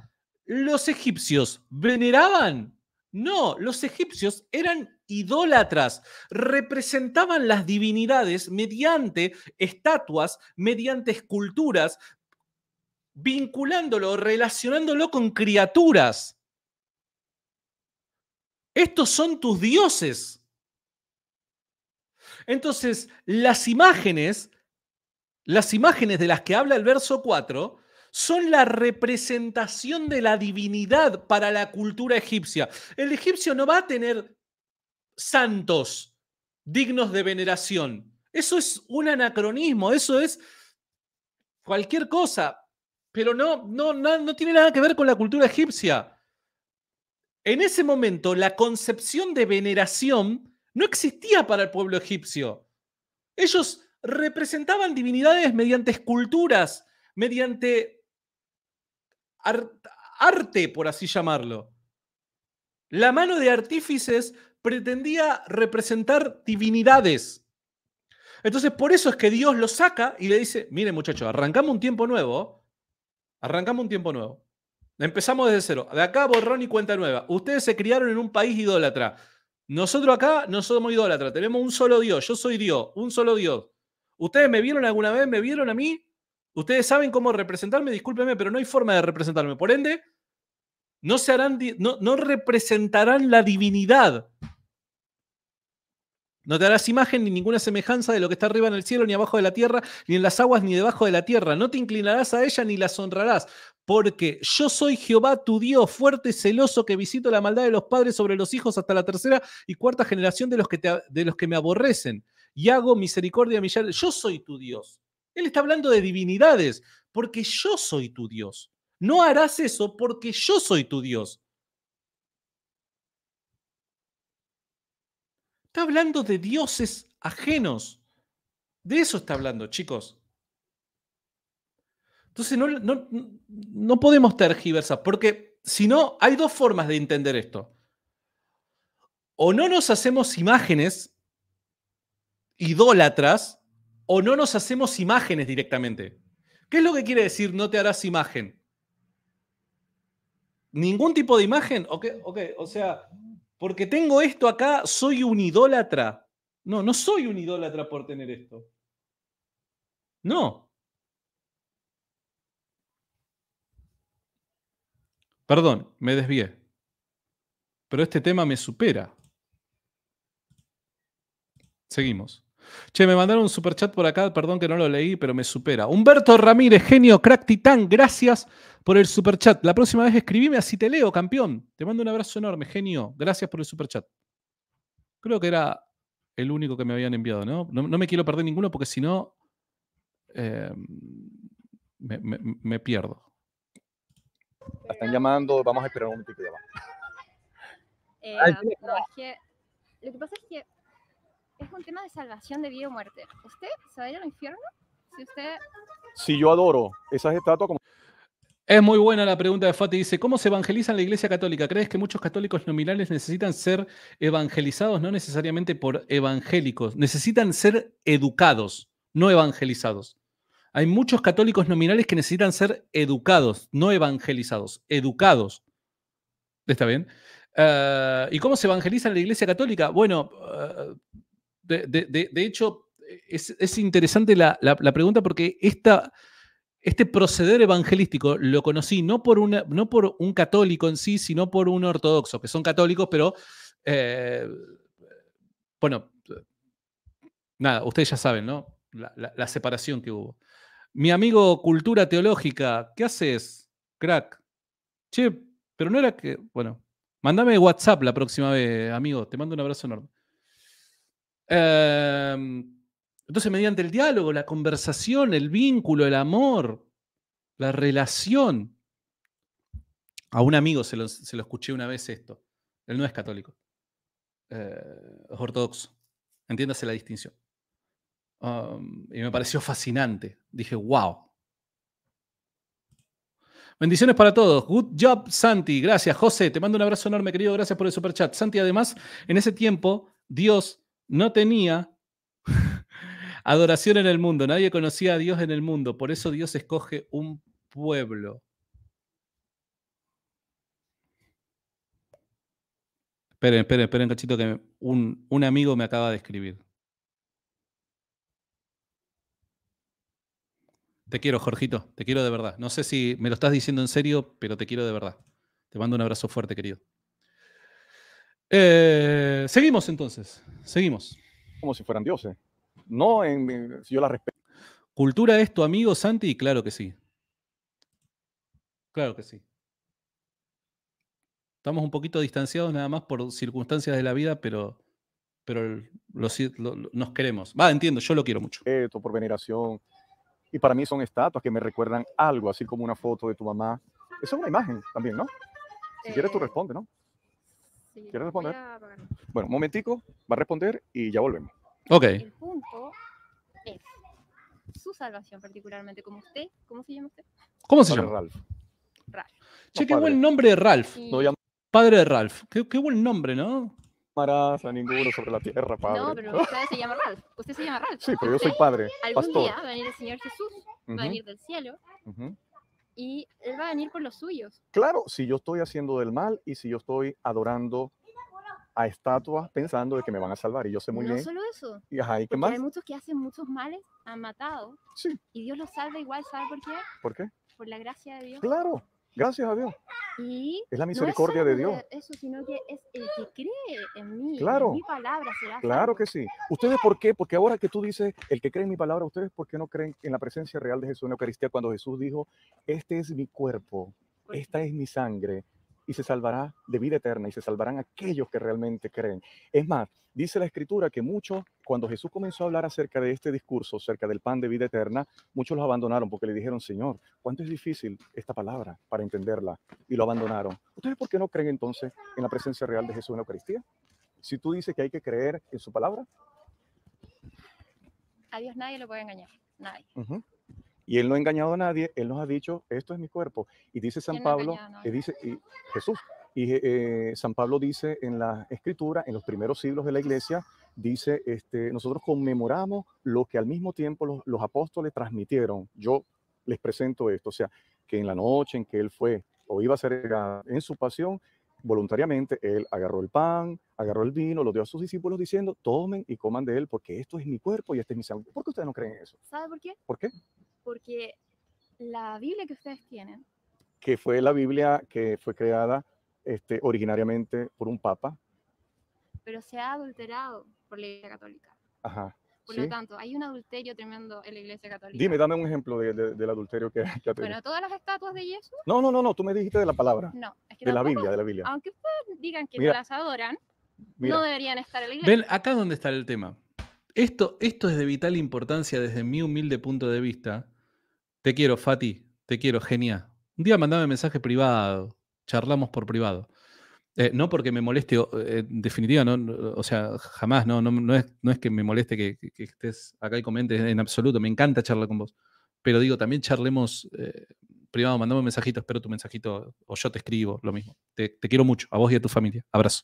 ¿Los egipcios veneraban? No, los egipcios eran idólatras, representaban las divinidades mediante estatuas, mediante esculturas, vinculándolo, relacionándolo con criaturas. Estos son tus dioses. Entonces, las imágenes, las imágenes de las que habla el verso 4, son la representación de la divinidad para la cultura egipcia. El egipcio no va a tener santos dignos de veneración. Eso es un anacronismo, eso es cualquier cosa, pero no, no, tiene nada que ver con la cultura egipcia. En ese momento, la concepción de veneración no existía para el pueblo egipcio. Ellos representaban divinidades mediante esculturas, mediante arte, por así llamarlo. La mano de artífices pretendía representar divinidades. Entonces, por eso es que Dios lo saca y le dice, mire muchachos, arrancamos un tiempo nuevo, arrancamos un tiempo nuevo. Empezamos desde cero. De acá borrón y cuenta nueva. Ustedes se criaron en un país idólatra. Nosotros acá no somos idólatras. Tenemos un solo Dios. Yo soy Dios, un solo Dios. Ustedes me vieron alguna vez, me vieron a mí Ustedes saben cómo representarme, discúlpeme, pero no hay forma de representarme. Por ende, no, se harán, no, representarán la divinidad. No te harás imagen ni ninguna semejanza de lo que está arriba en el cielo, ni abajo de la tierra, ni en las aguas, ni debajo de la tierra. No te inclinarás a ella ni la honrarás, porque yo soy Jehová tu Dios, fuerte y celoso, que visito la maldad de los padres sobre los hijos hasta la tercera y cuarta generación de los que, de los que me aborrecen. Y hago misericordia a mi Yo soy tu Dios. Él está hablando de divinidades, porque yo soy tu Dios. No harás eso porque yo soy tu Dios. Está hablando de dioses ajenos. De eso está hablando, chicos. Entonces no, no, no podemos tergiversar, porque si no, hay dos formas de entender esto. O no nos hacemos imágenes idólatras o no nos hacemos imágenes directamente. ¿Qué es lo que quiere decir no te harás imagen? ¿Ningún tipo de imagen? Ok, o sea, porque tengo esto acá, soy un idólatra. No, no soy un idólatra por tener esto. No. Perdón, me desvié. Pero este tema me supera. Seguimos. Che, me mandaron un superchat por acá, perdón que no lo leí, pero me supera. Humberto Ramírez, genio, crack titán, gracias por el superchat. La próxima vez escribime así te leo, campeón. Te mando un abrazo enorme, genio. Gracias por el superchat. Creo que era el único que me habían enviado, ¿no? No, me quiero perder ninguno porque si no eh, me, pierdo. La están llamando, vamos a esperar un poquito eh, lo que pasa es que es un tema de salvación de vida o muerte. ¿Usted se va a ir al infierno? Si usted... Si yo adoro esas estatuas como... Es muy buena la pregunta de Fati. Dice, ¿cómo se evangeliza en la Iglesia Católica? ¿Crees que muchos católicos nominales necesitan ser evangelizados? No necesariamente por evangélicos. Necesitan ser educados, no evangelizados. Hay muchos católicos nominales que necesitan ser educados, no evangelizados, educados. ¿Está bien? Ah, ¿Y cómo se evangeliza en la Iglesia Católica? Bueno, ah, de, hecho, es, interesante la, pregunta porque este proceder evangelístico lo conocí no por, una, no por un católico en sí, sino por un ortodoxo, que son católicos, pero, eh, bueno, nada, ustedes ya saben, ¿no? La, la, separación que hubo. Mi amigo Cultura Teológica, ¿qué haces, crack? Che, pero no era que, bueno, mándame WhatsApp la próxima vez, amigo, te mando un abrazo enorme. Em, entonces, mediante el diálogo, la conversación, el vínculo, el amor, la relación. A un amigo se lo, escuché una vez esto. Él no es católico, eh, es ortodoxo. Entiéndase la distinción. Um, y me pareció fascinante. Dije, wow, Bendiciones para todos. Good job, Santi. Gracias, José. Te mando un abrazo enorme, querido. Gracias por el superchat. Santi, además, en ese tiempo, Dios no tenía adoración en el mundo, nadie conocía a Dios en el mundo, por eso Dios escoge un pueblo. Esperen, esperen, esperen, cachito, que un amigo me acaba de escribir. Te quiero, Jorgito, te quiero de verdad. No sé si me lo estás diciendo en serio, pero te quiero de verdad. Te mando un abrazo fuerte, querido. Eh, seguimos entonces, seguimos. Como si fueran dioses. No, en, si yo la respeto. ¿Cultura es tu amigo Santi? Claro que sí. Claro que sí. Estamos un poquito distanciados nada más por circunstancias de la vida, pero, pero nos queremos. Va, entiendo, yo lo quiero mucho. Por veneración. Y para mí son estatuas que me recuerdan algo, así como una foto de tu mamá. Esa es una imagen también, ¿no? Si quieres tú eh, responde, ¿no? ¿Quieres responder? Bueno, un momentico, va a responder y ya volvemos. Ok. El punto es su salvación particularmente, como usted, ¿cómo se llama usted? ¿Cómo se llama? Ralph. Ralph. Che, qué buen nombre de Ralph. Padre de Ralph. Qué, buen nombre, ¿no? Marás a ninguno sobre la tierra, padre. No, pero usted se llama Ralph. Usted se llama Ralph. Sí, pero yo soy padre. Algún día va a venir el Señor Jesús, va a venir del cielo. Uh y Él va a venir por los suyos. Claro, si yo estoy haciendo del mal y si yo estoy adorando a estatuas pensando de que me van a salvar y yo sé muy bien. No solo eso. ajá, ¿y qué más? Hay muchos que hacen muchos males, han matado. Sí. Y Dios los salva igual, ¿Sabes por qué? ¿Por qué? Por la gracia de Dios. Claro. Gracias a Dios. Y es la misericordia de Dios. Eso, sino que es el que cree en mí. Claro. Claro que sí. ¿Ustedes por qué? Porque ahora que tú dices, el que cree en mi palabra, ¿ustedes por qué no creen en la presencia real de Jesús en la Eucaristía cuando Jesús dijo, este es mi cuerpo, esta es mi sangre, y se salvará de vida eterna y se salvarán aquellos que realmente creen. Es más, dice la escritura que muchos, cuando Jesús comenzó a hablar acerca de este discurso, acerca del pan de vida eterna, muchos lo abandonaron porque le dijeron, Señor, ¿cuánto es difícil esta palabra para entenderla? Y lo abandonaron. ¿Ustedes por qué no creen entonces en la presencia real de Jesús en la Eucaristía? Si tú dices que hay que creer en su palabra. A Dios nadie lo puede engañar, nadie. Y Él no ha engañado a nadie, Él nos ha dicho, esto es mi cuerpo. Y dice San Pablo, dice y Jesús, y eh, San Pablo dice en la escritura, en los primeros siglos de la iglesia, dice, este, nosotros conmemoramos lo que al mismo tiempo los, los apóstoles transmitieron. Yo les presento esto, o sea, que en la noche en que Él fue o iba a ser en su pasión, voluntariamente él agarró el pan, agarró el vino, lo dio a sus discípulos diciendo, tomen y coman de él porque esto es mi cuerpo y este es mi sangre. ¿Por qué ustedes no creen eso? ¿Sabe por qué? ¿Por qué? porque la Biblia que ustedes tienen... Que fue la Biblia que fue creada este, originariamente por un papa. Pero se ha adulterado por la Iglesia Católica. Ajá. Por lo tanto, hay un adulterio tremendo en la iglesia católica. Dime, dame un ejemplo de, del adulterio que, que ha tenido. Bueno, todas las estatuas de Jesús. No, no, no, tú me dijiste de la palabra. No, es que de la Biblia, de la Biblia. Aunque ustedes digan que las adoran, no deberían estar en la iglesia. Ven, acá donde está el tema. Esto, esto es de vital importancia desde mi humilde punto de vista, te quiero, Fati. Te quiero, genia. Un día mandame mensaje privado. Charlamos por privado. Eh, no porque me moleste, eh, en definitiva, no, o sea, jamás, no, no, es, que me moleste que, estés acá y comentes en absoluto, me encanta charlar con vos. Pero digo, también charlemos eh, privado, mandame mensajito, espero tu mensajito o yo te escribo, lo mismo. Te, quiero mucho, a vos y a tu familia. Abrazo.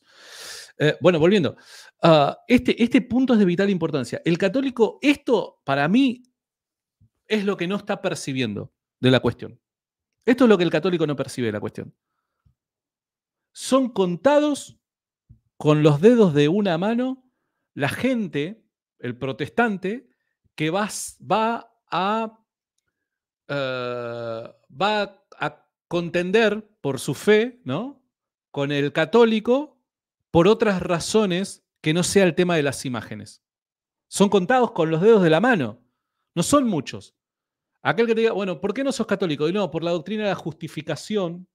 bueno, volviendo. Ah, este, este punto es de vital importancia. El católico, esto para mí es lo que no está percibiendo de la cuestión. Esto es lo que el católico no percibe de la cuestión. Son contados con los dedos de una mano la gente, el protestante, que va, va a, eh, va a contender por su fe, ¿no? Con el católico por otras razones que no sea el tema de las imágenes. Son contados con los dedos de la mano. No son muchos. Aquel que te diga, bueno, ¿por qué no sos católico? Y no, por la doctrina de la justificación,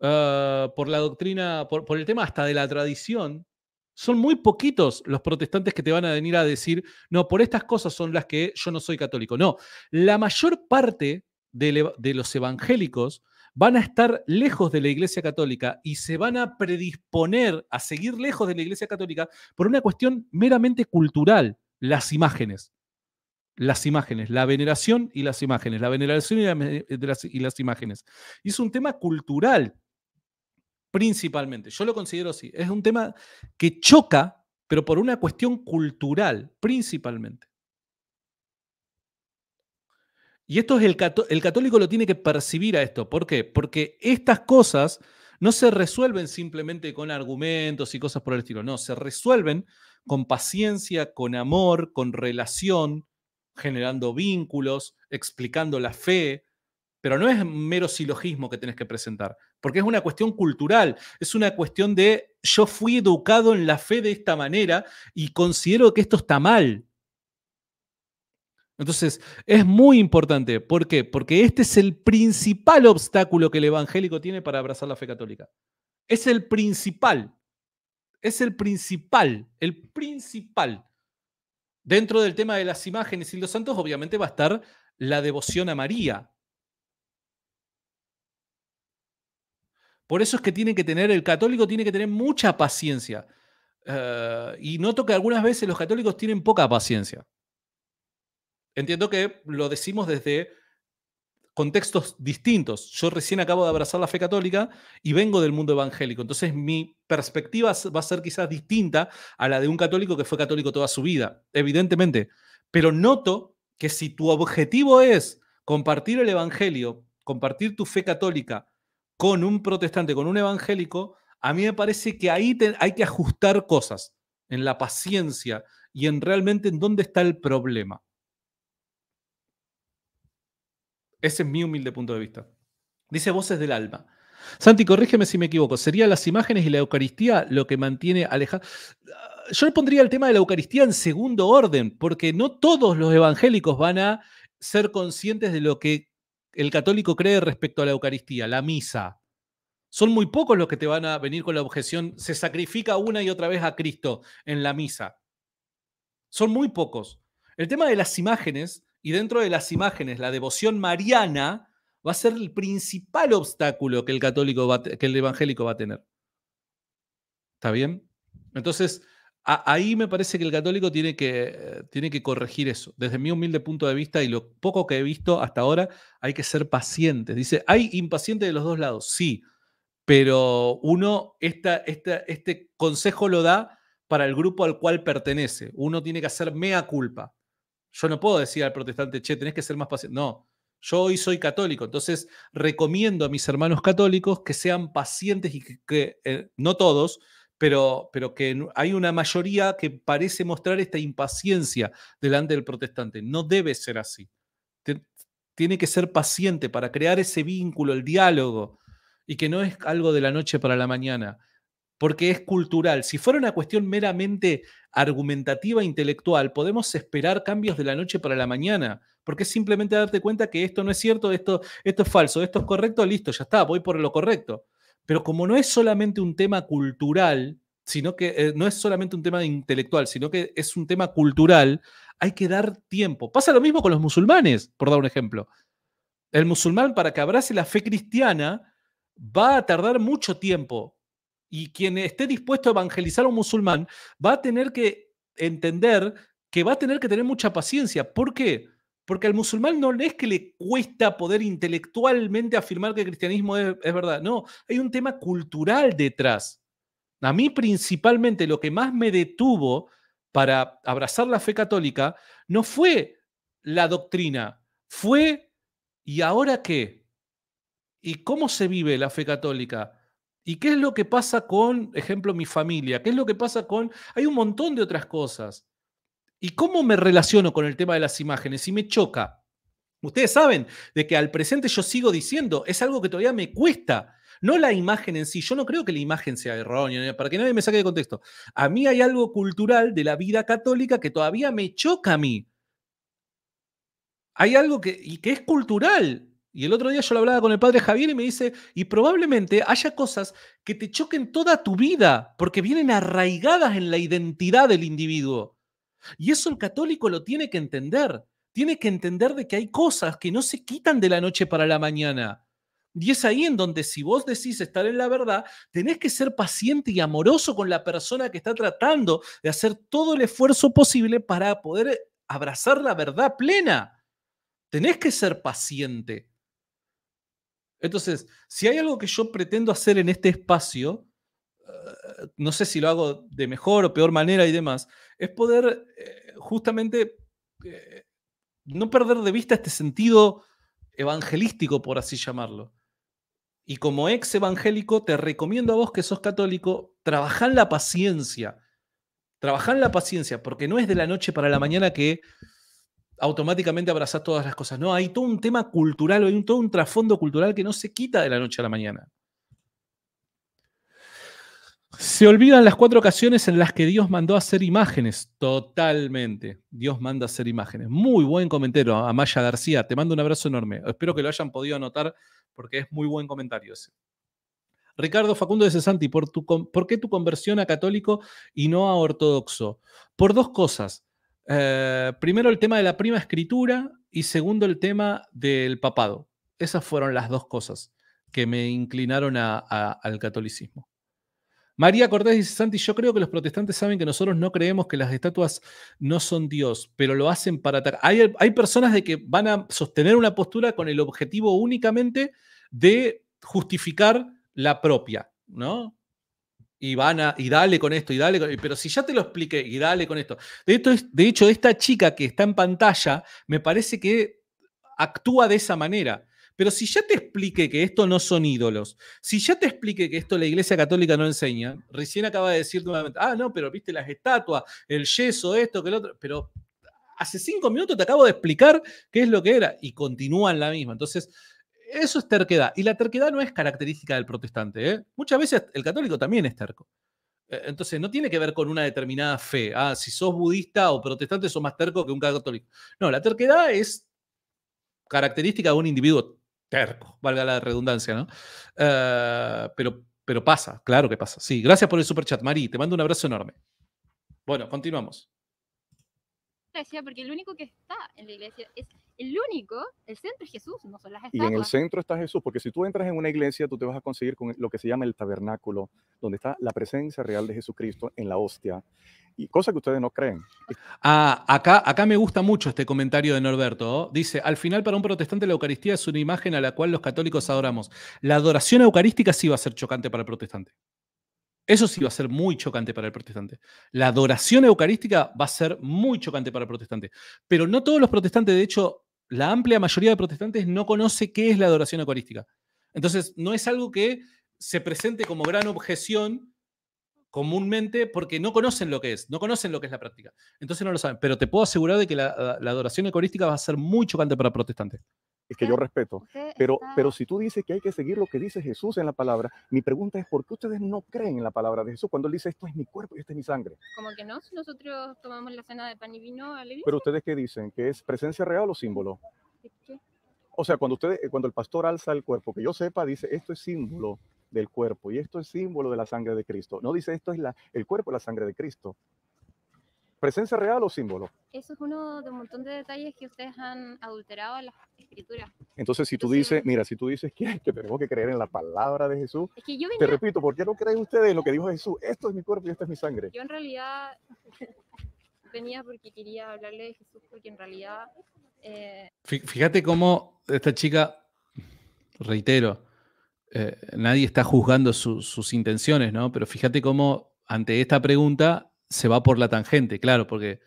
ah, por la doctrina, por, el tema hasta de la tradición, son muy poquitos los protestantes que te van a venir a decir, no, por estas cosas son las que yo no soy católico. No, la mayor parte de, los evangélicos van a estar lejos de la Iglesia Católica y se van a predisponer a seguir lejos de la Iglesia Católica por una cuestión meramente cultural, las imágenes las imágenes, la veneración y las imágenes, la veneración eh, y, las, imágenes. Y es un tema cultural, principalmente. Yo lo considero así. Es un tema que choca, pero por una cuestión cultural, principalmente. Y esto es el, el católico lo tiene que percibir a esto. ¿Por qué? Porque estas cosas no se resuelven simplemente con argumentos y cosas por el estilo. No, se resuelven con paciencia, con amor, con relación, generando vínculos, explicando la fe, pero no es mero silogismo que tenés que presentar, porque es una cuestión cultural, es una cuestión de yo fui educado en la fe de esta manera y considero que esto está mal. Entonces, es muy importante. ¿Por qué? Porque este es el principal obstáculo que el evangélico tiene para abrazar la fe católica. Es el principal. Es el principal. El principal. Dentro del tema de las imágenes y los santos, obviamente va a estar la devoción a María. Por eso es que tiene que tener, el católico tiene que tener mucha paciencia. Eh, y noto que algunas veces los católicos tienen poca paciencia. Entiendo que lo decimos desde contextos distintos. Yo recién acabo de abrazar la fe católica y vengo del mundo evangélico. Entonces mi perspectiva va a ser quizás distinta a la de un católico que fue católico toda su vida, evidentemente. Pero noto que si tu objetivo es compartir el Evangelio, compartir tu fe católica con un protestante, con un evangélico, a mí me parece que ahí hay que ajustar cosas en la paciencia y en realmente en dónde está el problema. Ese es mi humilde punto de vista. Dice Voces del Alma. Santi, corrígeme si me equivoco. ¿Serían las imágenes y la Eucaristía lo que mantiene alejado? Ah, yo le pondría el tema de la Eucaristía en segundo orden, porque no todos los evangélicos van a ser conscientes de lo que el católico cree respecto a la Eucaristía, la misa. Son muy pocos los que te van a venir con la objeción, se sacrifica una y otra vez a Cristo en la misa. Son muy pocos. El tema de las imágenes y dentro de las imágenes, la devoción mariana va a ser el principal obstáculo que el católico que el evangélico va a tener. ¿Está bien? Entonces, ahí me parece que el católico tiene que, tiene que corregir eso. Desde mi humilde punto de vista y lo poco que he visto hasta ahora, hay que ser paciente. Dice, hay impaciente de los dos lados, sí, pero uno, esta, este consejo lo da para el grupo al cual pertenece. Uno tiene que hacer mea culpa. Yo no puedo decir al protestante, che, tenés que ser más paciente. No, yo hoy soy católico, entonces recomiendo a mis hermanos católicos que sean pacientes y que, eh, no todos, pero, pero, que hay una mayoría que parece mostrar esta impaciencia delante del protestante. No debe ser así. tiene que ser paciente para crear ese vínculo, el diálogo, y que no es algo de la noche para la mañana porque es cultural. Si fuera una cuestión meramente argumentativa, intelectual, podemos esperar cambios de la noche para la mañana, porque es simplemente darte cuenta que esto no es cierto, esto, es falso, esto es correcto, listo, ya está, voy por lo correcto. Pero como no es solamente un tema cultural, sino que eh, no es solamente un tema intelectual, sino que es un tema cultural, hay que dar tiempo. Pasa lo mismo con los musulmanes, por dar un ejemplo. El musulmán, para que abrace la fe cristiana, va a tardar mucho tiempo y quien esté dispuesto a evangelizar a un musulmán va a tener que entender que va a tener que tener mucha paciencia. ¿Por qué? Porque al musulmán no es que le cuesta poder intelectualmente afirmar que el cristianismo es, es verdad. No, hay un tema cultural detrás. A mí principalmente lo que más me detuvo para abrazar la fe católica no fue la doctrina, fue ¿y ahora qué? ¿Y cómo se vive la fe católica? ¿Y qué es lo que pasa con, ejemplo, mi familia? ¿Qué es lo que pasa con... Hay un montón de otras cosas. ¿Y cómo me relaciono con el tema de las imágenes? Y me choca. Ustedes saben de que al presente yo sigo diciendo, es algo que todavía me cuesta. No la imagen en sí, yo no creo que la imagen sea errónea, para que nadie me saque de contexto. A mí hay algo cultural de la vida católica que todavía me choca a mí. Hay algo que, y que es cultural, y el otro día yo lo hablaba con el padre Javier y me dice, y probablemente haya cosas que te choquen toda tu vida, porque vienen arraigadas en la identidad del individuo. Y eso el católico lo tiene que entender. Tiene que entender de que hay cosas que no se quitan de la noche para la mañana. Y es ahí en donde si vos decís estar en la verdad, tenés que ser paciente y amoroso con la persona que está tratando de hacer todo el esfuerzo posible para poder abrazar la verdad plena. Tenés que ser paciente. Entonces, si hay algo que yo pretendo hacer en este espacio, eh, no sé si lo hago de mejor o peor manera y demás, es poder eh, justamente eh, no perder de vista este sentido evangelístico, por así llamarlo. Y como ex evangélico, te recomiendo a vos que sos católico, trabajar la paciencia. Trabajar la paciencia, porque no es de la noche para la mañana que automáticamente abrazar todas las cosas. No, hay todo un tema cultural, hay todo un trasfondo cultural que no se quita de la noche a la mañana. Se olvidan las cuatro ocasiones en las que Dios mandó a hacer imágenes. Totalmente. Dios manda a hacer imágenes. Muy buen comentario, Amaya García. Te mando un abrazo enorme. Espero que lo hayan podido anotar porque es muy buen comentario ese. Ricardo Facundo de Cesanti, ¿por, tu, ¿por qué tu conversión a católico y no a ortodoxo? Por dos cosas. Eh, primero el tema de la prima escritura y segundo el tema del papado. Esas fueron las dos cosas que me inclinaron al catolicismo. María Cortés dice, Santi, yo creo que los protestantes saben que nosotros no creemos que las estatuas no son Dios, pero lo hacen para atacar. Hay, hay personas de que van a sostener una postura con el objetivo únicamente de justificar la propia, ¿no? y van a, y dale con esto, y dale con, pero si ya te lo expliqué, y dale con esto. De, hecho, esta chica que está en pantalla, me parece que actúa de esa manera. Pero si ya te expliqué que esto no son ídolos, si ya te expliqué que esto la Iglesia Católica no enseña, recién acaba de decir nuevamente, ah, no, pero viste las estatuas, el yeso, esto, que el otro, pero hace cinco minutos te acabo de explicar qué es lo que era y continúan la misma. Entonces, eso es terquedad. Y la terquedad no es característica del protestante. ¿eh? Muchas veces el católico también es terco. Eh, entonces, no tiene que ver con una determinada fe. Ah, si sos budista o protestante, sos más terco que un católico. No, la terquedad es característica de un individuo terco, valga la redundancia, ¿no? Eh, pero, pero pasa, claro que pasa. Sí, gracias por el superchat, chat, Mari. Te mando un abrazo enorme. Bueno, continuamos porque el único que está en la iglesia es el único, el centro es Jesús, no son las estatuas. Y en el centro está Jesús, porque si tú entras en una iglesia, tú te vas a conseguir con lo que se llama el tabernáculo, donde está la presencia real de Jesucristo en la hostia, y cosa que ustedes no creen. Ah, acá, acá me gusta mucho este comentario de Norberto. ¿oh? Dice, al final para un protestante la Eucaristía es una imagen a la cual los católicos adoramos. La adoración eucarística sí va a ser chocante para el protestante. Eso sí va a ser muy chocante para el protestante. La adoración eucarística va a ser muy chocante para el protestante. Pero no todos los protestantes, de hecho, la amplia mayoría de protestantes no conoce qué es la adoración eucarística. Entonces, no es algo que se presente como gran objeción comúnmente porque no conocen lo que es, no conocen lo que es la práctica. Entonces no lo saben. Pero te puedo asegurar de que la, la adoración eucarística va a ser muy chocante para protestantes que yo respeto. Pero, pero si tú dices que hay que seguir lo que dice Jesús en la palabra, mi pregunta es, ¿por qué ustedes no creen en la palabra de Jesús cuando él dice, esto es mi cuerpo y esta es mi sangre? Como que no, si nosotros tomamos la cena de pan y vino, Pero ustedes qué dicen, que es presencia real o símbolo? O sea, cuando, ustedes, eh, cuando el pastor alza el cuerpo, que yo sepa, dice, esto es símbolo del cuerpo y esto es símbolo de la sangre de Cristo. No dice esto es la, el cuerpo, la sangre de Cristo. ¿Presencia real o símbolo? Eso es uno de un montón de detalles que ustedes han adulterado en la escritura. Entonces, si tú dices, mira, si tú dices que, tenemos que creer en la palabra de Jesús, te repito, ¿por qué no creen ustedes en lo que dijo Jesús? Esto es mi cuerpo y esta es mi sangre. Yo en realidad venía porque quería hablarle de Jesús, porque en realidad... Eh, fíjate cómo esta chica, reitero, eh, nadie está juzgando sus intenciones, ¿no? Pero fíjate cómo ante esta pregunta se va por la tangente, claro, porque,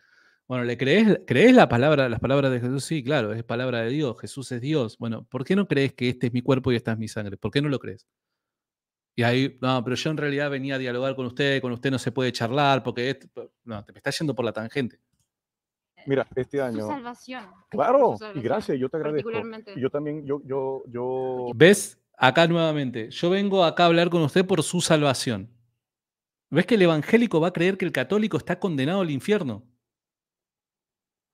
bueno, ¿le crees, crees la palabra, las palabras de Jesús? Sí, claro, es palabra de Dios, Jesús es Dios. Bueno, ¿por qué no crees que este es mi cuerpo y esta es mi sangre? ¿Por qué no lo crees? Y ahí, no, pero yo en realidad venía a dialogar con usted, con usted no se puede charlar, porque no, te me está yendo por la tangente. Mira, este año. salvación. Claro, y gracias, yo te agradezco. Y yo también, yo, yo, yo. ¿Ves? Acá nuevamente, yo vengo acá a hablar con usted por su salvación. ¿Ves que el evangélico va a creer que el católico está condenado al infierno?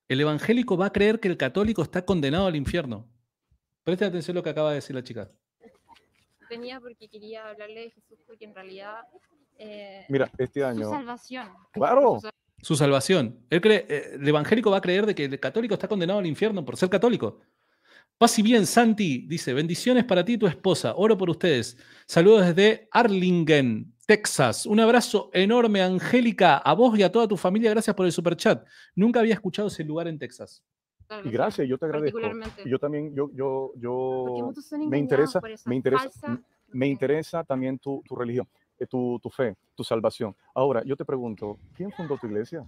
El evangélico va a creer que el católico está condenado al infierno. Preste atención a lo que acaba de decir la chica. Venía porque quería hablarle de Jesús, porque en realidad. Eh, Mira, este año. Su salvación. Claro. Su salvación. Eh, el evangélico va a creer de que el católico está condenado al infierno por ser católico. Pasi bien, Santi, dice, bendiciones para ti y tu esposa. Oro por ustedes. Saludos desde Arlingen, Texas. Un abrazo enorme, Angélica, a vos y a toda tu familia. Gracias por el superchat. Nunca había escuchado ese lugar en Texas. y gracias, yo te agradezco. Yo también, yo, yo, yo me interesa, me interesa, me interesa también tu, religión, eh, tu, tu, fe, tu salvación. Ahora, yo te pregunto, ¿quién fundó tu iglesia?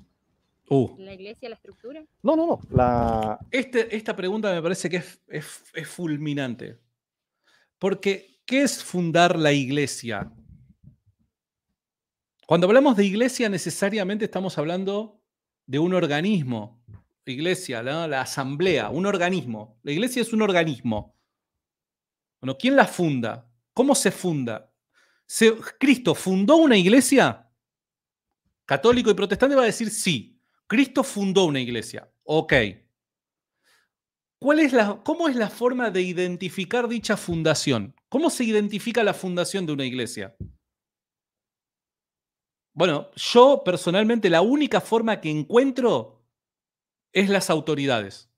Uh. ¿La iglesia, la estructura? No, no, no. Este, esta pregunta me parece que es, es fulminante. Porque, ¿qué es fundar la iglesia? Cuando hablamos de iglesia, necesariamente estamos hablando de un organismo. Iglesia, la asamblea, un organismo. La iglesia es un organismo. Bueno, ¿quién la funda? ¿Cómo se funda? ¿Cristo fundó una iglesia? Católico y protestante va a decir sí. Cristo fundó una iglesia. Ok. ¿Cuál es la, ¿Cómo es la forma de identificar dicha fundación? ¿Cómo se identifica la fundación de una iglesia? Bueno, yo personalmente la única forma que encuentro es las autoridades.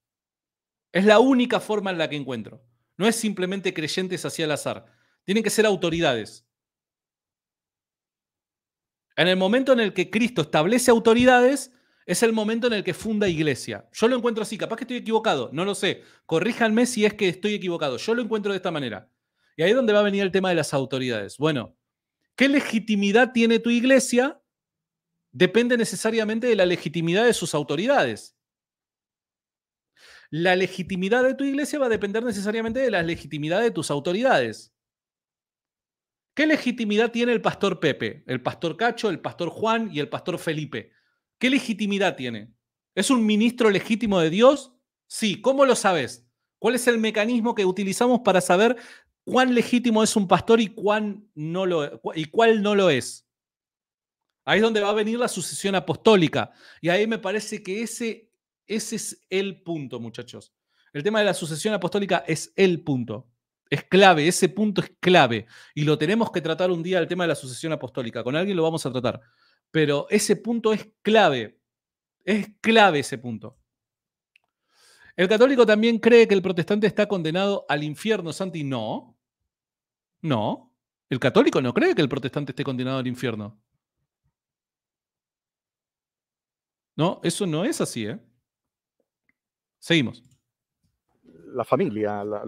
Es la única forma en la que encuentro. No es simplemente creyentes hacia el azar. Tienen que ser autoridades. En el momento en el que Cristo establece autoridades, es el momento en el que funda iglesia. Yo lo encuentro así, capaz que estoy equivocado, no lo sé. Corríjanme si es que estoy equivocado. Yo lo encuentro de esta manera. Y ahí es donde va a venir el tema de las autoridades. Bueno, ¿Qué legitimidad tiene tu iglesia? Depende necesariamente de la legitimidad de sus autoridades. La legitimidad de tu iglesia va a depender necesariamente de la legitimidad de tus autoridades. ¿Qué legitimidad tiene el pastor Pepe, el pastor Cacho, el pastor Juan y el pastor Felipe? ¿Qué legitimidad tiene? ¿Es un ministro legítimo de Dios? Sí. ¿Cómo lo sabes? ¿Cuál es el mecanismo que utilizamos para saber cuán legítimo es un pastor y, cuán no lo, y cuál no lo es. Ahí es donde va a venir la sucesión apostólica. Y ahí me parece que ese, ese es el punto, muchachos. El tema de la sucesión apostólica es el punto. Es clave, ese punto es clave. Y lo tenemos que tratar un día, el tema de la sucesión apostólica. Con alguien lo vamos a tratar. Pero ese punto es clave. Es clave ese punto. El católico también cree que el protestante está condenado al infierno, Santi. No. No. El católico no cree que el protestante esté condenado al infierno. No, eso no es así, ¿eh? Seguimos. La familia, la,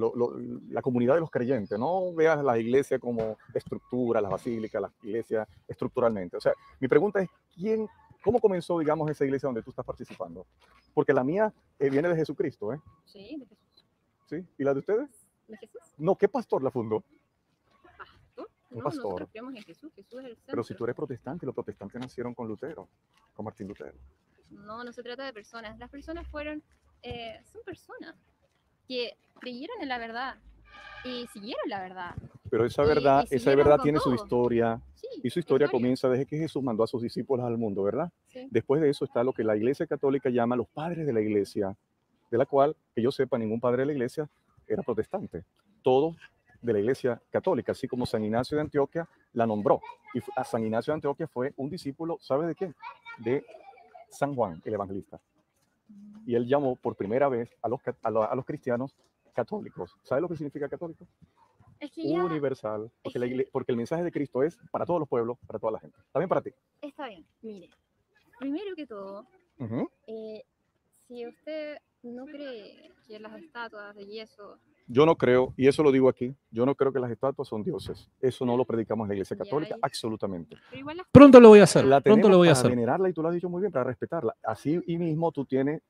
comunidad de los creyentes, no veas la iglesia como estructura, las basílicas, las iglesias estructuralmente. O sea, mi pregunta es, ¿quién, ¿cómo comenzó, digamos, esa iglesia donde tú estás participando? Porque la mía eh, viene de Jesucristo, ¿eh? Sí, de Jesús. ¿Sí? ¿Y la de ustedes? De Jesús. No, ¿qué pastor la fundó? pastor. Creemos en Jesús, Jesús es el centro. Pero si tú eres protestante, los protestantes nacieron con Lutero, con Martín Lutero. No, no se trata de personas. Las personas fueron, eh, son personas que creyeron en la verdad y siguieron la verdad. Pero esa eh, verdad, esa verdad tiene su historia y su historia, comienza desde que Jesús mandó a sus discípulos al mundo, ¿verdad? Después de eso está lo que la Iglesia Católica llama los padres de la Iglesia, de la cual que yo sepa ningún padre de la Iglesia era protestante. Todos de la Iglesia Católica, así como San Ignacio de Antioquia la nombró. Y a San Ignacio de Antioquia fue un discípulo, ¿sabe de qué? De San Juan, el evangelista. Y él llamó por primera vez a los, a, los cristianos católicos. ¿Sabe lo que significa católico? Es Universal, porque, el mensaje de Cristo es para todos los pueblos, para toda la gente. ¿Está bien para ti? Está bien, mire. Primero que todo, eh, si usted no cree que las estatuas de yeso yo no creo, y eso lo digo aquí, yo no creo que las estatuas son dioses. Eso no lo predicamos en la Iglesia Católica, absolutamente. Pronto lo voy a hacer. pronto lo voy a hacer. Para venerarla y tú lo has dicho muy bien, para respetarla. Así mismo tú tienes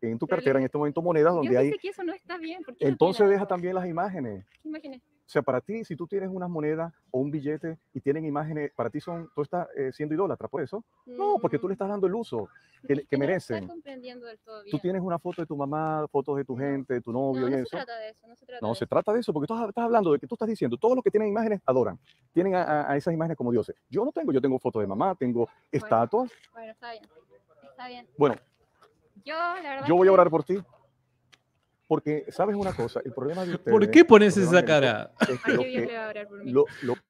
en tu cartera en este momento monedas donde yo hay. Que eso no está bien, entonces deja también las imágenes. imágenes? sea, para ti, si tú tienes una moneda o un billete y tienen imágenes, para ti son, tú estás eh, siendo idólatra por pues, eso. No, porque tú le estás dando el uso que, que merecen. Comprendiendo del todo Tú tienes una foto de tu mamá, fotos de tu gente, tu novio no, y eso. Se trata de eso. No se trata, no, de, se trata de eso, porque tú estás hablando de que tú estás diciendo, todos los que tienen imágenes adoran, tienen a, esas imágenes como dioses. Yo no tengo, yo tengo fotos de mamá, tengo estatuas. Bueno, está bien. Está bien. Bueno, yo, la verdad yo voy a orar por ti. Porque, ¿sabes una cosa? El problema ¿Por qué pones esa cara?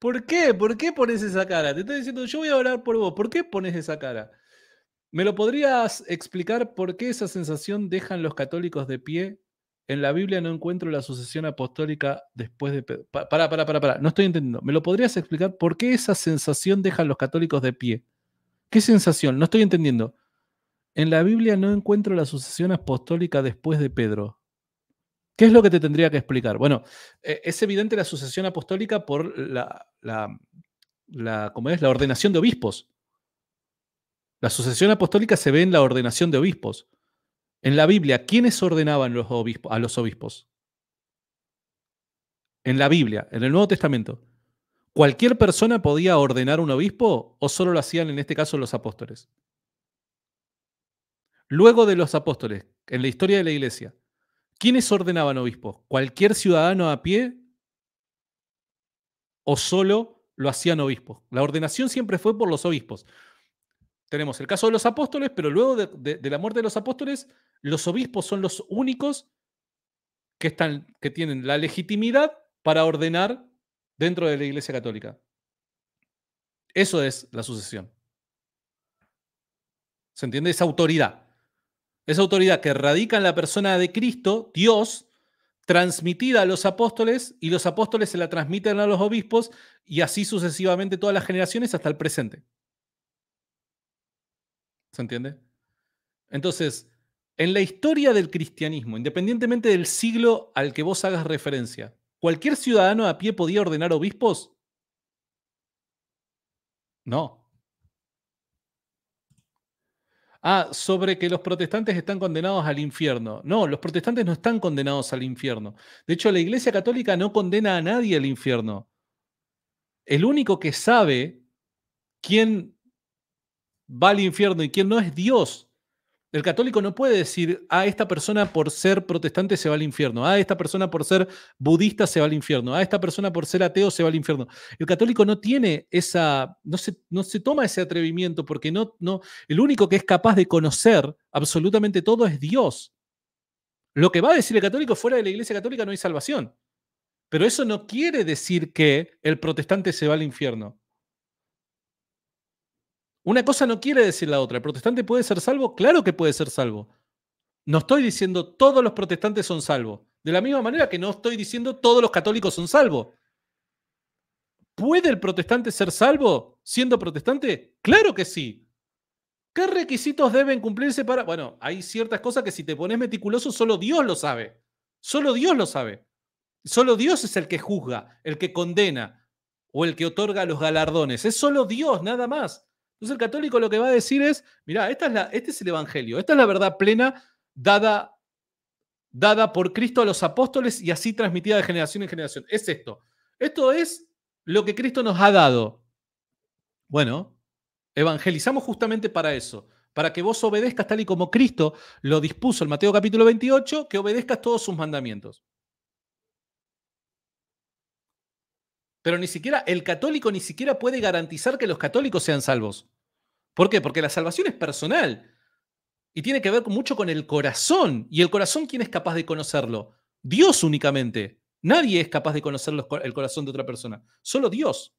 por, qué? ¿Por qué pones esa cara? Te estoy diciendo, yo voy a hablar por vos. ¿Por qué pones esa cara? ¿Me lo podrías explicar por qué esa sensación dejan los católicos de pie? En la Biblia no encuentro la sucesión apostólica después de... Para, Para, pará, pará. No estoy entendiendo. ¿Me lo podrías explicar por qué esa sensación dejan los católicos de pie? ¿Qué sensación? No estoy entendiendo. En la Biblia no encuentro la sucesión apostólica después de Pedro. ¿Qué es lo que te tendría que explicar? Bueno, e, es evidente la sucesión apostólica por la, la, es? la ordenación de obispos. La sucesión apostólica se ve en la ordenación de obispos. En la Biblia, ¿quiénes ordenaban los a los obispos? En la Biblia, en el Nuevo Testamento. ¿Cualquier persona podía ordenar un obispo o solo lo hacían en este caso los apóstoles? Luego de los apóstoles, en la historia de la iglesia, ¿Quiénes ordenaban obispos? ¿Cualquier ciudadano a pie? ¿O solo lo hacían obispos? La ordenación siempre fue por los obispos. Tenemos el caso de los apóstoles, pero luego de, de la muerte de los apóstoles, los obispos son los únicos que, están, que tienen la legitimidad para ordenar dentro de la Iglesia Católica. Eso es la sucesión. ¿Se entiende? Esa autoridad. Esa autoridad que radica en la persona de Cristo, Dios, transmitida a los apóstoles y los apóstoles se la transmiten a los obispos y así sucesivamente todas las generaciones hasta el presente. ¿Se entiende? Entonces, en la historia del cristianismo, independientemente del siglo al que vos hagas referencia, ¿cualquier ciudadano a pie podía ordenar obispos? No. Ah, sobre que los protestantes están condenados al infierno. No, los protestantes no están condenados al infierno. De hecho, la Iglesia Católica no condena a nadie al infierno. El único que sabe quién va al infierno y quién no es Dios. El católico no puede decir, a ah, esta persona por ser protestante se va al infierno, a ah, esta persona por ser budista se va al infierno, a ah, esta persona por ser ateo se va al infierno. El católico no tiene esa, no se, no se toma ese atrevimiento porque no, no, el único que es capaz de conocer absolutamente todo es Dios. Lo que va a decir el católico fuera de la iglesia católica no hay salvación. Pero eso no quiere decir que el protestante se va al infierno. Una cosa no quiere decir la otra. ¿El protestante puede ser salvo? Claro que puede ser salvo. No estoy diciendo todos los protestantes son salvos. De la misma manera que no estoy diciendo todos los católicos son salvos. ¿Puede el protestante ser salvo siendo protestante? Claro que sí. ¿Qué requisitos deben cumplirse para.? Bueno, hay ciertas cosas que si te pones meticuloso, solo Dios lo sabe. Solo Dios lo sabe. Solo Dios es el que juzga, el que condena o el que otorga los galardones. Es solo Dios, nada más. Entonces el católico lo que va a decir es, mira, esta es la, este es el Evangelio, esta es la verdad plena dada, dada por Cristo a los apóstoles y así transmitida de generación en generación. Es esto. Esto es lo que Cristo nos ha dado. Bueno, evangelizamos justamente para eso, para que vos obedezcas tal y como Cristo lo dispuso en Mateo capítulo 28, que obedezcas todos sus mandamientos. Pero ni siquiera el católico ni siquiera puede garantizar que los católicos sean salvos. ¿Por qué? Porque la salvación es personal y tiene que ver mucho con el corazón. ¿Y el corazón quién es capaz de conocerlo? Dios únicamente. Nadie es capaz de conocer el corazón de otra persona, solo Dios.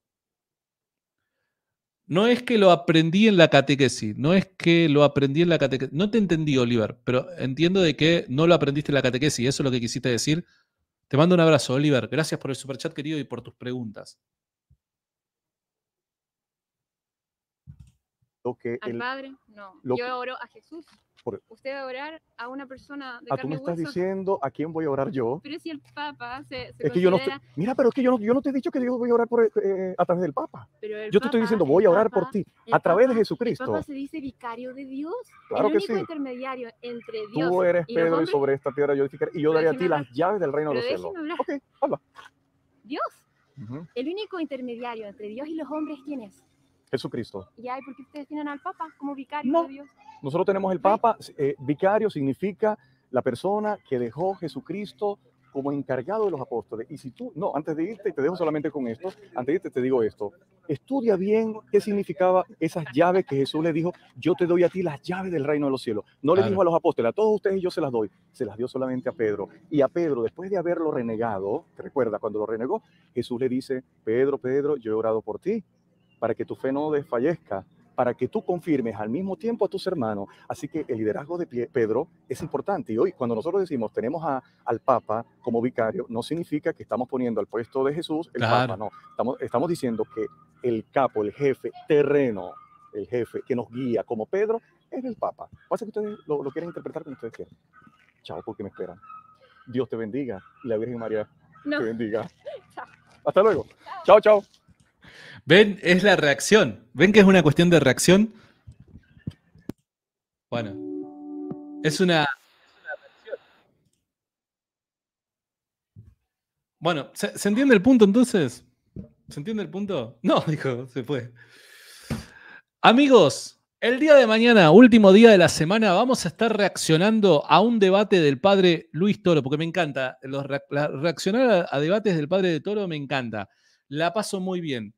No es que lo aprendí en la catequesis, no es que lo aprendí en la catequesis. No te entendí, Oliver, pero entiendo de que no lo aprendiste en la catequesis, eso es lo que quisiste decir. Te mando un abrazo, Oliver. Gracias por el superchat, querido, y por tus preguntas. lo que al el, Padre, no. yo oro a Jesús. Usted va a orar a una persona de ah, tú me estás hueso? diciendo a quién voy a orar yo. Pero si el Papa se, se es que yo no estoy, Mira, pero es que yo no, yo no te he dicho que yo voy a orar por, eh, eh a través del Papa. yo te estoy diciendo, voy a orar por ti a través de Jesucristo. El Papa se dice vicario de Dios. Claro el único intermediario entre Dios Tú eres y Pedro y sobre esta tierra yo edificaré y yo daré a ti las llaves del reino de los cielos. habla. Dios. El único intermediario entre Dios y los hombres, ¿quién es? Jesucristo. Ya, ¿y por qué ustedes tienen al Papa como vicario de Dios? Nosotros tenemos el Papa, eh, vicario significa la persona que dejó Jesucristo como encargado de los apóstoles. Y si tú, no, antes de irte, te dejo solamente con esto, antes de irte te digo esto, estudia bien qué significaba esas llaves que Jesús le dijo, yo te doy a ti las llaves del reino de los cielos. No le dijo a los apóstoles, a todos ustedes yo se las doy, se las dio solamente a Pedro. Y a Pedro, después de haberlo renegado, te recuerda cuando lo renegó, Jesús le dice, Pedro, Pedro, yo he orado por ti, para que tu fe no desfallezca, para que tú confirmes al mismo tiempo a tus hermanos. Así que el liderazgo de Pedro es importante. Y hoy, cuando nosotros decimos tenemos al Papa como vicario, no significa que estamos poniendo al puesto de Jesús el Papa, no. Estamos, estamos diciendo que el capo, el jefe terreno, el jefe que nos guía como Pedro, es el Papa. Pasa que ustedes lo, quieren interpretar como ustedes quieran. Chao, porque me esperan. Dios te bendiga y la Virgen María te bendiga. Hasta luego. Chao, chao. ¿Ven? Es la reacción. ¿Ven que es una cuestión de reacción? Bueno, es una... Bueno, ¿se, entiende el punto entonces? ¿Se entiende el punto? No, dijo, se fue. Amigos, el día de mañana, último día de la semana, vamos a estar reaccionando a un debate del padre Luis Toro, porque me encanta. Los reaccionar a, debates del padre de Toro me encanta. La paso muy bien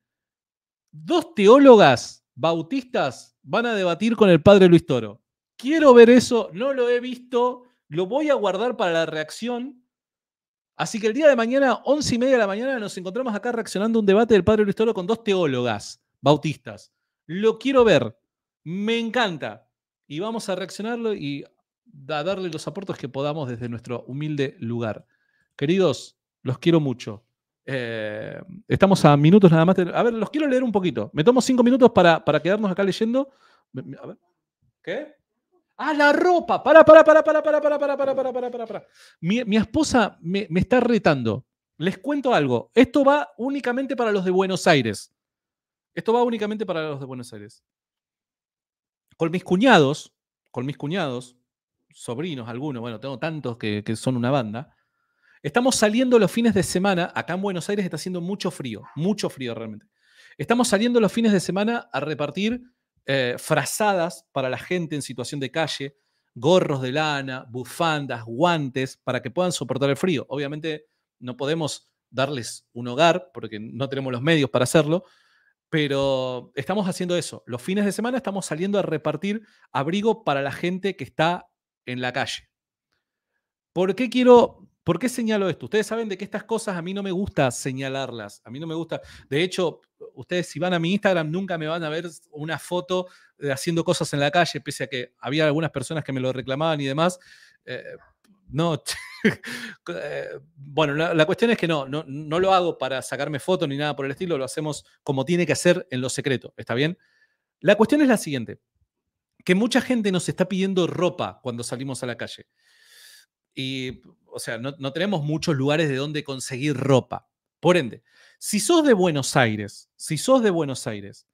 dos teólogas bautistas van a debatir con el padre Luis Toro. Quiero ver eso, no lo he visto, lo voy a guardar para la reacción. Así que el día de mañana, once y media de la mañana, nos encontramos acá reaccionando un debate del padre Luis Toro con dos teólogas bautistas. Lo quiero ver, me encanta. Y vamos a reaccionarlo y a darle los aportes que podamos desde nuestro humilde lugar. Queridos, los quiero mucho. Eh, estamos a minutos nada más. a ver, los quiero leer un poquito. Me tomo cinco minutos para, para quedarnos acá leyendo. A ¿Qué? Ah, la ropa. Para, para, para, para, para, para, para, para, para, para, para, para. Mi, esposa me, está retando. Les cuento algo. Esto va únicamente para los de Buenos Aires. Esto va únicamente para los de Buenos Aires. Con mis cuñados, con mis cuñados, sobrinos algunos, bueno, tengo tantos que, que son una banda, Estamos saliendo los fines de semana, acá en Buenos Aires está haciendo mucho frío, mucho frío realmente. Estamos saliendo los fines de semana a repartir eh, frazadas para la gente en situación de calle, gorros de lana, bufandas, guantes, para que puedan soportar el frío. Obviamente no podemos darles un hogar porque no tenemos los medios para hacerlo, pero estamos haciendo eso. Los fines de semana estamos saliendo a repartir abrigo para la gente que está en la calle. ¿Por qué quiero ¿Por qué señalo esto? Ustedes saben de que estas cosas a mí no me gusta señalarlas. A mí no me gusta. De hecho, ustedes si van a mi Instagram nunca me van a ver una foto eh, haciendo cosas en la calle, pese a que había algunas personas que me lo reclamaban y demás. Eh, no, eh, bueno, la, cuestión es que no, no, no lo hago para sacarme fotos ni nada por el estilo, lo hacemos como tiene que hacer en lo secreto, ¿está bien? La cuestión es la siguiente, que mucha gente nos está pidiendo ropa cuando salimos a la calle. Y o sea, no, tenemos muchos lugares de donde conseguir ropa. Por ende, si sos de Buenos Aires, si sos de Buenos Aires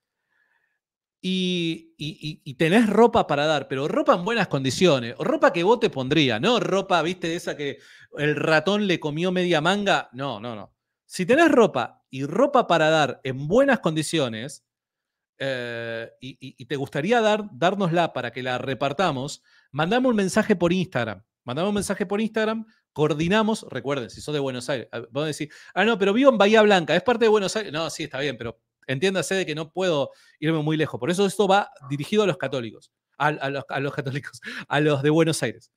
y, tenés ropa para dar, pero ropa en buenas condiciones, ropa que vos te pondrías, no ropa, viste, esa que el ratón le comió media manga, no, no, no. Si tenés ropa y ropa para dar en buenas condiciones eh, y, te gustaría dar, dárnosla para que la repartamos, mandame un mensaje por Instagram Mandamos un mensaje por Instagram, coordinamos, recuerden, si sos de Buenos Aires, ah, vamos a decir, ah, no, pero vivo en Bahía Blanca, es parte de Buenos Aires. No, sí, está bien, pero entiéndase de que no puedo irme muy lejos. Por eso esto va dirigido a los católicos, a, los, católicos, a los de Buenos Aires.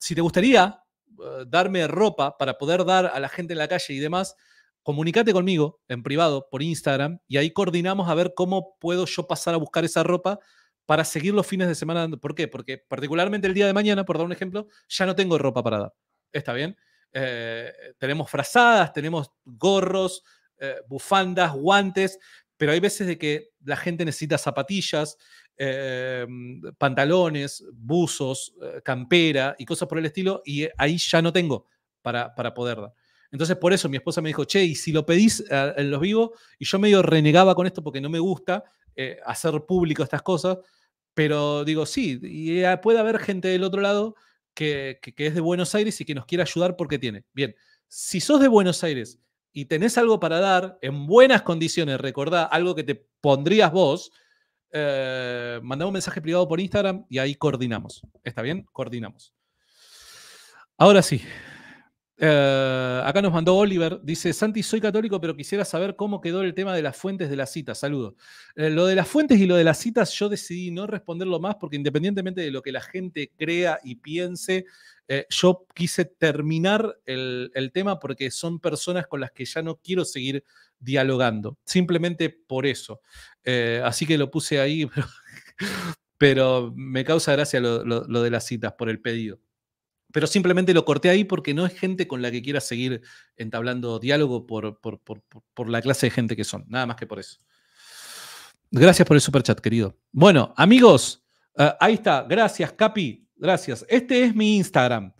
si te gustaría eh, darme ropa para poder dar a la gente en la calle y demás, comunícate conmigo en privado por Instagram y ahí coordinamos a ver cómo puedo yo pasar a buscar esa ropa para seguir los fines de semana ¿Por qué? Porque particularmente el día de mañana, por dar un ejemplo, ya no tengo ropa para dar. ¿Está bien? Eh, tenemos frazadas, tenemos gorros, eh, bufandas, guantes, pero hay veces de que la gente necesita zapatillas, em, pantalones, buzos, eh, campera y cosas por el estilo, y ahí ya no tengo para, para poder dar. Entonces, por eso mi esposa me dijo, che, y si lo pedís en los vivos, y yo medio renegaba con esto porque no me gusta hacer público estas cosas, pero digo, sí, y ah, puede haber gente del otro lado que, es de Buenos Aires y que nos quiere ayudar porque tiene. Bien, si sos de Buenos Aires y tenés algo para dar en buenas condiciones, recordá algo que te pondrías vos, eh, mandá un mensaje privado por Instagram y ahí coordinamos. ¿Está bien? Coordinamos. Ahora sí, eh, acá nos mandó Oliver, dice, Santi, soy católico, pero quisiera saber cómo quedó el tema de las fuentes de las citas. Saludos. Eh, lo de las fuentes y lo de las citas yo decidí no responderlo más porque independientemente de lo que la gente crea y piense, eh, yo quise terminar el, tema porque son personas con las que ya no quiero seguir dialogando, simplemente por eso. así que lo puse ahí, pero, me causa gracia lo de las citas por el pedido pero simplemente lo corté ahí porque no es gente con la que quiera seguir entablando diálogo por, por, la clase de gente que son. Nada más que por eso. Gracias por el superchat, querido. Bueno, amigos, eh, ahí está. Gracias, Capi. Gracias. Este es mi Instagram.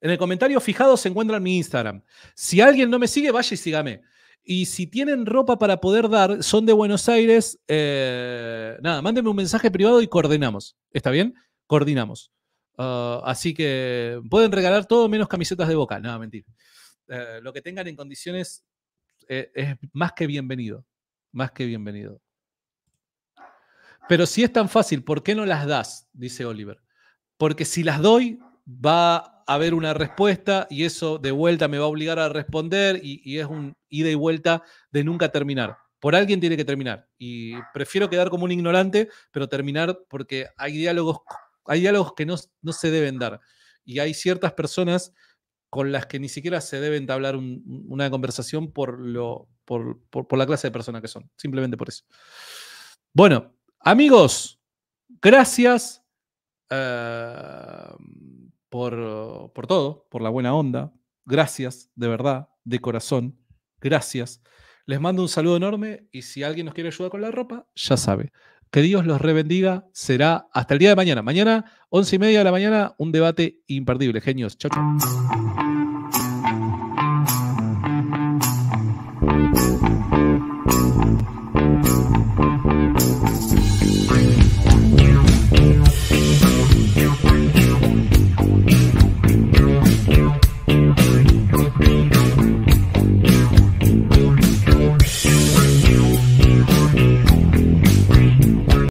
En el comentario fijado se encuentran mi Instagram. Si alguien no me sigue, vaya y sígame. Y si tienen ropa para poder dar, son de Buenos Aires, eh, nada, mándenme un mensaje privado y coordinamos. ¿Está bien? Coordinamos. Ah, así que pueden regalar todo menos camisetas de boca. No, mentira. Eh, lo que tengan en condiciones eh, es más que bienvenido. Más que bienvenido. Pero si es tan fácil, ¿por qué no las das? Dice Oliver. Porque si las doy, va a haber una respuesta y eso de vuelta me va a obligar a responder y, y es un ida y vuelta de nunca terminar. Por alguien tiene que terminar. Y prefiero quedar como un ignorante, pero terminar porque hay diálogos hay diálogos que no, se deben dar. Y hay ciertas personas con las que ni siquiera se debe entablar una conversación por, lo, por, la clase de personas que son, simplemente por eso. Bueno, amigos, gracias eh, por, por todo, por la buena onda. Gracias, de verdad, de corazón. Gracias. Les mando un saludo enorme y si alguien nos quiere ayudar con la ropa, ya sabe. Que Dios los rebendiga. Será hasta el día de mañana. Mañana, once y media de la mañana, un debate imperdible. Genios. chao,